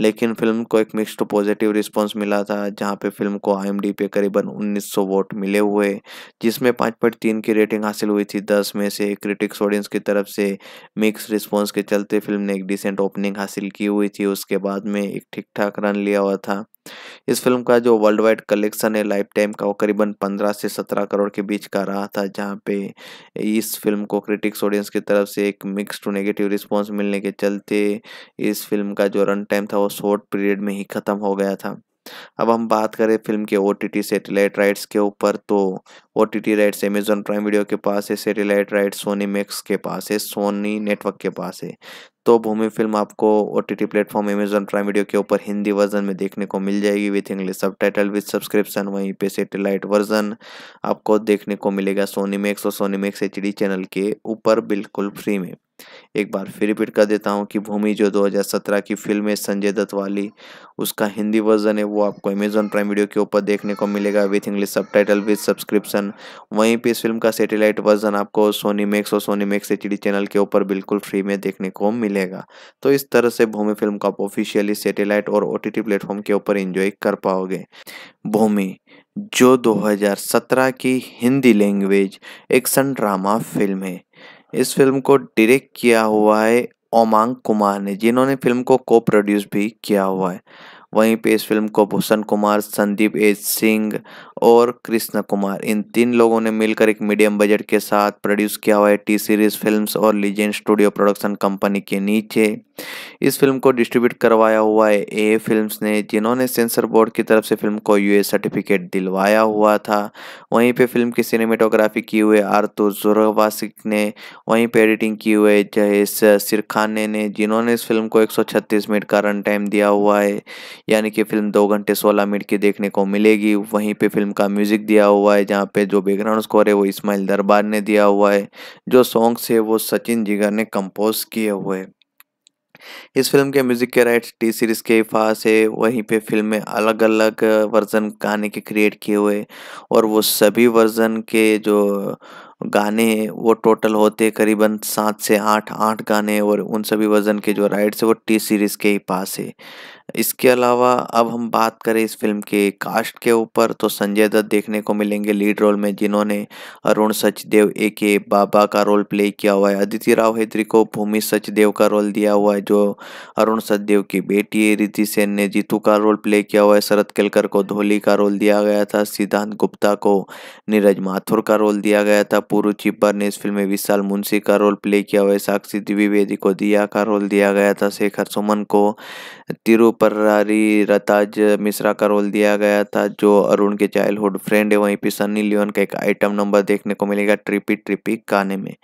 लेकिन फिल्म को एक मिक्स्ड पॉजिटिव रिस्पांस मिला था जहां पे फिल्म को आई पे करीबन 1900 वोट मिले हुए जिसमें पाँच पॉइंट तीन की रेटिंग हासिल हुई थी दस में से क्रिटिक्स ऑडियंस की तरफ से मिक्स रिस्पॉन्स के चलते फिल्म ने एक डिसेंट ओपनिंग हासिल की हुई थी उसके बाद में एक ठीक ठाक रन लिया हुआ था इस फिल्म का जो वर्ल्ड वाइड कलेक्शन है लाइफ टाइम का वो करीबन पंद्रह से सत्रह करोड़ के बीच का रहा था जहाँ पे इस फिल्म को क्रिटिक्स ऑडियंस की तरफ से एक मिक्स टू नेगेटिव रिस्पांस मिलने के चलते इस फिल्म का जो रन टाइम था वो शॉर्ट पीरियड में ही ख़त्म हो गया था अब हम बात करें फिल्म के ओ टी सैटेलाइट राइट्स के ऊपर तो O T T rights Amazon Prime video के पास है सेटेलाइट राइट्स सोनी मैक्स के पास है सोनी नेटवर्क के पास है तो भूमि फिल्म आपको O T T platform Amazon Prime video के ऊपर हिंदी वर्जन में देखने को मिल जाएगी with English subtitle with subscription वहीं पे सेटेलाइट वर्जन आपको देखने को मिलेगा सोनी मैक्स और सोनी मैक्स एच चैनल के ऊपर बिल्कुल फ्री में एक बार फिर रिपीट कर देता हूँ कि भूमि जो 2017 की फिल्म है संजय दत्त वाली उसका हिंदी वर्जन है वो आपको अमेजोन प्राइम वीडियो के ऊपर देखने को मिलेगा with English subtitle with subscription वहीं पे इस फिल्म का सेटेलाइट वर्जन आपको सोनी मैक्स और सोनी मैक्स एच चैनल के ऊपर बिल्कुल फ्री में देखने को मिलेगा तो इस तरह से भूमि फिल्म को आप ऑफिशियली सेटेलाइट और ओ टी प्लेटफॉर्म के ऊपर इंजॉय कर पाओगे भूमि जो 2017 की Hindi language action drama film है इस फिल्म को डायरेक्ट किया हुआ है ओमांग कुमार ने जिन्होंने फिल्म को को प्रोड्यूस भी किया हुआ है वहीं पे इस फिल्म को भूषण कुमार संदीप एज सिंह और कृष्णा कुमार इन तीन लोगों ने मिलकर एक मीडियम बजट के साथ प्रोड्यूस किया हुआ है टी सीरीज फिल्म्स और लीजेंड स्टूडियो प्रोडक्शन कंपनी के नीचे इस फिल्म को डिस्ट्रीब्यूट करवाया हुआ है ए फिल्म्स ने जिन्होंने सेंसर बोर्ड की तरफ से फिल्म को यूए सर्टिफिकेट दिलवाया हुआ था वहीं पे फिल्म की सिनेमेटोग्राफी की हुए आरतू जुरवासिक ने वहीं पे एडिटिंग की हुए जहेश सिरखाने ने जिन्होंने इस फिल्म को एक मिनट का रन टाइम दिया हुआ है यानी कि फिल्म दो घंटे सोलह मिनट की देखने को मिलेगी वहीं पे फिल्म का म्यूज़िक दिया हुआ है जहाँ पे जो बैकग्राउंड स्कोर है वो इस्माइल दरबार ने दिया हुआ है जो सॉन्ग्स है वो सचिन जिगर ने कंपोज किए हुए इस फिल्म के म्यूज़िक के राइट्स टी सीरीज़ के पास है वहीं पे फिल्म में अलग अलग वर्जन गाने के क्रिएट किए हुए और वो सभी वर्जन के जो गाने हैं वो टोटल होते करीबन सात से आठ आठ गाने और उन सभी वर्जन के जो राइट्स है वो टी सीरीज़ के ही पास है इसके अलावा अब हम बात करें इस फिल्म के कास्ट के ऊपर तो संजय दत्त देखने को मिलेंगे लीड रोल में जिन्होंने अरुण सचदेव ए के बाबा का रोल प्ले किया हुआ है अदिति राव हैदरी को भूमि सचदेव का रोल दिया हुआ है जो अरुण सचदेव की बेटी है रिद्धि सेन ने जीतू का रोल प्ले किया हुआ है शरद केलकर को धोली का रोल दिया गया था सिद्धांत गुप्ता को नीरज माथुर का रोल दिया गया था पूर्व चिब्बर ने इस फिल्म में विशाल मुंशी का रोल प्ले किया हुआ है साक्षी द्विवेदी को दिया का रोल दिया गया था शेखर सुमन को तिरुप परारी रताज मिश्रा का रोल दिया गया था जो अरुण के चाइल्डहुड फ्रेंड है वहीं पे सनी लियोन का एक आइटम नंबर देखने को मिलेगा ट्रिपी ट्रिपी गाने में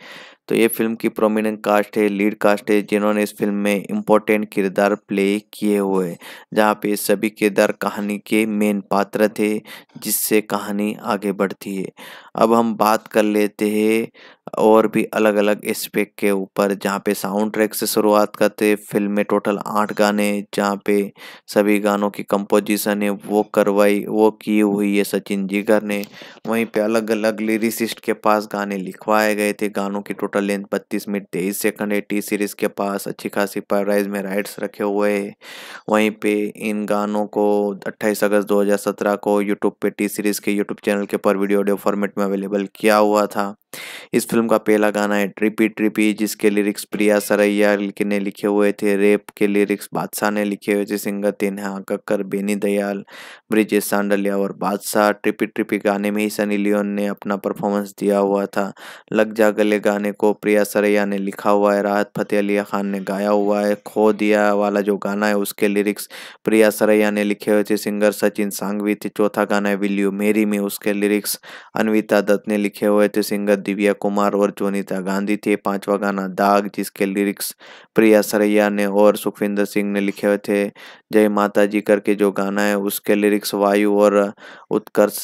तो ये फिल्म की प्रोमिनेंट कास्ट है लीड कास्ट है जिन्होंने इस फिल्म में इम्पोर्टेंट किरदार प्ले किए हुए जहाँ पे सभी किरदार कहानी के मेन पात्र थे जिससे कहानी आगे बढ़ती है अब हम बात कर लेते हैं और भी अलग अलग एस्पेक्ट के ऊपर जहाँ पे साउंड ट्रैक से शुरुआत करते फिल्म में टोटल आठ गाने जहाँ पे सभी गानों की कंपोजिशन है वो करवाई वो की हुई है सचिन जिगर ने वहीं पे अलग अलग लिरिसिस्ट के पास गाने लिखवाए गए थे गानों की टोटल टोटल लेंथ बत्तीस मिनट तेईस सेकंड है टी सीरीज़ के पास अच्छी खासी राइज में राइट्स रखे हुए हैं वहीं पे इन गानों को 28 अगस्त 2017 को यूट्यूब पे टी सीरीज़ के यूट्यूब चैनल के ऊपर वीडियो ऑडियो फॉर्मेट में अवेलेबल किया हुआ था इस फिल्म का पहला गाना है ट्रिपी ट्रिपी जिसके लिरिक्स प्रिया सरैया ने लिखे हुए थे रेप के लिरिक्स बादशाह ने लिखे हुए थे सिंगर तेनहा कक्कर बेनी दयाल ब्रिजेश सांडलिया और बादशाह ट्रिपी ट्रिपी गाने में ही सनी लियोन ने अपना परफॉर्मेंस दिया हुआ था लग जा गले गाने को प्रिया सरैया ने लिखा हुआ है राहत फतेह अली खान ने गाया हुआ है खो दिया वाला जो गाना है उसके लिरिक्स प्रिया सरैया ने लिखे हुए थे सिंगर सचिन सांगवी थे चौथा गाना है विल यू मेरी में उसके लिरिक्स अनविता दत्त ने लिखे हुए थे सिंगर दिव्या कुमार और जोनीता गांधी थे पांचवा गाना दाग जिसके लिरिक्स प्रिया सरैया ने और सुखविंदर सिंह ने लिखे हुए थे जय माता जी करके जो गाना है उसके लिरिक्स वायु और उत्कर्ष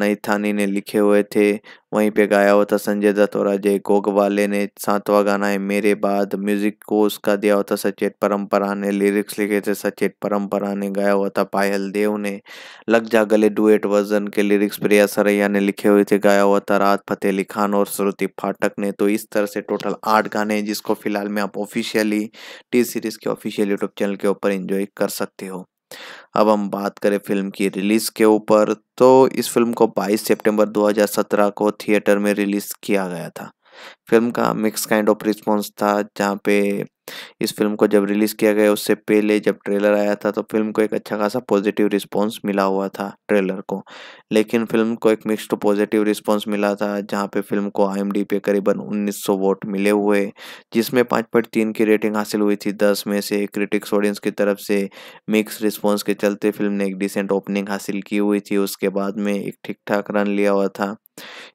नैथानी ने लिखे हुए थे वहीं पे गाया हुआ था संजय दत्त और अजय गोगवाले ने सातवां गाना है मेरे बाद म्यूजिक को उसका दिया हुआ था सचेत परम्परा ने लिरिक्स लिखे थे सचेत परम्परा ने गाया हुआ था पायल देव ने लग जा गले डुएट वर्जन के लिरिक्स प्रिया सरैया ने लिखे हुए थे गाया हुआ था रात फतेह अली खान और श्रुति फाटक ने तो इस तरह से टोटल आठ गाने हैं जिसको फिलहाल में आप ऑफिशियली टी सीरीज़ के ऑफिशियल यूट्यूब चैनल के ऊपर इंजॉय कर सकते हो अब हम बात करें फिल्म की रिलीज़ के ऊपर तो इस फिल्म को 22 सितंबर 2017 को थिएटर में रिलीज़ किया गया था फिल्म का मिक्स काइंड ऑफ रिस्पॉन्स था जहाँ पे इस फिल्म को जब रिलीज़ किया गया उससे पहले जब ट्रेलर आया था तो फिल्म को एक अच्छा खासा पॉजिटिव रिस्पॉन्स मिला हुआ था ट्रेलर को लेकिन फिल्म को एक मिक्स्ड पॉजिटिव रिस्पॉन्स मिला था जहाँ पे फिल्म को आई पे करीबन 1900 वोट मिले हुए जिसमें पाँच पॉइंट तीन की रेटिंग हासिल हुई थी दस में से क्रिटिक्स ऑडियंस की तरफ से मिक्स रिस्पॉन्स के चलते फिल्म ने एक डिसेंट ओपनिंग हासिल की हुई थी उसके बाद में एक ठीक ठाक रन लिया हुआ था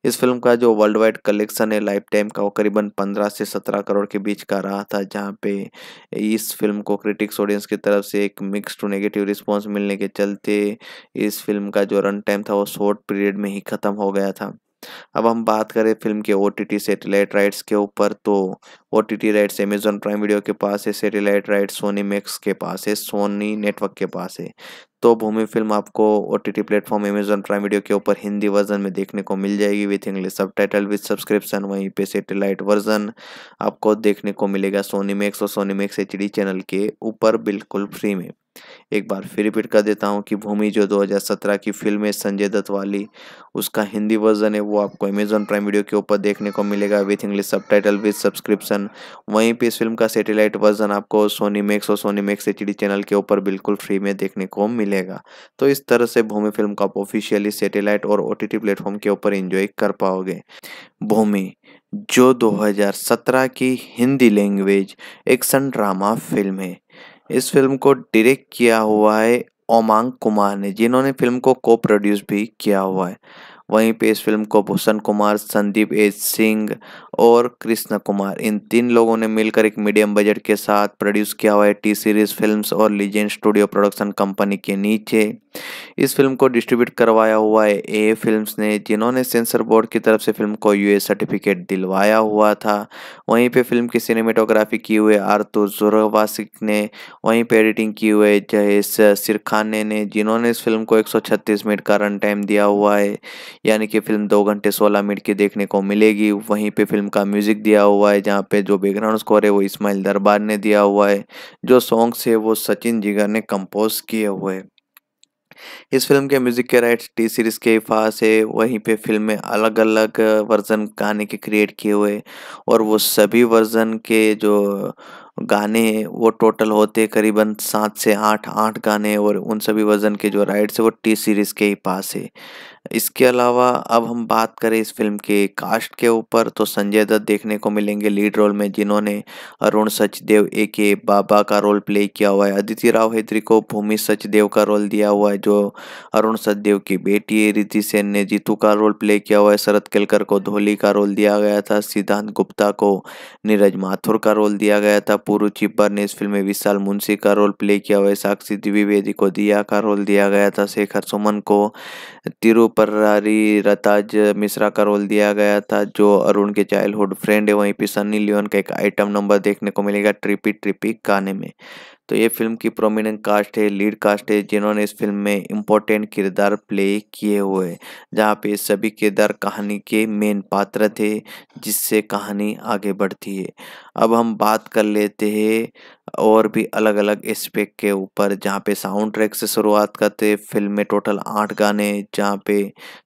इस फिल्म का जो वर्ल्ड वाइड कलेक्शन है लाइफ टाइम का वो करीबन पंद्रह से सत्रह करोड़ के बीच का रहा था जहाँ पे इस फिल्म को क्रिटिक्स ऑडियंस की तरफ से एक मिक्स टू नेगेटिव रिस्पॉन्स मिलने के चलते इस फिल्म का जो रन टाइम था वो शॉर्ट पीरियड में ही ख़त्म हो गया था अब हम बात करें फिल्म के ओ टी सैटेलाइट राइट्स के ऊपर तो O T rights Amazon Prime video के पास है सैटेलाइट राइट्स सोनी मैक्स के पास है सोनी नेटवर्क के पास है तो भूमि फिल्म आपको O T T platform Amazon Prime video के ऊपर हिंदी वर्जन में देखने को मिल जाएगी with English subtitle with subscription वहीं पे सेटेलाइट वर्जन आपको देखने को मिलेगा सोनी मैक्स और सोनी मैक्स एच चैनल के ऊपर बिल्कुल फ्री में एक बार फिर रिपीट कर देता हूँ कि भूमि जो 2017 की फिल्म है संजय दत्त वाली उसका हिंदी वर्जन है वो आपको अमेजोन प्राइम वीडियो के ऊपर देखने को मिलेगा with English subtitle with subscription वहीं पर इस फिल्म का सेटेलाइट वर्जन आपको सोनी मैक्स और सोनी मैक्स एच चैनल के ऊपर बिल्कुल फ्री में देखने को मिलेगा तो इस तरह से भूमि फिल्म को आप ऑफिशियली सेटेलाइट और ओ प्लेटफॉर्म के ऊपर इंजॉय कर पाओगे भूमि जो 2017 की Hindi language action drama film है इस फिल्म को डायरेक्ट किया हुआ है ओमांग कुमार ने जिन्होंने फिल्म को को प्रोड्यूस भी किया हुआ है वहीं पे इस फिल्म को भूषण कुमार संदीप एज सिंह और कृष्ण कुमार इन तीन लोगों ने मिलकर एक मीडियम बजट के साथ प्रोड्यूस किया हुआ है टी सीरीज फिल्म्स और लीजेंड स्टूडियो प्रोडक्शन कंपनी के नीचे इस फिल्म को डिस्ट्रीब्यूट करवाया हुआ है ए फिल्म्स ने जिन्होंने सेंसर बोर्ड की तरफ से फिल्म को यू सर्टिफिकेट दिलवाया हुआ था वहीं पे फिल्म की सिनेमेटोग्राफी की हुई आरतुर जोरवासिक ने वहीं पे एडिटिंग की हुई जयेश सिरखाने ने जिन्होंने इस फिल्म को एक मिनट का रन टाइम दिया हुआ है यानी कि फिल्म दो घंटे सोलह मिनट की देखने को मिलेगी वहीं पे फिल्म का म्यूज़िक दिया हुआ है जहाँ पे जो बैकग्राउंड स्कोर है वो इस्माइल दरबार ने दिया हुआ है जो सॉन्ग्स है वो सचिन जिगर ने कंपोज किए हुए हैं इस फिल्म के म्यूजिक के राइट्स टी सीरीज के पास है वहीं पे फिल्म में अलग अलग वर्जन गाने के क्रिएट किए हुए और वो सभी वर्जन के जो गाने हैं वो टोटल होते करीबन सात से आठ आठ गाने और उन सभी वर्जन के जो राइट्स है वो टी सीरीज़ के ही पास है इसके अलावा अब हम बात करें इस फिल्म के कास्ट के ऊपर तो संजय दत्त देखने को मिलेंगे लीड रोल में जिन्होंने अरुण सचदेव ए के बाबा का रोल प्ले किया हुआ है अदिति राव हैदरी को भूमि सचदेव का रोल दिया हुआ है जो अरुण सचदेव की बेटी है रिद्धि सेन ने जीतू का रोल प्ले किया हुआ है शरद केलकर को धोली का रोल दिया गया था सिद्धांत गुप्ता को नीरज माथुर का रोल दिया गया था पूर्व चिब्बर ने इस फिल्म में विशाल मुंशी का रोल प्ले किया हुआ है साक्षी द्विवेदी को दिया का रोल दिया गया था शेखर सुमन को तिरु पर्रारी रताज मिश्रा का रोल दिया गया था जो अरुण के चाइल्डहुड फ्रेंड है वहीं पे सनी लियोन का एक आइटम नंबर देखने को मिलेगा ट्रिपी ट्रिपी गाने में तो ये फिल्म की प्रोमिनेंट कास्ट है लीड कास्ट है जिन्होंने इस फिल्म में इम्पोर्टेंट किरदार प्ले किए हुए जहाँ पे सभी किरदार कहानी के मेन पात्र थे जिससे कहानी आगे बढ़ती है अब हम बात कर लेते हैं और भी अलग अलग एस्पेक्ट के ऊपर जहाँ पे साउंड ट्रैक से शुरुआत करते फिल्म में टोटल आठ गाने जहाँ पे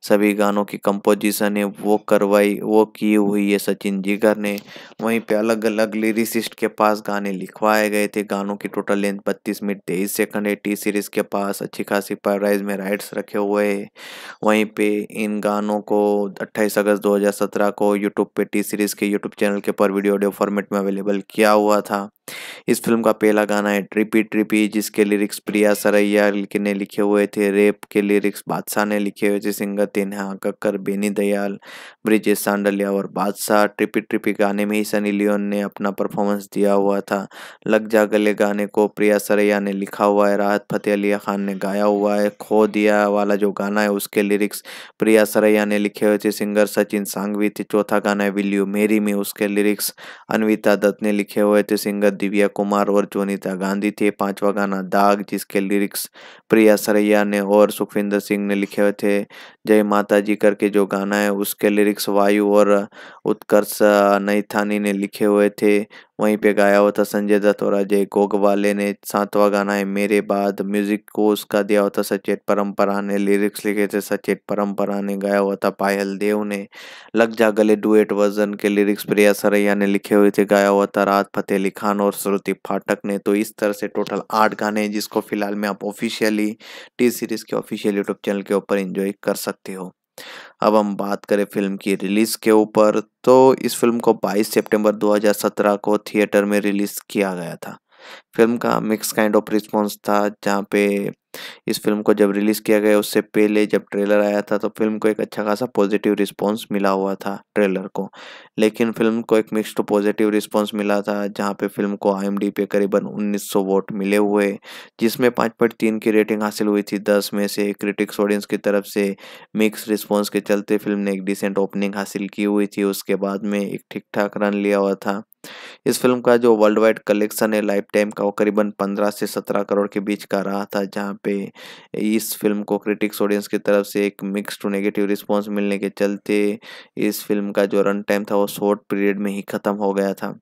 सभी गानों की कंपोजिशन है वो करवाई वो की हुई है सचिन जीगर ने वहीं पे अलग अलग लिरिसिस्ट के पास गाने लिखवाए गए थे गानों की टोटल लेंथ बत्तीस मिनट तेईस सेकंड है टी सीरीज़ के पास अच्छी खासी प्राइज में राइट्स रखे हुए हैं वहीं पे इन गानों को अट्ठाईस अगस्त दो को यूट्यूब पे टी सीरीज़ के यूट्यूब चैनल के ऊपर वीडियो ऑडियो फॉर्मेट में अवेलेबल किया हुआ था इस फिल्म का पहला गाना है ट्रिपी ट्रिपी जिसके लिरिक्स प्रिया सरैया ने लिखे हुए थे रेप के लिरिक्स बादशाह ने लिखे हुए थे सिंगर तेनहा कक्कर बेनी दयाल ब्रिजेश सांडलिया और बादशाह ट्रिपी ट्रिपी गाने में ही सनी लियोन ने अपना परफॉर्मेंस दिया हुआ था लग जा गले गाने को प्रिया सरैया ने लिखा हुआ है राहत फतेह अली खान ने गाया हुआ है खो दिया वाला जो गाना है उसके लिरिक्स प्रिया सरैया ने लिखे हुए थे सिंगर सचिन सांगवी थे चौथा गाना है विल यू मेरी में उसके लिरिक्स अनविता दत्त ने लिखे हुए थे सिंगर दिव्या कुमार और जोनीता गांधी थे पांचवा गाना दाग जिसके लिरिक्स प्रिया सरैया ने और सुखविंदर सिंह ने लिखे हुए थे जय माता जी करके जो गाना है उसके लिरिक्स वायु और उत्कर्ष नैथानी ने लिखे हुए थे वहीं पे गाया हुआ था संजय दत्त और अजय गोगवाले ने सातवां गाना है मेरे बाद म्यूजिक को उसका दिया हुआ था सचेत परम्परा ने लिरिक्स लिखे थे सचेत परम्परा ने गाया हुआ था पायल देव ने लग जा गले डुएट वर्जन के लिरिक्स प्रिया सरैया ने लिखे हुए थे गाया हुआ था राहत फतेह अली खान और श्रुति फाटक ने तो इस तरह से टोटल आठ गाने हैं जिसको फिलहाल में आप ऑफिशियली टी सीरीज़ के ऑफिशियल यूट्यूब चैनल के ऊपर इंजॉय कर सकते हो अब हम बात करें फिल्म की रिलीज़ के ऊपर तो इस फिल्म को 22 सितंबर 2017 को थिएटर में रिलीज़ किया गया था फिल्म का मिक्स काइंड ऑफ रिस्पॉन्स था जहाँ पे इस फिल्म को जब रिलीज़ किया गया उससे पहले जब ट्रेलर आया था तो फिल्म को एक अच्छा खासा पॉजिटिव रिस्पॉन्स मिला हुआ था ट्रेलर को लेकिन फिल्म को एक मिक्स्ड पॉजिटिव रिस्पॉन्स मिला था जहाँ पे फिल्म को आई पे करीबन 1900 वोट मिले हुए जिसमें पाँच पॉइंट तीन की रेटिंग हासिल हुई थी दस में से क्रिटिक्स ऑडियंस की तरफ से मिक्स रिस्पॉन्स के चलते फिल्म ने एक डिसेंट ओपनिंग हासिल की हुई थी उसके बाद में एक ठीक ठाक रन लिया हुआ था इस फिल्म का जो वर्ल्ड वाइड कलेक्शन है लाइफ टाइम का वो करीबन पंद्रह से सत्रह करोड़ के बीच का रहा था जहाँ पे इस फिल्म को क्रिटिक्स ऑडियंस की तरफ से एक मिक्स टू नेगेटिव रिस्पॉन्स मिलने के चलते इस फिल्म का जो रन टाइम था वो शॉर्ट पीरियड में ही ख़त्म हो गया था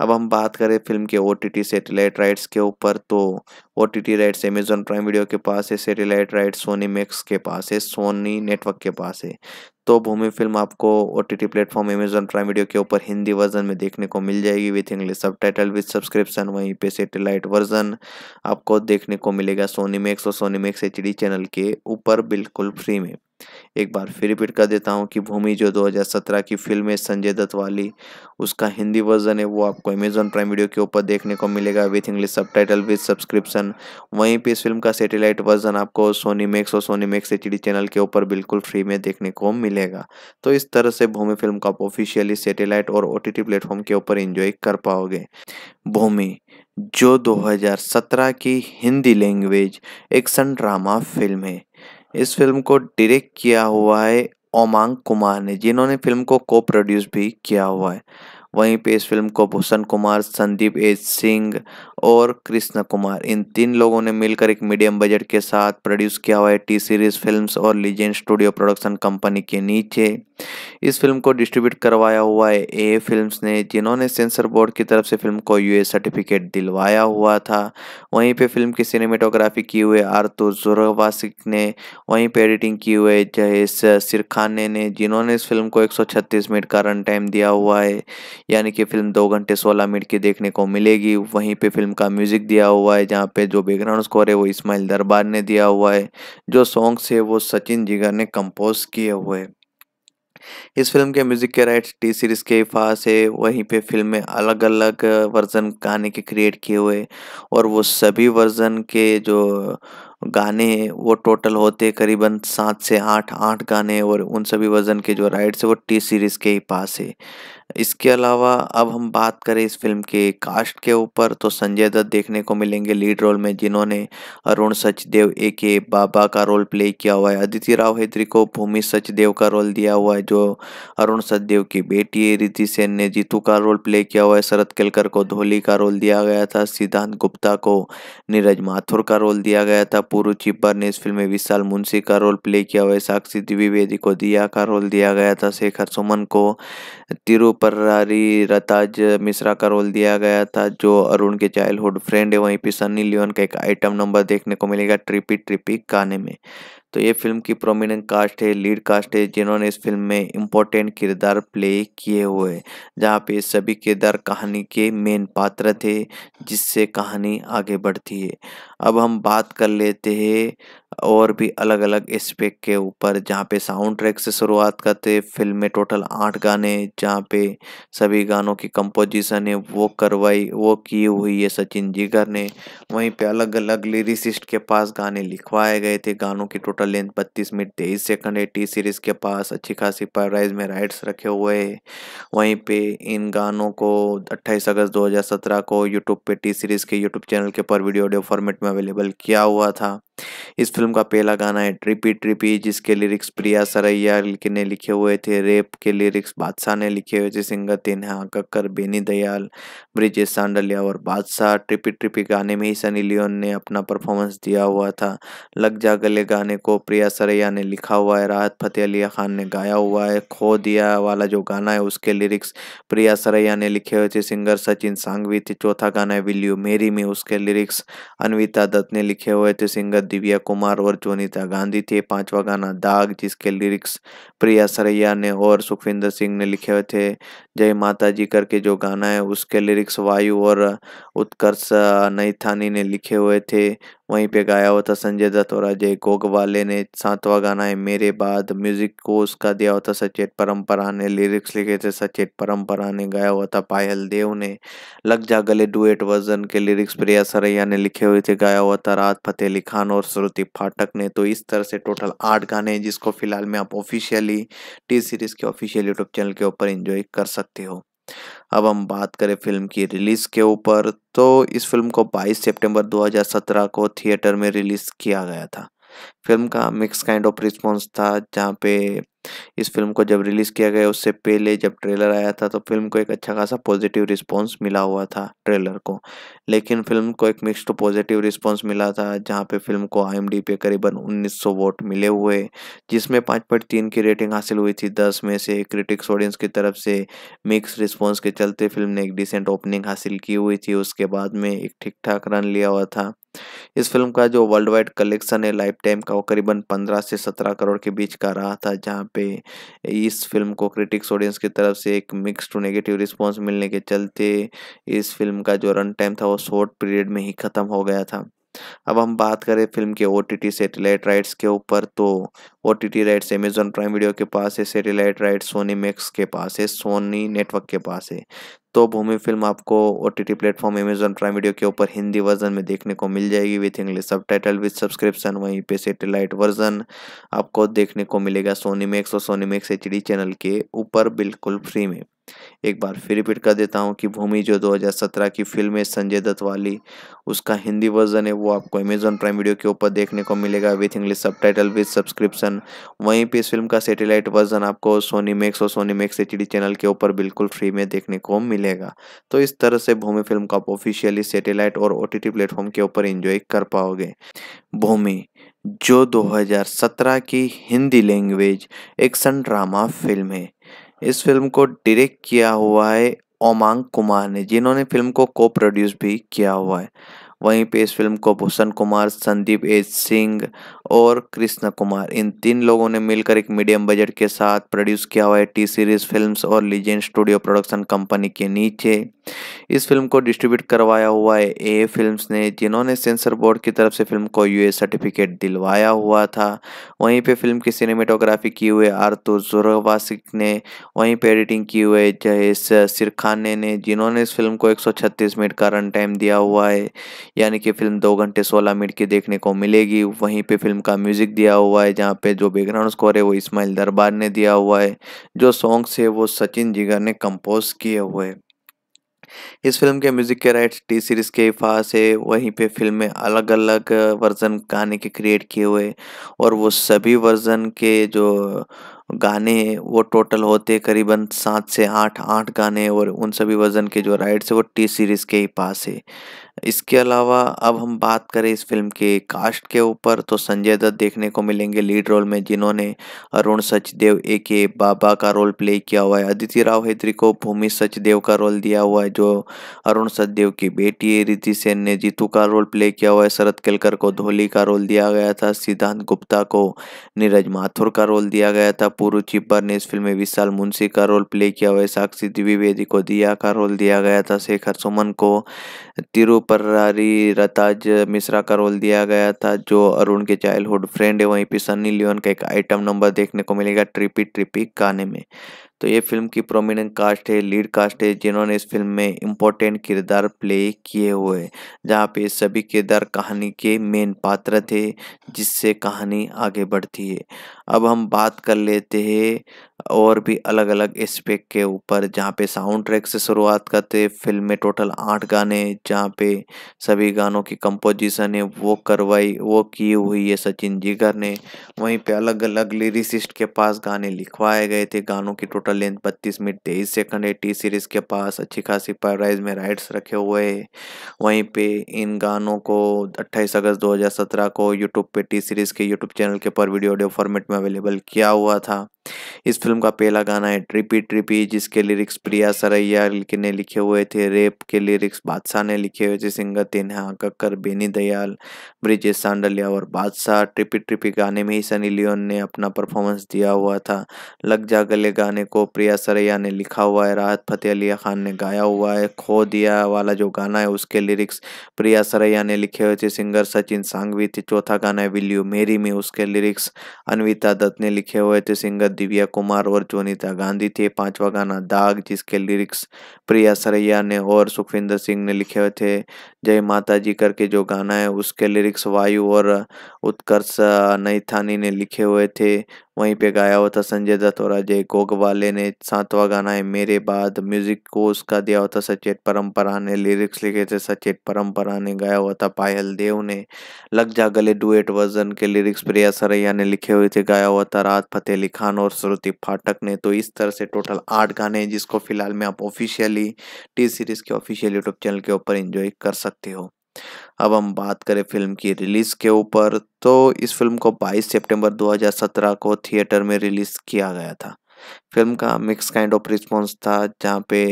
अब हम बात करें फिल्म के O T T satellite rights के ऊपर तो O T T rights Amazon Prime video के पास है सेटेलाइट राइट्स सोनी मैक्स के पास है सोनी नेटवर्क के पास है तो भूमि फिल्म आपको O T T platform Amazon Prime video के ऊपर हिंदी वर्जन में देखने को मिल जाएगी with English subtitle with subscription वहीं पे सेटेलाइट वर्जन आपको देखने को मिलेगा सोनी मैक्स और Sony Max H D channel के ऊपर बिल्कुल फ्री में एक बार फिर रिपीट कर देता हूँ कि भूमि जो 2017 की फिल्म है संजय दत्त वाली उसका हिंदी वर्जन है वो आपको अमेजोन प्राइम वीडियो के ऊपर देखने को मिलेगा with English subtitle with subscription वहीं पे इस फिल्म का सेटेलाइट वर्जन आपको सोनी मैक्स और सोनी मैक्स एच चैनल के ऊपर बिल्कुल फ्री में देखने को मिलेगा मिलेगा तो इस तरह से भूमि फिल्म को आप ऑफिशियली सेटेलाइट और ओ टी प्लेटफॉर्म के ऊपर इंजॉय कर पाओगे भूमि जो 2017 की Hindi language action drama film है इस फिल्म को डायरेक्ट किया हुआ है ओमांग कुमार ने जिन्होंने फिल्म को को प्रोड्यूस भी किया हुआ है वहीं पे इस फिल्म को भूषण कुमार संदीप एज सिंह और कृष्ण कुमार इन तीन लोगों ने मिलकर एक मीडियम बजट के साथ प्रोड्यूस किया हुआ है टी सीरीज फिल्म्स और लीजेंड स्टूडियो प्रोडक्शन कंपनी के नीचे इस फिल्म को डिस्ट्रीब्यूट करवाया हुआ है ए फिल्म्स ने जिन्होंने सेंसर बोर्ड की तरफ से फिल्म को यूए सर्टिफिकेट दिलवाया हुआ था वहीं पे फिल्म की सिनेमेटोग्राफी की हुए आरतु जोरवासिक ने वहीं पे एडिटिंग की हुए जयेश सिरखाने ने जिन्होंने इस फिल्म को एक मिनट का रन टाइम दिया हुआ है यानी कि फिल्म दो घंटे सोलह मिनट की देखने को मिलेगी वहीं पे फिल्म का म्यूज़िक दिया हुआ है जहाँ पे जो बैकग्राउंड स्कोर है वो इस्माइल दरबार ने दिया हुआ है जो सॉन्ग्स है वो सचिन जिगर ने कंपोज किए हुए हैं इस फिल्म के म्यूजिक के राइट्स टी सीरीज के पास है वहीं पे फिल्म में अलग अलग वर्जन गाने के क्रिएट किए हुए और वो सभी वर्जन के जो गाने वो टोटल होते करीबन सात से आठ आठ गाने और उन सभी वर्जन के जो राइट्स है वो टी सीरीज के ही पास है इसके अलावा अब हम बात करें इस फिल्म के कास्ट के ऊपर तो संजय दत्त देखने को मिलेंगे लीड रोल में जिन्होंने अरुण सचदेव ए के बाबा का रोल प्ले किया हुआ है अदिति राव हैदरी को भूमि सचदेव का रोल दिया हुआ है जो अरुण सचदेव की बेटी है रिति सेन ने जीतू का रोल प्ले किया हुआ है शरद केलकर को धोली का रोल दिया गया था सिद्धांत गुप्ता को नीरज माथुर का रोल दिया गया था पूर्व चिब्बर ने इस फिल्म में विशाल मुंशी का रोल प्ले किया हुआ है साक्षी द्विवेदी को दिया का रोल दिया गया था शेखर सुमन को तिरुप पर्रारी रताज मिश्रा का रोल दिया गया था जो अरुण के चाइल्डहुड फ्रेंड है वहीं पे सनी लियोन का एक आइटम नंबर देखने को मिलेगा ट्रिपी ट्रिपी गाने में तो ये फिल्म की प्रोमिनेंट कास्ट है लीड कास्ट है जिन्होंने इस फिल्म में इम्पोर्टेंट किरदार प्ले किए हुए जहाँ पे सभी किरदार कहानी के मेन पात्र थे जिससे कहानी आगे बढ़ती है अब हम बात कर लेते हैं और भी अलग अलग एस्पेक्ट के ऊपर जहाँ पे साउंड ट्रैक से शुरुआत करते फिल्म में टोटल आठ गाने जहाँ पे सभी गानों की कंपोजिशन है वो करवाई वो की हुई है सचिन जिगर ने वहीं पे अलग अलग लिरिसिस्ट के पास गाने लिखवाए गए थे गानों की टोटल लेंथ बत्तीस मिनट तेईस सेकंड है टी सीरीज़ के पास अच्छी खासी प्राइज में राइट्स रखे हुए हैं वहीं पे इन गानों को अट्ठाईस अगस्त दो को यूट्यूब पे टी सीरीज़ के यूट्यूब चैनल के ऊपर वीडियो ऑडियो फॉर्मेट में में अवेलेबल किया हुआ था इस फिल्म का पहला गाना है ट्रिपी ट्रिपी जिसके लिरिक्स प्रिया सरैया ने लिखे हुए थे रेप के लिरिक्स बादशाह ने लिखे हुए थे सिंगर तेनहा कक्कर बेनी दयाल ब्रिजेश सांडलिया और बादशाह ट्रिपी ट्रिपी गाने में ही सनी लियोन ने अपना परफॉर्मेंस दिया हुआ था लग जा गले गाने को प्रिया सरैया ने लिखा हुआ है राहत फतेह अली खान ने गाया हुआ है खो दिया वाला जो गाना है उसके लिरिक्स प्रिया सरैया ने लिखे हुए थे सिंगर सचिन सांगवी थे चौथा गाना है विल यू मेरी में उसके लिरिक्स अनविता दत्त ने लिखे हुए थे सिंगर दिव्या कुमार और जोनीता गांधी थे पांचवा गाना दाग जिसके लिरिक्स प्रिया सरैया ने और सुखविंदर सिंह ने लिखे हुए थे जय माता जी करके जो गाना है उसके लिरिक्स वायु और उत्कर्ष नैथानी ने लिखे हुए थे वहीं पे गाया हुआ था संजय दत्त और अजय गोगवाले ने सातवा गाना है मेरे बाद म्यूजिक को उसका दिया हुआ था सचेत परम्परा ने लिरिक्स लिखे थे सचेत परम्परा ने गाया हुआ था पायल देव ने लग जा गले डुएट वर्जन के लिरिक्स प्रिया सरैया ने लिखे हुए थे गाया हुआ था रात फतेह अली खान और श्रुति फाटक ने तो इस तरह से टोटल आठ गाने हैं जिसको फिलहाल में आप ऑफिशियली टी सीरीज़ के ऑफिशियल यूट्यूब चैनल के ऊपर इंजॉय कर सकते हो अब हम बात करें फिल्म की रिलीज़ के ऊपर तो इस फिल्म को 22 सितंबर 2017 को थिएटर में रिलीज़ किया गया था फिल्म का मिक्स काइंड ऑफ रिस्पॉन्स था जहाँ पे इस फिल्म को जब रिलीज़ किया गया उससे पहले जब ट्रेलर आया था तो फिल्म को एक अच्छा खासा पॉजिटिव रिस्पॉन्स मिला हुआ था ट्रेलर को लेकिन फिल्म को एक मिक्स्ड पॉजिटिव रिस्पॉन्स मिला था जहाँ पे फिल्म को आई पे करीबन 1900 वोट मिले हुए जिसमें पाँच पॉइंट तीन की रेटिंग हासिल हुई थी दस में से क्रिटिक्स ऑडियंस की तरफ से मिक्स रिस्पॉन्स के चलते फिल्म ने एक डिसेंट ओपनिंग हासिल की हुई थी उसके बाद में एक ठीक ठाक रन लिया हुआ था इस फिल्म का जो वर्ल्ड वाइड कलेक्शन है लाइफ टाइम का वो करीबन पंद्रह से सत्रह करोड़ के बीच का रहा था जहाँ पे इस फिल्म को क्रिटिक्स ऑडियंस की तरफ से एक मिक्स टू नेगेटिव रिस्पॉन्स मिलने के चलते इस फिल्म का जो रन टाइम था वो शॉर्ट पीरियड में ही ख़त्म हो गया था अब हम बात करें फिल्म के ओ टी सैटेलाइट राइट्स के ऊपर तो O T rights Amazon Prime video के पास है सैटेलाइट राइट्स सोनी मैक्स के पास है सोनी नेटवर्क के पास है तो भूमि फिल्म आपको O T T platform Amazon Prime video के ऊपर हिंदी वर्जन में देखने को मिल जाएगी with English subtitle with subscription वहीं पे सेटेलाइट वर्जन आपको देखने को मिलेगा सोनी मैक्स और सोनी मैक्स एच चैनल के ऊपर बिल्कुल फ्री में एक बार फिर रिपीट कर देता हूँ कि भूमि जो 2017 की फिल्म है संजय दत्त वाली उसका हिंदी वर्जन है वो आपको अमेजोन प्राइम वीडियो के ऊपर देखने को मिलेगा with English subtitle with subscription वहीं पर इस फिल्म का सेटेलाइट वर्जन आपको सोनी मैक्स और सोनी मैक्स एच चैनल के ऊपर बिल्कुल फ्री में देखने को मिलेगा तो इस तरह से भूमि फिल्म को आप ऑफिशियली सेटेलाइट और ओ टी प्लेटफॉर्म के ऊपर इंजॉय कर पाओगे भूमि जो 2017 की Hindi language action drama film है इस फिल्म को डायरेक्ट किया हुआ है ओमांग कुमार ने जिन्होंने फिल्म को को प्रोड्यूस भी किया हुआ है वहीं पे इस फिल्म को भूषण कुमार संदीप एच सिंह और कृष्ण कुमार इन तीन लोगों ने मिलकर एक मीडियम बजट के साथ प्रोड्यूस किया हुआ है टी सीरीज फिल्म्स और लीजेंड स्टूडियो प्रोडक्शन कंपनी के नीचे इस फिल्म को डिस्ट्रीब्यूट करवाया हुआ है ए फिल्म्स ने जिन्होंने सेंसर बोर्ड की तरफ से फिल्म को यूए सर्टिफिकेट दिलवाया हुआ था वहीं पे फिल्म की सिनेमेटोग्राफी की हुए आरतू जोरवासिक ने वहीं पे एडिटिंग की हुए जहेश सिरखाने ने जिन्होंने इस फिल्म को एक मिनट का रन टाइम दिया हुआ है यानी कि फिल्म दो घंटे सोलह मिनट की देखने को मिलेगी वहीं पर फिल्म का म्यूजिक दिया हुआ है जहाँ पे जो बैकग्राउंड स्कोर है वो इस्माइल दरबार ने दिया हुआ है जो सॉन्ग्स है वो सचिन जिगर ने कंपोज किए हुए इस फिल्म के म्यूजिक के राइट्स टी सीरीज के पास है वहीं पे फिल्म में अलग अलग वर्जन गाने के क्रिएट किए हुए और वो सभी वर्जन के जो गाने वो टोटल होते करीबन सात से आठ आठ गाने और उन सभी वर्जन के जो राइट्स है वो टी सीरीज़ के ही पास है इसके अलावा अब हम बात करें इस फिल्म के कास्ट के ऊपर तो संजय दत्त देखने को मिलेंगे लीड रोल में जिन्होंने अरुण सचदेव ए के बाबा का रोल प्ले किया हुआ है अदिति राव हैदरी को भूमि सचदेव का रोल दिया हुआ है जो अरुण सचदेव की बेटी है रिति सेन ने जीतू का रोल प्ले किया हुआ है शरद केलकर को धोली का रोल दिया गया था सिद्धांत गुप्ता को नीरज माथुर का रोल दिया गया था पूर्व चिब्बर ने इस फिल्म में विशाल मुंशी का रोल प्ले किया हुआ है साक्षी द्विवेदी को दिया का रोल दिया गया था शेखर सुमन को तिरुप प्रहरी रताज मिश्रा का रोल दिया गया था जो अरुण के चाइल्डहुड फ्रेंड है वहीं पे सनी लियोन का एक आइटम नंबर देखने को मिलेगा ट्रिपी ट्रिपी गाने में तो ये फिल्म की प्रोमिनेंट कास्ट है लीड कास्ट है जिन्होंने इस फिल्म में इम्पोर्टेंट किरदार प्ले किए हुए जहाँ पे सभी किरदार कहानी के मेन पात्र थे जिससे कहानी आगे बढ़ती है अब हम बात कर लेते हैं और भी अलग अलग एस्पेक्ट के ऊपर जहाँ पे साउंड ट्रैक से शुरुआत करते फिल्म में टोटल आठ गाने जहाँ पे सभी गानों की कंपोजिशन है वो करवाई वो की हुई है सचिन जिगर ने वहीं पे अलग अलग लिरिसिस्ट के पास गाने लिखवाए गए थे गानों की टोटल लेंथ बत्तीस मिनट तेईस सेकंड है टी सीरीज़ के पास अच्छी खासी प्राइज में राइट्स रखे हुए हैं वहीं पर इन गानों को अट्ठाईस अगस्त दो को यूट्यूब पे टी सीरीज़ के यूट्यूब चैनल के ऊपर वीडियो ऑडियो फॉर्मेट में अवेलेबल किया हुआ था इस फिल्म का पहला गाना है ट्रिपी ट्रिपी जिसके लिरिक्स प्रिया सरैया ने लिखे हुए थे रेप के लिरिक्स बादशाह ने लिखे हुए थे सिंगर तिन्हा कक्कर बेनी दयाल ब्रिजेश सांडलिया और बादशाह ट्रिपी ट्रिपी गाने में ही सनी लियोन ने अपना परफॉर्मेंस दिया हुआ था लग जा गले गाने को प्रिया सरैया ने लिखा हुआ है राहत फतेह अली खान ने गाया हुआ है खो दिया वाला जो गाना है उसके लिरिक्स प्रिया सरैया ने लिखे हुए थे सिंगर सचिन सांगवी थे चौथा गाना है विल यू मेरी में उसके लिरिक्स अनविता दत्त ने लिखे हुए थे सिंगर दिव्या कुमार और जोनीता गांधी थे पांचवा गाना दाग जिसके लिरिक्स प्रिया सरैया ने और सुखविंदर सिंह ने लिखे हुए थे जय माता जी करके जो गाना है उसके लिरिक्स वायु और उत्कर्ष नैथानी ने लिखे हुए थे वहीं पे गाया हुआ था संजय दत्त और अजय वाले ने सातवां गाना है मेरे बाद म्यूजिक को उसका दिया हुआ था सचेत परंपरा ने लिरिक्स लिखे थे सचेत परंपरा ने गाया हुआ था पायल देव ने लग जा गले डुएट वर्जन के लिरिक्स प्रिया सरैया ने लिखे हुए थे गाया हुआ था राहत फतेह अली खान और श्रुति फाटक ने तो इस तरह से टोटल आठ गाने हैं जिसको फिलहाल में आप ऑफिशियली टी सीरीज के ऑफिशियल यूट्यूब चैनल के ऊपर इंजॉय कर सकते सकते हो अब हम बात करें फिल्म की रिलीज़ के ऊपर तो इस फिल्म को 22 सितंबर 2017 को थिएटर में रिलीज़ किया गया था फिल्म का मिक्स काइंड ऑफ रिस्पॉन्स था जहाँ पे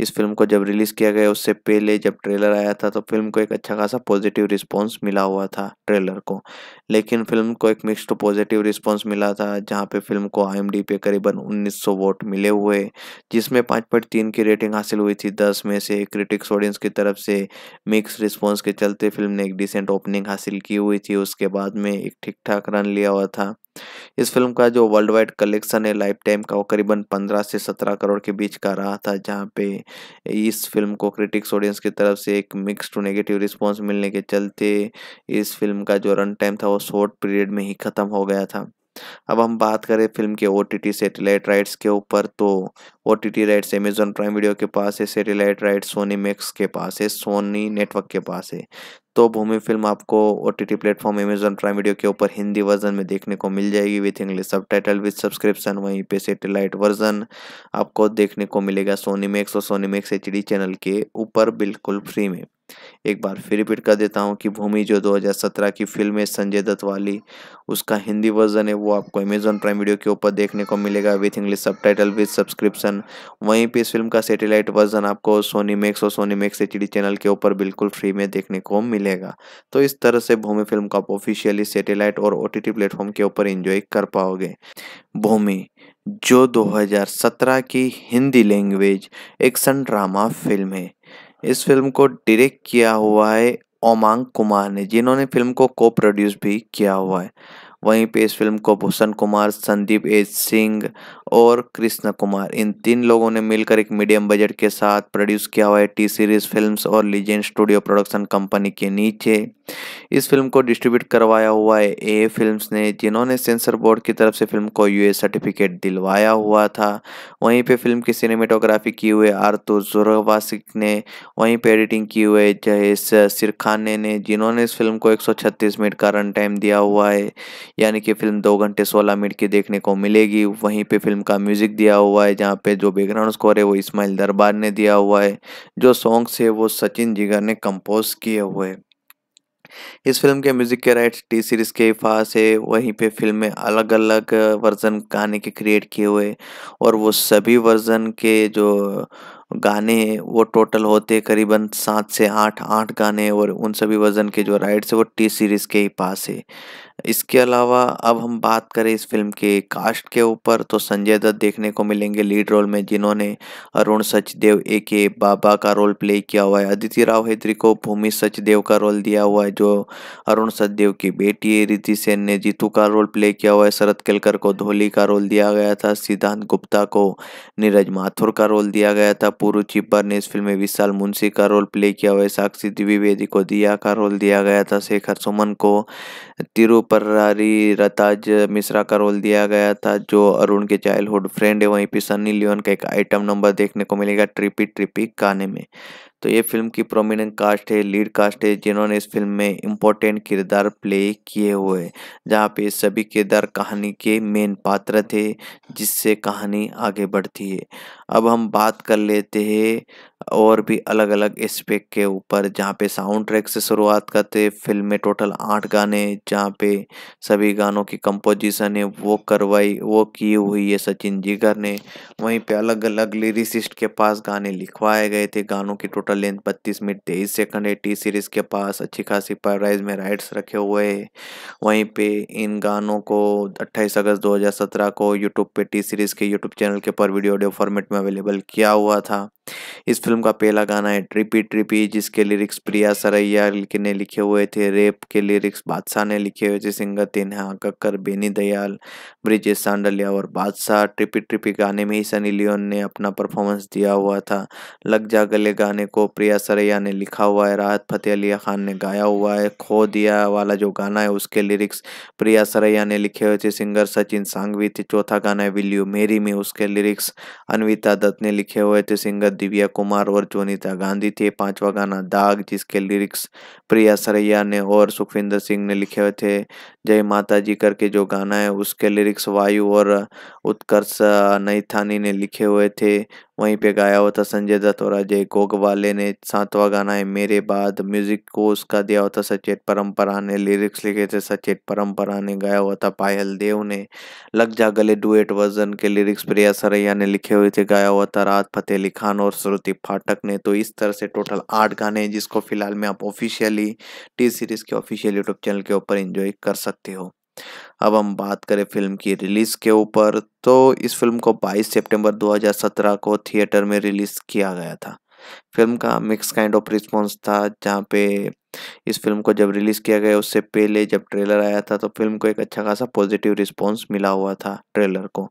इस फिल्म को जब रिलीज़ किया गया उससे पहले जब ट्रेलर आया था तो फिल्म को एक अच्छा खासा पॉजिटिव रिस्पॉन्स मिला हुआ था ट्रेलर को लेकिन फिल्म को एक मिक्स्ड पॉजिटिव रिस्पॉन्स मिला था जहाँ पे फिल्म को आई पे करीबन 1900 वोट मिले हुए जिसमें पाँच पॉइंट तीन की रेटिंग हासिल हुई थी दस में से क्रिटिक्स ऑडियंस की तरफ से मिक्स रिस्पॉन्स के चलते फिल्म ने एक डिसेंट ओपनिंग हासिल की हुई थी उसके बाद में एक ठीक ठाक रन लिया हुआ था इस फिल्म का जो वर्ल्ड वाइड कलेक्शन है लाइफ टाइम का वो करीबन पंद्रह से सत्रह करोड़ के बीच का रहा था जहाँ पे पे इस फिल्म को क्रिटिक्स ऑडियंस की तरफ से एक मिक्स टू नेगेटिव रिस्पॉन्स मिलने के चलते इस फिल्म का जो रन टाइम था वो शॉर्ट पीरियड में ही ख़त्म हो गया था अब हम बात करें फिल्म के O T T satellite rights के ऊपर तो O T T rights Amazon Prime video के पास है सेटेलाइट राइट सोनी मैक्स के पास है सोनी नेटवर्क के पास है तो भूमि फिल्म आपको O T T platform Amazon Prime video के ऊपर हिंदी वर्जन में देखने को मिल जाएगी with English subtitle with subscription वहीं पे सेटेलाइट वर्जन आपको देखने को मिलेगा सोनी मैक्स और Sony Max H D channel के ऊपर बिल्कुल फ्री में एक बार फिर रिपीट कर देता हूँ कि भूमि जो 2017 की फिल्म है संजय दत्त वाली उसका हिंदी वर्जन है वो आपको अमेजोन प्राइम वीडियो के ऊपर देखने को मिलेगा with English subtitle with subscription वहीं पे इस फिल्म का सेटेलाइट वर्जन आपको सोनी मैक्स और सोनी मैक्स एच चैनल के ऊपर बिल्कुल फ्री में देखने को मिलेगा तो इस तरह से भूमि फिल्म को आप ऑफिशियली सेटेलाइट और ओ टी प्लेटफॉर्म के ऊपर इंजॉय कर पाओगे भूमि जो 2017 की Hindi language action drama film है इस फिल्म को डायरेक्ट किया हुआ है ओमांग कुमार ने जिन्होंने फिल्म को को प्रोड्यूस भी किया हुआ है वहीं पे इस फिल्म को भूषण कुमार संदीप एज सिंह और कृष्णा कुमार इन तीन लोगों ने मिलकर एक मीडियम बजट के साथ प्रोड्यूस किया हुआ है टी सीरीज फिल्म्स और लीजेंड स्टूडियो प्रोडक्शन कंपनी के नीचे इस फिल्म को डिस्ट्रीब्यूट करवाया हुआ है ए फिल्म्स ने जिन्होंने सेंसर बोर्ड की तरफ से फिल्म को यूए सर्टिफिकेट दिलवाया हुआ था वहीं पे फिल्म की सिनेमेटोग्राफी की हुए आरतू जुरवासिक ने वहीं पे एडिटिंग की हुए जयेश सिरखाने ने जिन्होंने इस फिल्म को एक मिनट का रन टाइम दिया हुआ है यानी कि फिल्म दो घंटे सोलह मिनट की देखने को मिलेगी वहीं पर फिल्म फिल्म का म्यूजिक दिया हुआ है जहाँ पे जो बैकग्राउंड स्कोर है वो इस्माइल दरबार ने दिया हुआ है जो सॉन्ग्स है वो सचिन जिगर ने कंपोज किए हुए इस फिल्म के म्यूजिक के राइट्स टी सीरीज के पास है वहीं पे फिल्म में अलग अलग वर्जन गाने के क्रिएट किए हुए और वो सभी वर्जन के जो गाने वो टोटल होते करीबन सात से आठ आठ गाने और उन सभी वर्जन के जो राइट्स है वो टी सीरीज़ के ही पास है इसके अलावा अब हम बात करें इस फिल्म के कास्ट के ऊपर तो संजय दत्त देखने को मिलेंगे लीड रोल में जिन्होंने अरुण सचदेव ए के बाबा का रोल प्ले किया हुआ है अदिति राव हैदरी को भूमि सचदेव का रोल दिया हुआ है जो अरुण सचदेव की बेटी है रीति सेन ने जीतू का रोल प्ले किया हुआ है शरद केलकर को धोली का रोल दिया गया था सिद्धांत गुप्ता को नीरज माथुर का रोल दिया गया था पूर्व चिब्बर ने इस फिल्म में विशाल मुंशी का रोल प्ले किया हुआ है साक्षी द्विवेदी को दिया का रोल दिया गया था शेखर सुमन को तिरुप पर्रारी रताज मिश्रा का रोल दिया गया था जो अरुण के चाइल्डहुड फ्रेंड है वहीं पे सनी लियोन का एक आइटम नंबर देखने को मिलेगा ट्रिपी ट्रिपी गाने में तो ये फिल्म की प्रोमिनेंट कास्ट है लीड कास्ट है जिन्होंने इस फिल्म में इम्पोर्टेंट किरदार प्ले किए हुए जहाँ पे सभी किरदार कहानी के मेन पात्र थे जिससे कहानी आगे बढ़ती है अब हम बात कर लेते हैं और भी अलग अलग स्पेक के ऊपर जहाँ पे साउंड ट्रैक से शुरुआत करते फिल्म में टोटल आठ गाने जहाँ पे सभी गानों की कंपोजिशन है वो करवाई वो की हुई है सचिन जिगर ने वहीं पे अलग अलग लिरिसिस्ट के पास गाने लिखवाए गए थे गानों की टोटल लेंथ बत्तीस मिनट तेईस सेकंड है टी सीरीज़ के पास अच्छी खासी प्राइज में राइट्स रखे हुए हैं वहीं पे इन गानों को अट्ठाईस अगस्त दो को यूट्यूब पे टी सीरीज़ के यूट्यूब चैनल के पर वीडियो ऑडियो फॉर्मेट में अवेलेबल किया हुआ था इस फिल्म का पहला गाना है ट्रिपी ट्रिपी जिसके लिरिक्स प्रिया सरैया ने लिखे हुए थे रेप के लिरिक्स बादशाह ने लिखे हुए थे सिंगर तेनहा कक्कर बेनी दयाल ब्रिजेश सांडलिया और बादशाह ट्रिपी ट्रिपी गाने में ही सनी लियोन ने अपना परफॉर्मेंस दिया हुआ था लग जा गले गाने को प्रिया सरैया ने लिखा हुआ है राहत फतेह अली खान ने गाया हुआ है खो दिया वाला जो गाना है उसके लिरिक्स प्रिया सरैया ने लिखे हुए थे सिंगर सचिन सांगवी थे चौथा गाना है विल यू मेरी में उसके लिरिक्स अनविता दत्त ने लिखे हुए थे सिंगर दिव्या कुमार और जोनिता गांधी थे पांचवा गाना दाग जिसके लिरिक्स प्रिया सरैया ने और सुखविंदर सिंह ने लिखे हुए थे जय माता जी करके जो गाना है उसके लिरिक्स वायु और उत्कर्ष नैथानी ने लिखे हुए थे वहीं पे गाया हुआ था संजय दत्त और अजय गोगवाले ने सातवां गाना है मेरे बाद म्यूजिक को उसका दिया हुआ था सचेत परम्परा ने लिरिक्स लिखे थे सचेत परम्परा ने गाया हुआ था पायल देव ने लग जा गले डुएट वर्जन के लिरिक्स प्रिया सरैया ने लिखे हुए थे गाया हुआ था रात फतेह अली खान और श्रुति फाटक ने तो इस तरह से टोटल आठ गाने हैं जिसको फिलहाल में आप ऑफिशियली टी सीरीज़ के ऑफिशियल यूट्यूब चैनल के ऊपर इंजॉय कर सकते हो अब हम बात करें फिल्म की रिलीज़ के ऊपर तो इस फिल्म को 22 सितंबर 2017 को थिएटर में रिलीज़ किया गया था फिल्म का मिक्स काइंड ऑफ रिस्पॉन्स था जहाँ पे इस फिल्म को जब रिलीज़ किया गया उससे पहले जब ट्रेलर आया था तो फिल्म को एक अच्छा खासा पॉजिटिव रिस्पांस मिला हुआ था ट्रेलर को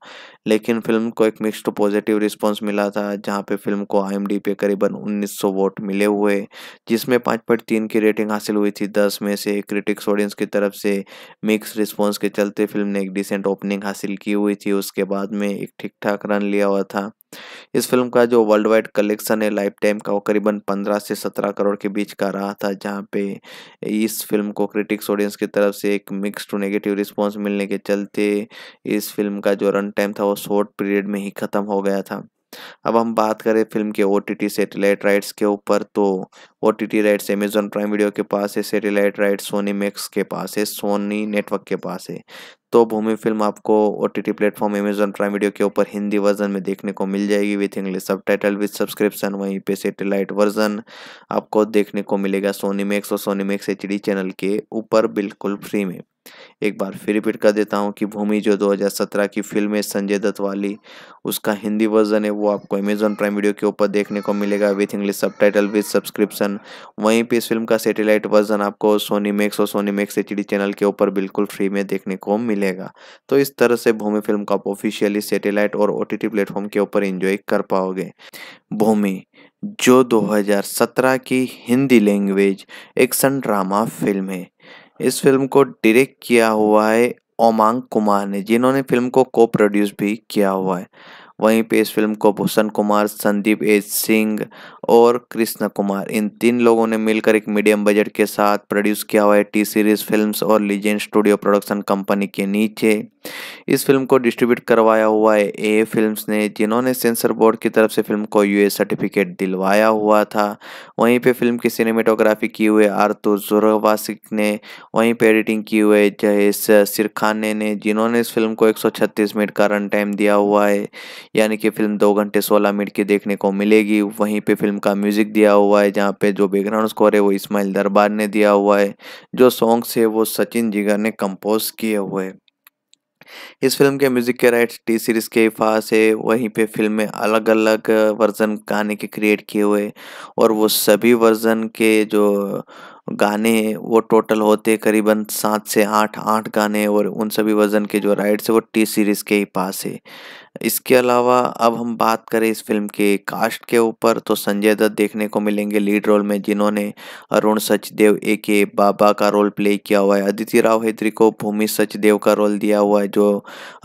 लेकिन फिल्म को एक मिक्स्ड पॉजिटिव रिस्पांस मिला था जहां पे फिल्म को आई पे करीबन 1900 वोट मिले हुए जिसमें पाँच पॉइंट तीन की रेटिंग हासिल हुई थी दस में से क्रिटिक्स ऑडियंस की तरफ से मिक्स रिस्पॉन्स के चलते फिल्म ने एक डिसेंट ओपनिंग हासिल की हुई थी उसके बाद में एक ठीक ठाक रन लिया हुआ था इस फिल्म का जो वर्ल्ड वाइड कलेक्शन है लाइफ टाइम का वो करीबन पंद्रह से सत्रह करोड़ के बीच का रहा था जहाँ पे इस फिल्म को क्रिटिक्स ऑडियंस की तरफ से एक मिक्स टू नेगेटिव रिस्पॉन्स मिलने के चलते इस फिल्म का जो रन टाइम था वो शॉर्ट पीरियड में ही ख़त्म हो गया था अब हम बात करें फिल्म के ओ टी सैटेलाइट राइट्स के ऊपर तो O T rights Amazon Prime video के पास है सैटेलाइट राइट्स सोनी मैक्स के पास है सोनी नेटवर्क के पास है तो भूमि फिल्म आपको O T T platform Amazon Prime video के ऊपर हिंदी वर्जन में देखने को मिल जाएगी with English subtitle with subscription वहीं पे सेटेलाइट वर्जन आपको देखने को मिलेगा सोनी मैक्स और सोनी मैक्स एच चैनल के ऊपर बिल्कुल फ्री में एक बार फिर रिपीट कर देता हूँ कि भूमि जो 2017 की फिल्म है संजय दत्त वाली उसका हिंदी वर्जन है वो आपको अमेजोन प्राइम वीडियो के ऊपर देखने को मिलेगा with English subtitle with subscription वहीं पर इस फिल्म का सेटेलाइट वर्जन आपको सोनी मैक्स और सोनी मैक्स एच चैनल के ऊपर बिल्कुल फ्री में देखने को मिलेगा तो इस तरह से भूमि फिल्म को आप ऑफिशियली सेटेलाइट और ओ प्लेटफॉर्म के ऊपर इंजॉय कर पाओगे भूमि जो 2017 की Hindi language action drama film है इस फिल्म को डायरेक्ट किया हुआ है ओमांग कुमार ने जिन्होंने फिल्म को को प्रोड्यूस भी किया हुआ है वहीं पे इस फिल्म को भूषण कुमार संदीप एज सिंह और कृष्णा कुमार इन तीन लोगों ने मिलकर एक मीडियम बजट के साथ प्रोड्यूस किया हुआ है टी सीरीज फिल्म्स और लीजेंड स्टूडियो प्रोडक्शन कंपनी के नीचे इस फिल्म को डिस्ट्रीब्यूट करवाया हुआ है ए फिल्म्स ने जिन्होंने सेंसर बोर्ड की तरफ से फिल्म को यूए सर्टिफिकेट दिलवाया हुआ था वहीं पे फिल्म की सिनेमेटोग्राफी की हुई आरतुर जोरवासिक ने वहीं पर एडिटिंग की हुए जयेश सिरखाने ने जिन्होंने इस फिल्म को एक मिनट का रन टाइम दिया हुआ है यानी कि फिल्म दो घंटे सोलह मिनट की देखने को मिलेगी वहीं पर फिल्म का म्यूज़िक दिया हुआ है जहाँ पे जो बैकग्राउंड स्कोर है वो इस्माइल दरबार ने दिया हुआ है जो सॉन्ग्स है वो सचिन जिगर ने कंपोज किए हुए हैं इस फिल्म के म्यूजिक के राइट्स टी सीरीज के पास है वहीं पे फिल्म में अलग अलग वर्जन गाने के क्रिएट किए हुए और वो सभी वर्जन के जो गाने वो टोटल होते करीबन सात से आठ आठ गाने और उन सभी वर्जन के जो राइट्स है वो टी सीरीज़ के ही पास है इसके अलावा अब हम बात करें इस फिल्म के कास्ट के ऊपर तो संजय दत्त देखने को मिलेंगे लीड रोल में जिन्होंने अरुण सचदेव ए के बाबा का रोल प्ले किया हुआ है अदिति राव हैदरी को भूमि सचदेव का रोल दिया हुआ है जो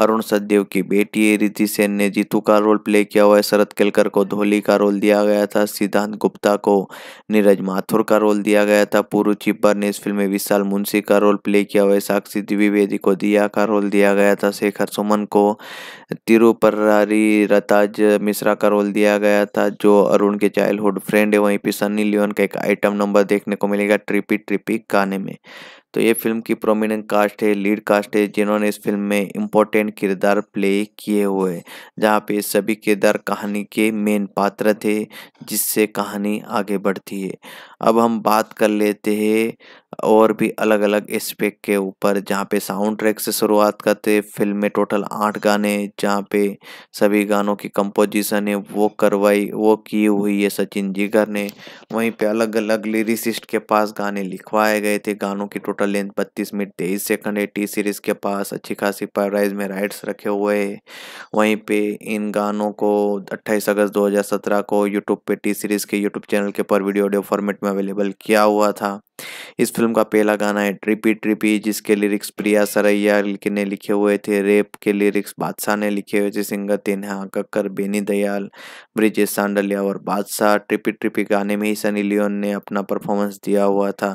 अरुण सचदेव की बेटी है रिद्धि सेन ने जीतू का रोल प्ले किया हुआ है शरद केलकर को धोली का रोल दिया गया था सिद्धांत गुप्ता को नीरज माथुर का रोल दिया गया था पूर्व चिब्बर ने इस फिल्म में विशाल मुंशी का रोल प्ले किया हुआ है साक्षी द्विवेदी को दिया का रोल दिया गया था शेखर सुमन को तिरुप प्रहरी रताज मिश्रा का रोल दिया गया था जो अरुण के चाइल्डहुड फ्रेंड है वहीं पे सनी लियोन का एक आइटम नंबर देखने को मिलेगा ट्रिपी ट्रिपी गाने में तो ये फिल्म की प्रोमिनेंट कास्ट है लीड कास्ट है जिन्होंने इस फिल्म में इम्पोर्टेंट किरदार प्ले किए हुए जहाँ पे सभी किरदार कहानी के मेन पात्र थे जिससे कहानी आगे बढ़ती है अब हम बात कर लेते हैं और भी अलग अलग एस्पेक्ट के ऊपर जहाँ पे साउंड ट्रैक से शुरुआत करते फिल्म में टोटल आठ गाने जहाँ पे सभी गानों की कंपोजिशन है वो करवाई वो की हुई है सचिन जीगर ने वहीं पे अलग अलग लिरिसिस्ट के पास गाने लिखवाए गए थे गानों की टोटल लेंथ बत्तीस मिनट तेईस सेकंड है टी सीरीज़ के पास अच्छी खासी प्राइज में राइट्स रखे हुए हैं वहीं पे इन गानों को अट्ठाईस अगस्त दो को यूट्यूब पे टी सीरीज़ के यूट्यूब चैनल के ऊपर वीडियो ऑडियो फॉर्मेट में अवेलेबल किया हुआ था इस फिल्म का पहला गाना है ट्रिपी ट्रिपी जिसके लिरिक्स प्रिया सरैया ने लिखे हुए थे रेप के लिरिक्स बादशाह ने लिखे हुए थे सिंगर तेन्हा कक्कर बेनी दयाल ब्रिजेश सांडलिया और बादशाह ट्रिपी ट्रिपी गाने में ही सनी लियोन ने अपना परफॉर्मेंस दिया हुआ था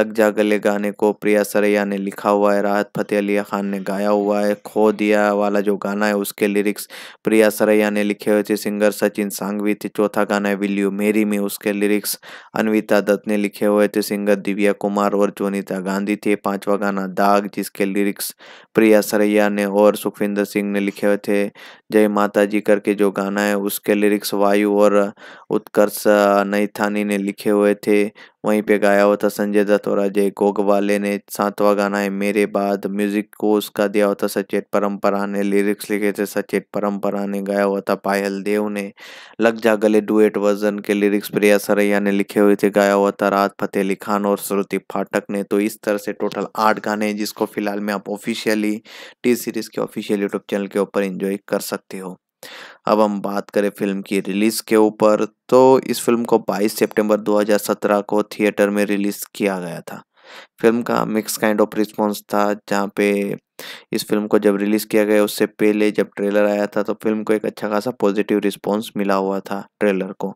लग जा गले गाने को प्रिया सरैया ने लिखा हुआ है राहत फतेह अली खान ने गाया हुआ है खो दिया वाला जो गाना है उसके लिरिक्स प्रिया सरैया ने लिखे हुए थे सिंगर सचिन सांगवी थे चौथा गाना है विल यू मेरी में उसके लिरिक्स अनवित बबीता दत्त ने लिखे हुए थे सिंगर दिव्या कुमार और जोनीता गांधी थे पांचवा गाना दाग जिसके लिरिक्स प्रिया सरैया ने और सुखविंदर सिंह ने लिखे हुए थे जय माता जी करके जो गाना है उसके लिरिक्स वायु और उत्कर्ष नैथानी ने लिखे हुए थे वहीं पे गाया हुआ था संजय दत्त और अजय गोगवाले ने सातवां गाना है मेरे बाद म्यूजिक को उसका दिया हुआ था सचेत परम्परा ने लिरिक्स लिखे थे सचेत परम्परा ने गाया हुआ था पायल देव ने लग जा गले डुएट वर्जन के लिरिक्स प्रिया सरैया ने लिखे हुए थे गाया हुआ था राहत फतेह अली खान और श्रुति फाटक ने तो इस तरह से टोटल आठ गाने हैं जिसको फिलहाल में आप ऑफिशियली टी सीरीज़ के ऑफिशियल यूट्यूब चैनल के ऊपर इंजॉय कर सकते हो अब हम बात करें फिल्म की रिलीज़ के ऊपर तो इस फिल्म को 22 सितंबर 2017 को थिएटर में रिलीज़ किया गया था फिल्म का मिक्स काइंड ऑफ रिस्पॉन्स था जहाँ पे इस फिल्म को जब रिलीज़ किया गया उससे पहले जब ट्रेलर आया था तो फिल्म को एक अच्छा खासा पॉजिटिव रिस्पॉन्स मिला हुआ था ट्रेलर को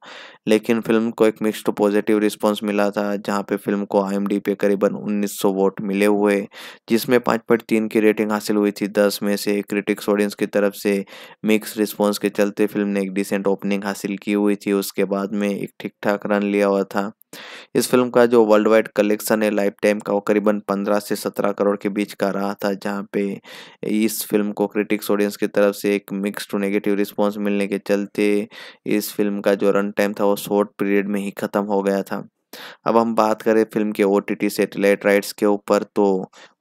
लेकिन फिल्म को एक मिक्स्ड पॉजिटिव रिस्पॉन्स मिला था जहाँ पे फिल्म को आई पे करीबन 1900 वोट मिले हुए जिसमें पाँच पॉइंट तीन की रेटिंग हासिल हुई थी दस में से क्रिटिक्स ऑडियंस की तरफ से मिक्स रिस्पॉन्स के चलते फिल्म ने एक डिसेंट ओपनिंग हासिल की हुई थी उसके बाद में एक ठीक ठाक रन लिया हुआ था इस फिल्म का जो वर्ल्ड वाइड कलेक्शन है लाइफ टाइम का वो करीबन पंद्रह से सत्रह करोड़ के बीच का रहा था जहाँ पे इस फिल्म को क्रिटिक्स ऑडियंस की तरफ से एक मिक्स टू नेगेटिव रिस्पॉन्स मिलने के चलते इस फिल्म का जो रन टाइम था वो शॉर्ट पीरियड में ही ख़त्म हो गया था अब हम बात करें फिल्म के O T T satellite rights के ऊपर तो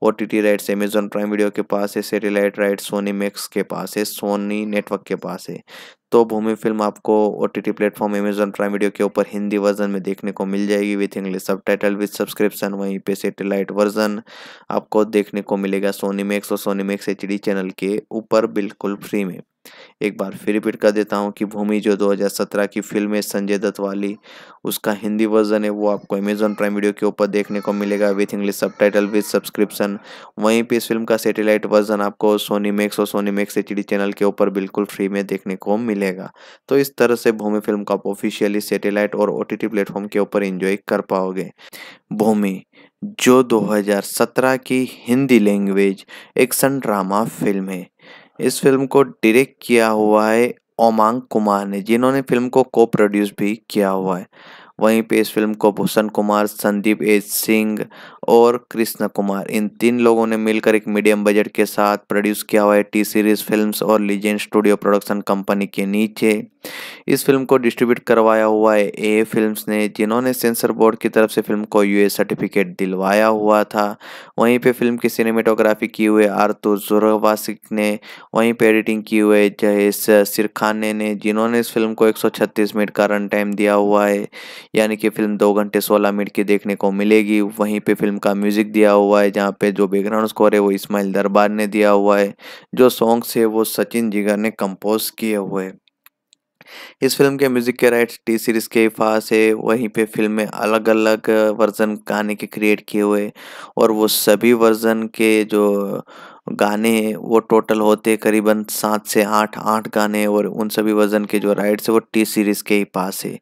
O T T rights Amazon Prime video के पास है सेटेलाइट राइट्स सोनी मैक्स के पास है सोनी नेटवर्क के पास है तो भूमि फिल्म आपको O T T platform Amazon Prime video के ऊपर हिंदी वर्जन में देखने को मिल जाएगी with English subtitle with subscription वहीं पे सेटेलाइट वर्जन आपको देखने को मिलेगा सोनी मैक्स और Sony Max H D channel के ऊपर बिल्कुल फ्री में एक बार फिर रिपीट कर देता हूँ कि भूमि जो 2017 की फिल्म है संजय दत्त वाली उसका हिंदी वर्जन है वो आपको अमेजोन प्राइम वीडियो के ऊपर देखने को मिलेगा with English subtitle with subscription वहीं पे इस फिल्म का सेटेलाइट वर्जन आपको सोनी मैक्स और सोनी मैक्स एच चैनल के ऊपर बिल्कुल फ्री में देखने को मिलेगा तो इस तरह से भूमि फिल्म को आप ऑफिशियली सेटेलाइट और ओ टी प्लेटफॉर्म के ऊपर इंजॉय कर पाओगे भूमि जो 2017 की Hindi language action drama film है इस फिल्म को डायरेक्ट किया हुआ है ओमांग कुमार ने जिन्होंने फिल्म को को प्रोड्यूस भी किया हुआ है वहीं पे इस फिल्म को भूषण कुमार संदीप एज सिंह और कृष्ण कुमार इन तीन लोगों ने मिलकर एक मीडियम बजट के साथ प्रोड्यूस किया हुआ है टी सीरीज फिल्म्स और लीजेंड स्टूडियो प्रोडक्शन कंपनी के नीचे इस फिल्म को डिस्ट्रीब्यूट करवाया हुआ है ए फिल्म्स ने जिन्होंने सेंसर बोर्ड की तरफ से फिल्म को यूए सर्टिफिकेट दिलवाया हुआ था वहीं पे फिल्म की सिनेमेटोग्राफी की हुए आरतु जोरवासिक ने वहीं पे एडिटिंग की हुए जयेश सिरखाने ने जिन्होंने इस फिल्म को एक मिनट का रन टाइम दिया हुआ है यानी कि फिल्म दो घंटे सोलह मिनट की देखने को मिलेगी वहीं पे फिल्म का म्यूज़िक दिया हुआ है जहाँ पे जो बैकग्राउंड स्कोर है वो इस्माइल दरबार ने दिया हुआ है जो सॉन्ग्स है वो सचिन जिगर ने कंपोज किए हुए हैं इस फिल्म के म्यूजिक के राइट्स टी सीरीज के पास है वहीं पे फिल्म में अलग अलग वर्जन गाने के क्रिएट किए हुए और वो सभी वर्जन के जो गाने वो टोटल होते करीबन सात से आठ आठ गाने और उन सभी वर्जन के जो राइट्स है वो टी सीरीज के ही पास है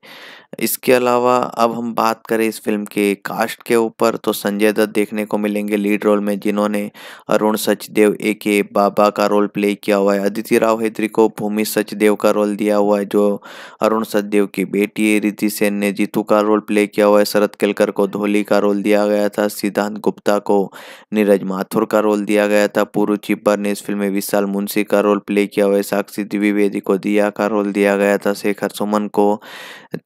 इसके अलावा अब हम बात करें इस फिल्म के कास्ट के ऊपर तो संजय दत्त देखने को मिलेंगे लीड रोल में जिन्होंने अरुण सचदेव ए के बाबा का रोल प्ले किया हुआ है अदिति राव हैदरी को भूमि सचदेव का रोल दिया हुआ है जो अरुण सचदेव की बेटी है रिति सेन ने जीतू का रोल प्ले किया हुआ है शरद केलकर को धोली का रोल दिया गया था सिद्धांत गुप्ता को नीरज माथुर का रोल दिया गया था पूर्व चिब्बर ने इस फिल्म में विशाल मुंशी का रोल प्ले किया हुआ है साक्षी द्विवेदी को दिया का रोल दिया गया था शेखर सुमन को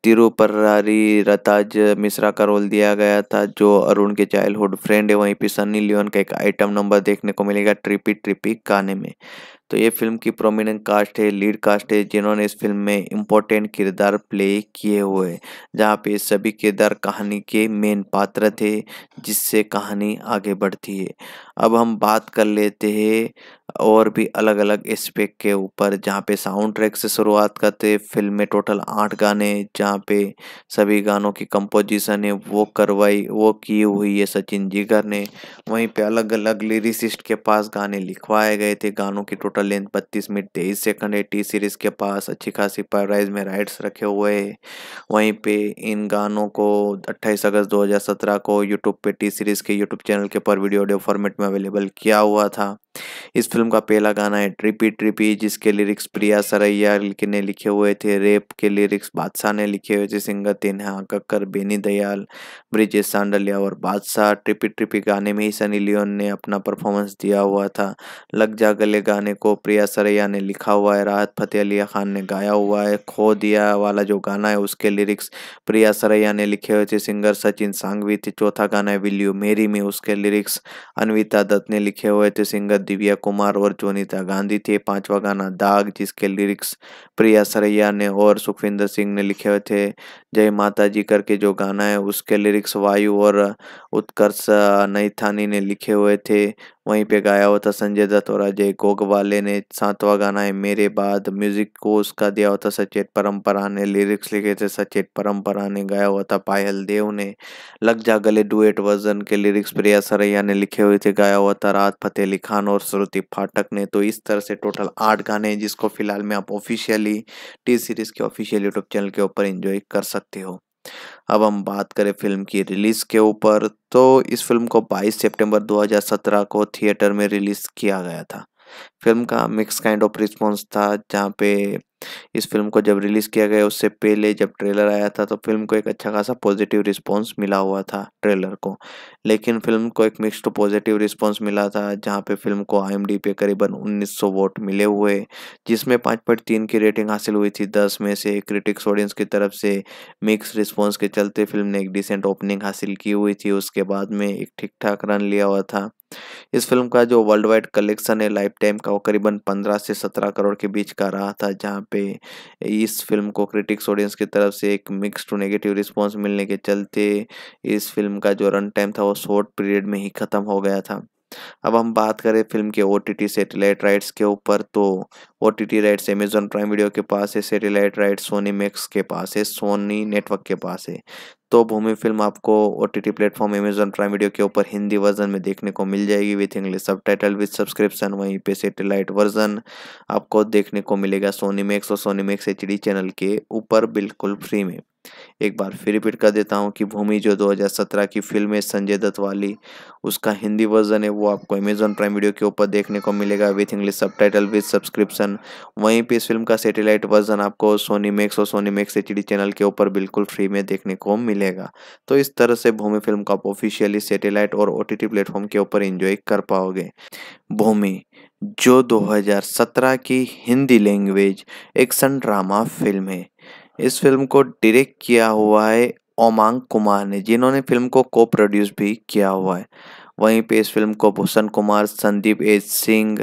तिरुप पर्रारी रताज मिश्रा का रोल दिया गया था जो अरुण के चाइल्डहुड फ्रेंड है वहीं पे सनी लियोन का एक आइटम नंबर देखने को मिलेगा ट्रिपी ट्रिपी गाने में तो ये फिल्म की प्रोमिनेंट कास्ट है लीड कास्ट है जिन्होंने इस फिल्म में इम्पोर्टेंट किरदार प्ले किए हुए जहाँ पे सभी किरदार कहानी के मेन पात्र थे जिससे कहानी आगे बढ़ती है अब हम बात कर लेते हैं और भी अलग अलग एस्पेक्ट के ऊपर जहाँ पे साउंड ट्रैक से शुरुआत करते फिल्म में टोटल आठ गाने जहाँ पे सभी गानों की कंपोजिशन है वो करवाई वो की हुई है सचिन जिगर ने वहीं पे अलग अलग लिरिसिस्ट के पास गाने लिखवाए गए थे गानों की टोटल टोटल लेंथ बत्तीस मिनट तेईस सेकंड है टी सीरीज़ के पास अच्छी खासी प्राइज में राइट्स रखे हुए हैं वहीं पे इन गानों को 28 अगस्त 2017 को यूट्यूब पे टी सीरीज़ के यूट्यूब चैनल के ऊपर वीडियो ऑडियो फॉर्मेट में अवेलेबल किया हुआ था इस फिल्म का पहला गाना है ट्रिपी ट्रिपी जिसके लिरिक्स प्रिया सरैया ने लिखे हुए थे रेप के लिरिक्स बादशाह ने लिखे हुए थे सिंगर तेन्हा कक्कर बेनी दयाल ब्रिजेश सांडलिया और बादशाह ट्रिपी ट्रिपी गाने में ही सनी लियोन ने अपना परफॉर्मेंस दिया हुआ था लग जा गले गाने को प्रिया सरैया ने लिखा हुआ है राहत फतेह अली खान ने गाया हुआ है खो दिया वाला जो गाना है उसके लिरिक्स प्रिया सरैया ने लिखे हुए थे सिंगर सचिन सांगवी थे चौथा गाना है विल यू मेरी में उसके लिरिक्स अनविता दत्त ने लिखे हुए थे सिंगर दिव्या कुमार और जोनीता गांधी थे पांचवा गाना दाग जिसके लिरिक्स प्रिया सरैया ने और सुखविंदर सिंह ने लिखे हुए थे जय माता जी करके जो गाना है उसके लिरिक्स वायु और उत्कर्ष नईथानी ने लिखे हुए थे वहीं पे गाया हुआ था संजय दत्त और अजय गोगवाले ने सातवां गाना है मेरे बाद म्यूजिक को उसका दिया हुआ था सचेत परंपरा ने लिरिक्स लिखे थे सचेत परंपरा ने गाया हुआ था पायल देव ने लग जा गले डुएट वर्जन के लिरिक्स प्रिया सरैया ने लिखे हुए थे गाया हुआ था रात फतेह अली खान और श्रुति फाटक ने तो इस तरह से टोटल आठ गाने हैं जिसको फिलहाल में आप ऑफिशियली टी सीरीज़ के ऑफिशियल यूट्यूब चैनल के ऊपर एंजॉय कर सकते हो अब हम बात करें फिल्म की रिलीज़ के ऊपर तो इस फिल्म को 22 सितंबर 2017 को थिएटर में रिलीज़ किया गया था फिल्म का मिक्स काइंड ऑफ रिस्पॉन्स था जहाँ पे इस फिल्म को जब रिलीज़ किया गया उससे पहले जब ट्रेलर आया था तो फिल्म को एक अच्छा खासा पॉजिटिव रिस्पॉन्स मिला हुआ था ट्रेलर को लेकिन फिल्म को एक मिक्स्ड पॉजिटिव रिस्पॉन्स मिला था जहाँ पे फिल्म को आई पे करीबन 1900 वोट मिले हुए जिसमें पाँच पॉइंट तीन की रेटिंग हासिल हुई थी दस में से क्रिटिक्स ऑडियंस की तरफ से मिक्स रिस्पॉन्स के चलते फिल्म ने एक डिसेंट ओपनिंग हासिल की हुई थी उसके बाद में एक ठीक ठाक रन लिया हुआ था इस फिल्म का जो वर्ल्ड वाइड कलेक्शन है लाइफ टाइम का वो करीबन पंद्रह से सत्रह करोड़ के बीच का रहा था जहाँ पे इस फिल्म को क्रिटिक्स ऑडियंस की तरफ से एक मिक्स टू नेगेटिव रिस्पॉन्स मिलने के चलते इस फिल्म का जो रन टाइम था वो शॉर्ट पीरियड में ही ख़त्म हो गया था अब हम बात करें फिल्म के ओ टी सैटेलाइट राइट्स के ऊपर तो O T rights Amazon Prime video के पास है सैटेलाइट राइट्स सोनी मैक्स के पास है सोनी नेटवर्क के पास है तो भूमि फिल्म आपको O T T platform Amazon Prime video के ऊपर हिंदी वर्जन में देखने को मिल जाएगी with English subtitle with subscription वहीं पे सेटेलाइट वर्जन आपको देखने को मिलेगा सोनी मैक्स और सोनी मैक्स एच चैनल के ऊपर बिल्कुल फ्री में एक बार फिर रिपीट कर देता हूँ कि भूमि जो 2017 की फिल्म है संजय दत्त वाली उसका हिंदी वर्जन है वो आपको अमेजोन प्राइम वीडियो के ऊपर देखने को मिलेगा with English subtitle with subscription वहीं पर इस फिल्म का सेटेलाइट वर्जन आपको सोनी मैक्स और सोनी मैक्स एच चैनल के ऊपर बिल्कुल फ्री में देखने को मिलेगा तो इस तरह से भूमि फिल्म को आप ऑफिशियली सेटेलाइट और ओ प्लेटफॉर्म के ऊपर इंजॉय कर पाओगे भूमि जो 2017 की Hindi language action drama film है इस फिल्म को डायरेक्ट किया हुआ है ओमांग कुमार ने जिन्होंने फिल्म को को प्रोड्यूस भी किया हुआ है वहीं पे इस फिल्म को भूषण कुमार संदीप एज सिंह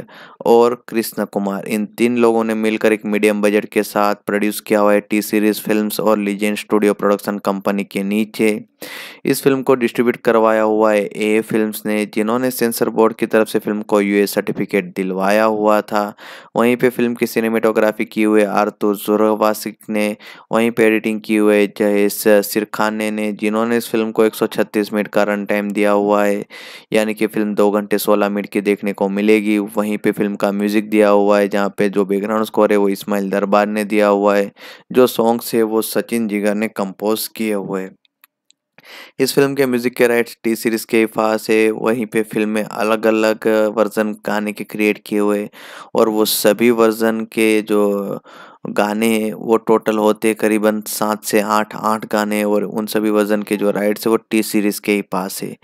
और कृष्णा कुमार इन तीन लोगों ने मिलकर एक मीडियम बजट के साथ प्रोड्यूस किया हुआ है टी सीरीज फिल्म्स और लीजेंड स्टूडियो प्रोडक्शन कंपनी के नीचे इस फिल्म को डिस्ट्रीब्यूट करवाया हुआ है ए फिल्म्स ने जिन्होंने सेंसर बोर्ड की तरफ से फिल्म को यूए सर्टिफिकेट दिलवाया हुआ था वहीं पे फिल्म की सिनेमेटोग्राफी की हुए आरतू जोरवासिक ने वहीं पे एडिटिंग की हुए जहेश सिरखाने ने जिन्होंने इस फिल्म को एक मिनट का रन टाइम दिया हुआ है यानी कि फिल्म दो घंटे सोलह मिनट की देखने को मिलेगी वहीं पे फिल्म का म्यूज़िक दिया हुआ है जहाँ पे जो बैकग्राउंड स्कोर है वो इस्माइल दरबार ने दिया हुआ है जो सॉन्ग्स है वो सचिन जिगर ने कंपोज किए हुए हैं इस फिल्म के म्यूज़िक के राइट्स टी सीरीज़ के पास है वहीं पे फिल्म में अलग अलग वर्जन गाने के क्रिएट किए हुए और वो सभी वर्जन के जो गाने हैं वो टोटल होते करीबन सात से आठ आठ गाने और उन सभी वर्जन के जो राइट्स है वो टी सीरीज़ के ही पास है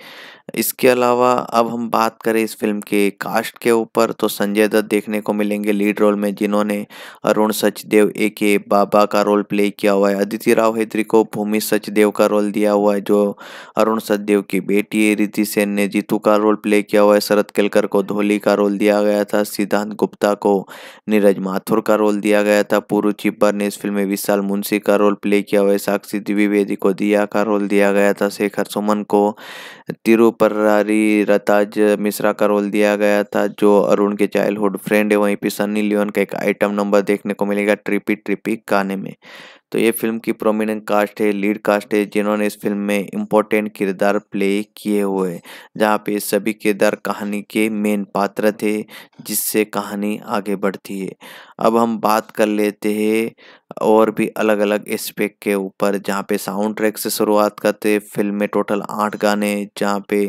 इसके अलावा अब हम बात करें इस फिल्म के कास्ट के ऊपर तो संजय दत्त देखने को मिलेंगे लीड रोल में जिन्होंने अरुण सचदेव ए के बाबा का रोल प्ले किया हुआ है अदिति राव हैदरी को भूमि सचदेव का रोल दिया हुआ है जो अरुण सचदेव की बेटी है रिति सेन ने जीतू का रोल प्ले किया हुआ है शरद केलकर को धोली का रोल दिया गया था सिद्धांत गुप्ता को नीरज माथुर का रोल दिया गया था पूर्व चिब्बर ने इस फिल्म में विशाल मुंशी का रोल प्ले किया हुआ है साक्षी द्विवेदी को दिया का रोल दिया गया था शेखर सुमन को तिरुप प्रहरी रताज मिश्रा का रोल दिया गया था जो अरुण के चाइल्डहुड फ्रेंड है वहीं पे सनी लियोन का एक आइटम नंबर देखने को मिलेगा ट्रिपी ट्रिपी गाने में तो ये फिल्म की प्रोमिनेंट कास्ट है लीड कास्ट है जिन्होंने इस फिल्म में इम्पोर्टेंट किरदार प्ले किए हुए जहाँ पे सभी किरदार कहानी के मेन पात्र थे जिससे कहानी आगे बढ़ती है अब हम बात कर लेते हैं और भी अलग अलग स्पेक के ऊपर जहाँ पे साउंड ट्रैक से शुरुआत करते फिल्म में टोटल आठ गाने जहाँ पे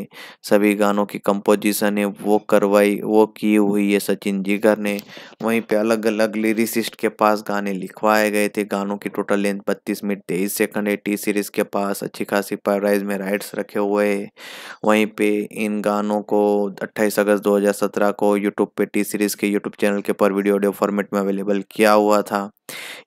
सभी गानों की कंपोजिशन है वो करवाई वो की हुई है सचिन जिगर ने वहीं पे अलग अलग लिरिसिस्ट के पास गाने लिखवाए गए थे गानों की टोटल लेंथ बत्तीस मिनट तेईस सेकंड है टी सीरीज़ के पास अच्छी खासी प्राइज में राइट्स रखे हुए हैं वहीं पर इन गानों को अट्ठाईस अगस्त दो को यूट्यूब पर टी सीरीज़ के यूट्यूब चैनल के ऊपर वीडियो ऑडियो फॉर्मेट में अवेलेबल किया हुआ था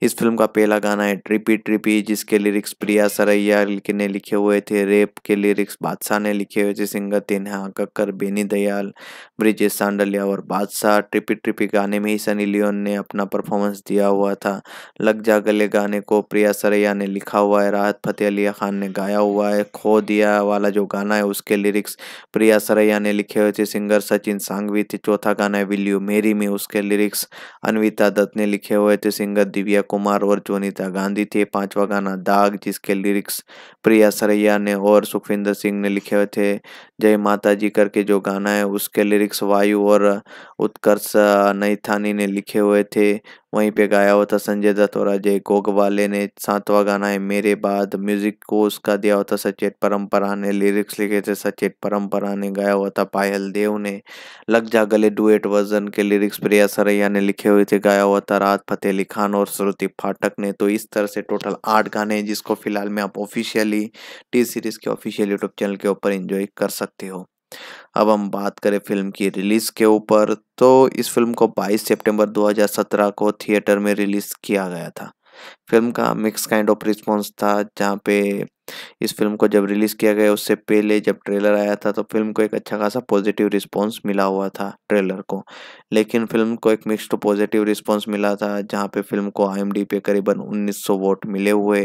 इस फिल्म का पहला गाना है ट्रिपी ट्रिपी जिसके लिरिक्स प्रिया सरैया ने लिखे हुए थे रेप के लिरिक्स बादशाह ने लिखे हुए थे सिंगर तिन्हा कक्कर बेनी दयाल ब्रिजेश सांडलिया और बादशाह ट्रिपी ट्रिपी गाने में ही सनी लियोन ने अपना परफॉर्मेंस दिया हुआ था लग जा गले गाने को प्रिया सरैया ने लिखा हुआ है राहत फतेह अली खान ने गाया हुआ है खो दिया वाला जो गाना है उसके लिरिक्स प्रिया सरैया ने लिखे हुए थे सिंगर सचिन सांगवी थे चौथा गाना है विल यू मेरी में उसके लिरिक्स अनविता दत्त ने लिखे हुए थे सिंगर दिव्या कुमार और जोनीता गांधी थे पांचवा गाना दाग जिसके लिरिक्स प्रिया सरैया ने और सुखविंदर सिंह ने लिखे हुए थे जय माता जी करके जो गाना है उसके लिरिक्स वायु और उत्कर्ष नैथानी ने लिखे हुए थे वहीं पे गाया हुआ था संजय दत्त और अजय गोगवाले ने सातवां गाना है मेरे बाद म्यूजिक को उसका दिया हुआ था सचेत परम्परा ने लिरिक्स लिखे थे सचेत परम्परा ने गाया हुआ था पायल देव ने लग जा गले डुएट वर्जन के लिरिक्स प्रिया सरैया ने लिखे हुए थे गाया हुआ था राहत फतेह अली खान और श्रुति फाटक ने तो इस तरह से टोटल आठ गाने हैं जिसको फिलहाल में आप ऑफिशियली टी सीरीज के ऑफिशियल यूट्यूब चैनल के ऊपर इंजॉय कर सकते हो अब हम बात करें फिल्म की रिलीज़ के ऊपर तो इस फिल्म को 22 सितंबर 2017 को थिएटर में रिलीज़ किया गया था फिल्म का मिक्स काइंड ऑफ रिस्पॉन्स था जहाँ पे इस फिल्म को जब रिलीज़ किया गया उससे पहले जब ट्रेलर आया था तो फिल्म को एक अच्छा खासा पॉजिटिव रिस्पांस मिला हुआ था ट्रेलर को लेकिन फिल्म को एक मिक्स्ड पॉजिटिव रिस्पांस मिला था जहां पे फिल्म को आई पे करीबन 1900 वोट मिले हुए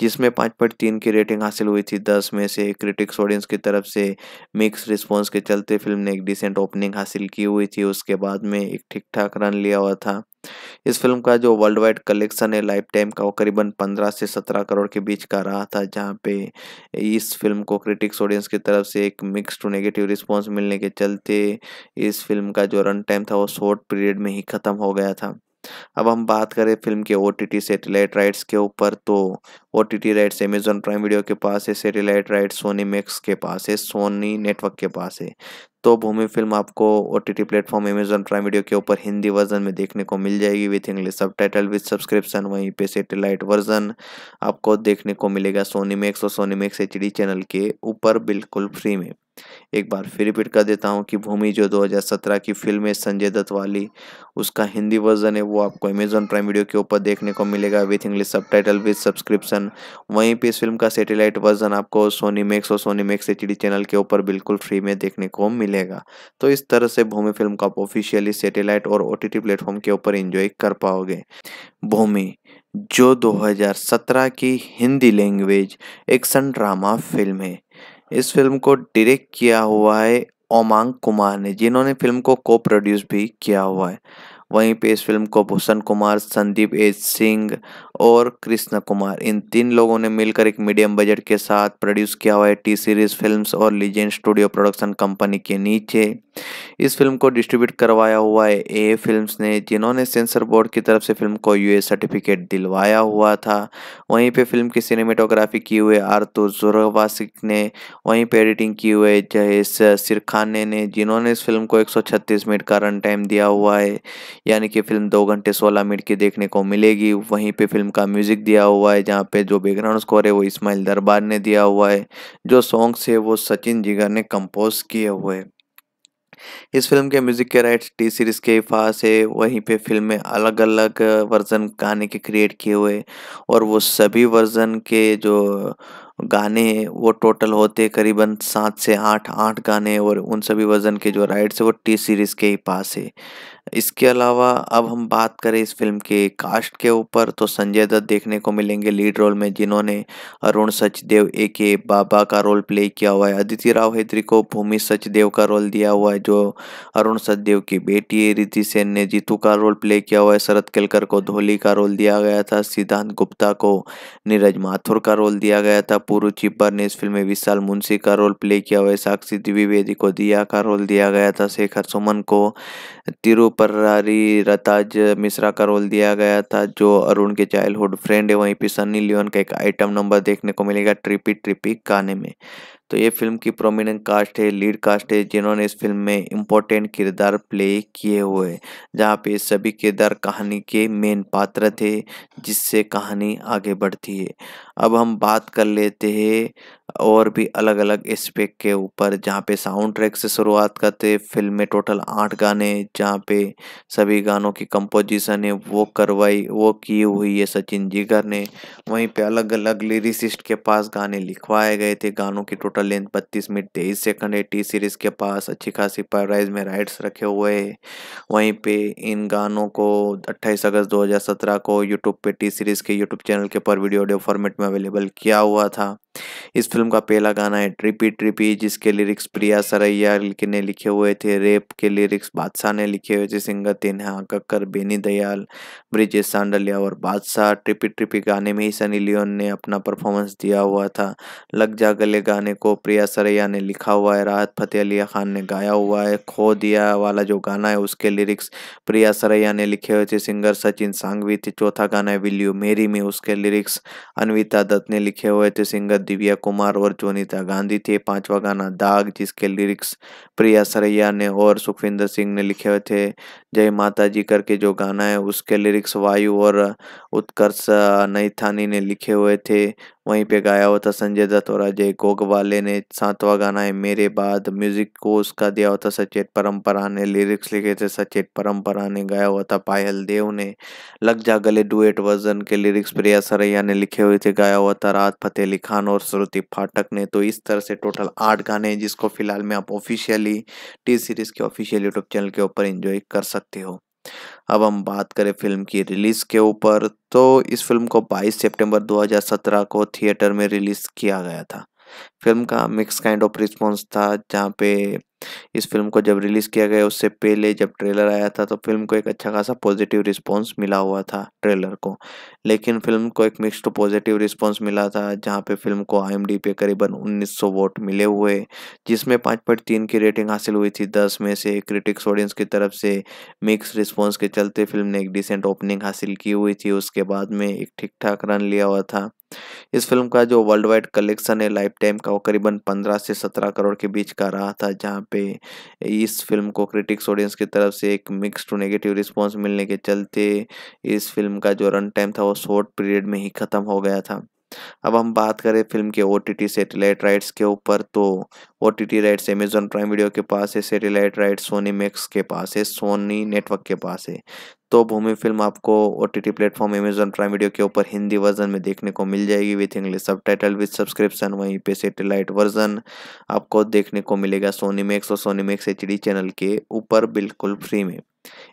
जिसमें पाँच पॉइंट तीन की रेटिंग हासिल हुई थी दस में से क्रिटिक्स ऑडियंस की तरफ से मिक्स रिस्पॉन्स के चलते फिल्म ने एक डिसेंट ओपनिंग हासिल की हुई थी उसके बाद में एक ठीक ठाक रन लिया हुआ था इस फिल्म का जो वर्ल्ड वाइड कलेक्शन है लाइफ टाइम का वो करीबन पंद्रह से सत्रह करोड़ के बीच का रहा था जहाँ पे इस फिल्म को क्रिटिक्स ऑडियंस की तरफ से एक मिक्स टू नेगेटिव रिस्पांस मिलने के चलते इस फिल्म का जो रन टाइम था वो शॉर्ट पीरियड में ही ख़त्म हो गया था अब हम बात करें फिल्म के ओ टी सैटेलाइट राइट्स के ऊपर तो O T rights Amazon Prime video के पास है सैटेलाइट राइट्स सोनी मैक्स के पास है सोनी नेटवर्क के पास है दोस्तों भूमि फिल्म आपको O T T platform Amazon Prime video के ऊपर हिंदी वर्जन में देखने को मिल जाएगी with English subtitle with subscription वहीं पे सेटेलाइट वर्जन आपको देखने को मिलेगा सोनी मैक्स और Sony Max H D channel के ऊपर बिल्कुल फ्री में एक बार फिर रिपीट कर देता हूँ कि भूमि जो 2017 की फिल्म है संजय दत्त वाली उसका हिंदी वर्जन है वो आपको अमेजॉन प्राइम वीडियो के ऊपर देखने को मिलेगा with English subtitle with subscription वहीं पे इस फिल्म का सेटेलाइट वर्जन आपको सोनी मैक्स और सोनी मैक्स एच चैनल के ऊपर बिल्कुल फ्री में देखने को मिलेगा मिलेगा तो इस तरह से भूमि फिल्म को आप ऑफिशियली सैटेलाइट और ओ टी प्लेटफॉर्म के ऊपर एंजॉय कर पाओगे भूमि जो 2017 की Hindi language action drama film है इस फिल्म को डायरेक्ट किया हुआ है ओमांग कुमार ने जिन्होंने फिल्म को को प्रोड्यूस भी किया हुआ है वहीं पे इस फिल्म को भूषण कुमार संदीप एज सिंह और कृष्ण कुमार इन तीन लोगों ने मिलकर एक मीडियम बजट के साथ प्रोड्यूस किया हुआ है टी सीरीज फिल्म्स और लीजेंड स्टूडियो प्रोडक्शन कंपनी के नीचे इस फिल्म को डिस्ट्रीब्यूट करवाया हुआ है ए फिल्म्स ने जिन्होंने सेंसर बोर्ड की तरफ से फिल्म को यूए सर्टिफिकेट दिलवाया हुआ था वहीं पे फिल्म की सिनेमेटोग्राफी की हुए आरतू जुरवासिक ने वहीं पे एडिटिंग की हुए जहेश सिरखाने ने जिन्होंने इस फिल्म को एक मिनट का रन टाइम दिया हुआ है यानी कि फिल्म दो घंटे सोलह मिनट की देखने को मिलेगी वहीं पे फिल्म का म्यूज़िक दिया हुआ है जहाँ पे जो बैकग्राउंड स्कोर है वो इस्माइल दरबार ने दिया हुआ है जो सॉन्ग्स है वो सचिन जिगर ने कंपोज किए हुए हैं इस फिल्म के म्यूजिक के राइट्स टी सीरीज के पास है वहीं पे फिल्म में अलग अलग वर्जन गाने के क्रिएट किए हुए और वो सभी वर्जन के जो गाने हैं वो टोटल होते करीबन सात से आठ आठ गाने और उन सभी वर्जन के जो राइट्स है वो टी सीरीज़ के ही पास है इसके अलावा अब हम बात करें इस फिल्म के कास्ट के ऊपर तो संजय दत्त देखने को मिलेंगे लीड रोल में जिन्होंने अरुण सचदेव ए के बाबा का रोल प्ले किया हुआ है अदिति राव हैदरी को भूमि सचदेव का रोल दिया हुआ है जो अरुण सचदेव की बेटी है रीति सेन ने जीतू का रोल प्ले किया हुआ है शरद केलकर को धोली का रोल दिया गया था सिद्धांत गुप्ता को नीरज माथुर का रोल दिया गया था पूर्व चिब्बर ने इस फिल्म में विशाल मुंशी का रोल प्ले किया हुआ है साक्षी द्विवेदी को दिया का रोल दिया गया था शेखर सुमन को तिरुप पर्रारी रताज मिश्रा का रोल दिया गया था जो अरुण के चाइल्डहुड फ्रेंड है वहीं पे सनी लियोन का एक आइटम नंबर देखने को मिलेगा ट्रिपी ट्रिपी गाने में तो ये फिल्म की प्रोमिनेंट कास्ट है लीड कास्ट है जिन्होंने इस फिल्म में इम्पोर्टेंट किरदार प्ले किए हुए जहाँ पे सभी किरदार कहानी के मेन पात्र थे जिससे कहानी आगे बढ़ती है अब हम बात कर लेते हैं और भी अलग अलग एस्पेक्ट के ऊपर जहाँ पे साउंड ट्रैक से शुरुआत करते फिल्म में टोटल आठ गाने जहाँ पे सभी गानों की कंपोजिशन है वो करवाई वो की हुई है सचिन जिगर ने वहीं पे अलग अलग लिरिसिस्ट के पास गाने लिखवाए गए थे गानों की टोटल टोटल लेंथ बत्तीस मिनट तेईस सेकंड है टी सीरीज़ के पास अच्छी खासी राइज में राइट्स रखे हुए हैं वहीं पे इन गानों को 28 अगस्त 2017 को यूट्यूब पे टी सीरीज़ के यूट्यूब चैनल के ऊपर वीडियो ऑडियो फॉर्मेट में अवेलेबल किया हुआ था इस फिल्म का पहला गाना है ट्रिपी ट्रिपी जिसके लिरिक्स प्रिया सरैया ने लिखे हुए थे रेप के लिरिक्स बादशाह ने लिखे हुए थे सिंगर तेनहा कक्कर बेनी दयाल ब्रिजेश सांडलिया और बादशाह ट्रिपी ट्रिपी गाने में ही सनी लियोन ने अपना परफॉर्मेंस दिया हुआ था लग जा गले गाने को प्रिया सरैया ने लिखा हुआ है राहत फतेह अली खान ने गाया हुआ है खो दिया वाला जो गाना है उसके लिरिक्स प्रिया सरैया ने लिखे हुए थे सिंगर सचिन सांगवी थे चौथा गाना है विल यू मेरी में उसके लिरिक्स अनविता दत्त ने लिखे हुए थे सिंगर दिव्या कुमार और जोनिता गांधी थे पांचवा गाना दाग जिसके लिरिक्स प्रिया सरैया ने और सुखविंदर सिंह ने लिखे हुए थे जय माता जी करके जो गाना है उसके लिरिक्स वायु और उत्कर्ष नैथानी ने लिखे हुए थे वहीं पे गाया हुआ था संजय दत्त और अजय गोगवाले ने सातवां गाना है मेरे बाद म्यूजिक को उसका दिया हुआ था सचेत परम्परा ने लिरिक्स लिखे थे सचेत परम्परा ने गाया हुआ था पायल देव ने लग जा गले डुएट वर्जन के लिरिक्स प्रिया सरैया ने लिखे हुए थे गाया हुआ था रात फतेह अली खान और श्रुति फाटक ने तो इस तरह से टोटल आठ गाने हैं जिसको फिलहाल में आप ऑफिशियली टी सीरीज़ के ऑफिशियल यूट्यूब चैनल के ऊपर इंजॉय कर सकते हो अब हम बात करें फिल्म की रिलीज़ के ऊपर तो इस फिल्म को 22 सितंबर 2017 को थिएटर में रिलीज़ किया गया था फिल्म का मिक्स काइंड ऑफ रिस्पॉन्स था जहाँ पे इस फिल्म को जब रिलीज़ किया गया उससे पहले जब ट्रेलर आया था तो फिल्म को एक अच्छा खासा पॉजिटिव रिस्पॉन्स मिला हुआ था ट्रेलर को लेकिन फिल्म को एक मिक्स्ड पॉजिटिव रिस्पॉन्स मिला था जहाँ पे फिल्म को आई पे करीबन 1900 वोट मिले हुए जिसमें पाँच पॉइंट तीन की रेटिंग हासिल हुई थी दस में से क्रिटिक्स ऑडियंस की तरफ से मिक्स रिस्पॉन्स के चलते फिल्म ने एक डिसेंट ओपनिंग हासिल की हुई थी उसके बाद में एक ठीक ठाक रन लिया हुआ था इस फिल्म का जो वर्ल्ड वाइड कलेक्शन है लाइफ टाइम का वो करीबन पंद्रह से सत्रह करोड़ के बीच का रहा था जहाँ पे इस फिल्म को क्रिटिक्स ऑडियंस की तरफ से एक मिक्स टू नेगेटिव रिस्पॉन्स मिलने के चलते इस फिल्म का जो रन टाइम था वो शॉर्ट पीरियड में ही ख़त्म हो गया था अब हम बात करें फिल्म के O T T satellite rights के ऊपर तो O T T rights Amazon Prime video के पास है सेटेलाइट राइट्स सोनी मैक्स के पास है सोनी नेटवर्क के पास है तो भूमि फिल्म आपको O T T platform Amazon Prime video के ऊपर हिंदी वर्जन में देखने को मिल जाएगी with English subtitle with subscription वहीं पे सेटेलाइट वर्जन आपको देखने को मिलेगा सोनी मैक्स और Sony Max H D channel के ऊपर बिल्कुल फ्री में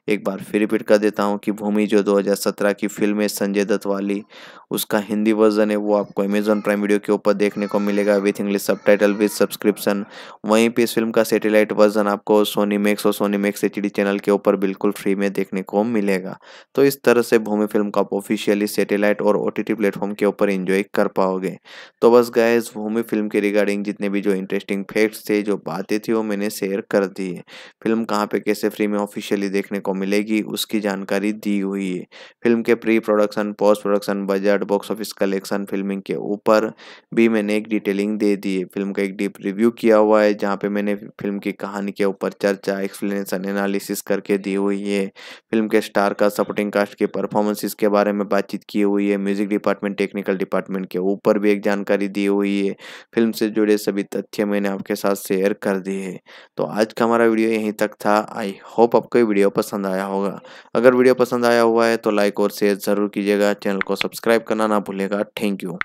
एक बार फिर रिपीट कर देता हूँ कि भूमि जो 2017 की फिल्म है संजय दत्त वाली उसका हिंदी वर्जन है वो आपको अमेजोन प्राइम वीडियो के ऊपर देखने को मिलेगा with English subtitle with subscription version वहीं पे इस फिल्म का सेटेलाइट वर्जन आपको सोनी मैक्स और सोनी मैक्स एच चैनल के ऊपर बिल्कुल फ्री में देखने को मिलेगा तो इस तरह से भूमि फिल्म को आप ऑफिशियली सेटेलाइट और ओ टी प्लेटफॉर्म के ऊपर इंजॉय कर पाओगे तो बस गए भूमि फिल्म के रिगार्डिंग जितने भी जो इंटरेस्टिंग फैक्ट्स थे जो बातें थी वो मैंने शेयर कर दी है फिल्म कहाँ पर कैसे फ्री में ऑफिशियली देखने को मिलेगी उसकी जानकारी दी हुई है फिल्म के pre production post production budget box office collection filming के ऊपर भी मैंने एक डिटेलिंग दे दी है फिल्म का एक डीप रिव्यू किया किया हुआ है जहाँ पे मैंने फिल्म की कहानी के ऊपर चर्चा एक्सप्लेनेशन एनालिसिस करके दी हुई है फिल्म के स्टार का सपोर्टिंग कास्ट के परफॉर्मेंसेस के बारे में बातचीत की हुई है म्यूजिक डिपार्टमेंट टेक्निकल डिपार्टमेंट के ऊपर भी एक जानकारी दी हुई है फिल्म से जुड़े सभी तथ्य मैंने आपके साथ शेयर कर दिए है तो आज का हमारा वीडियो यहीं तक था आई होप आपको वीडियो पसंद आया होगा अगर वीडियो पसंद आया हुआ है तो लाइक और शेयर ज़रूर कीजिएगा चैनल को सब्सक्राइब करना ना भूलेगा थैंक यू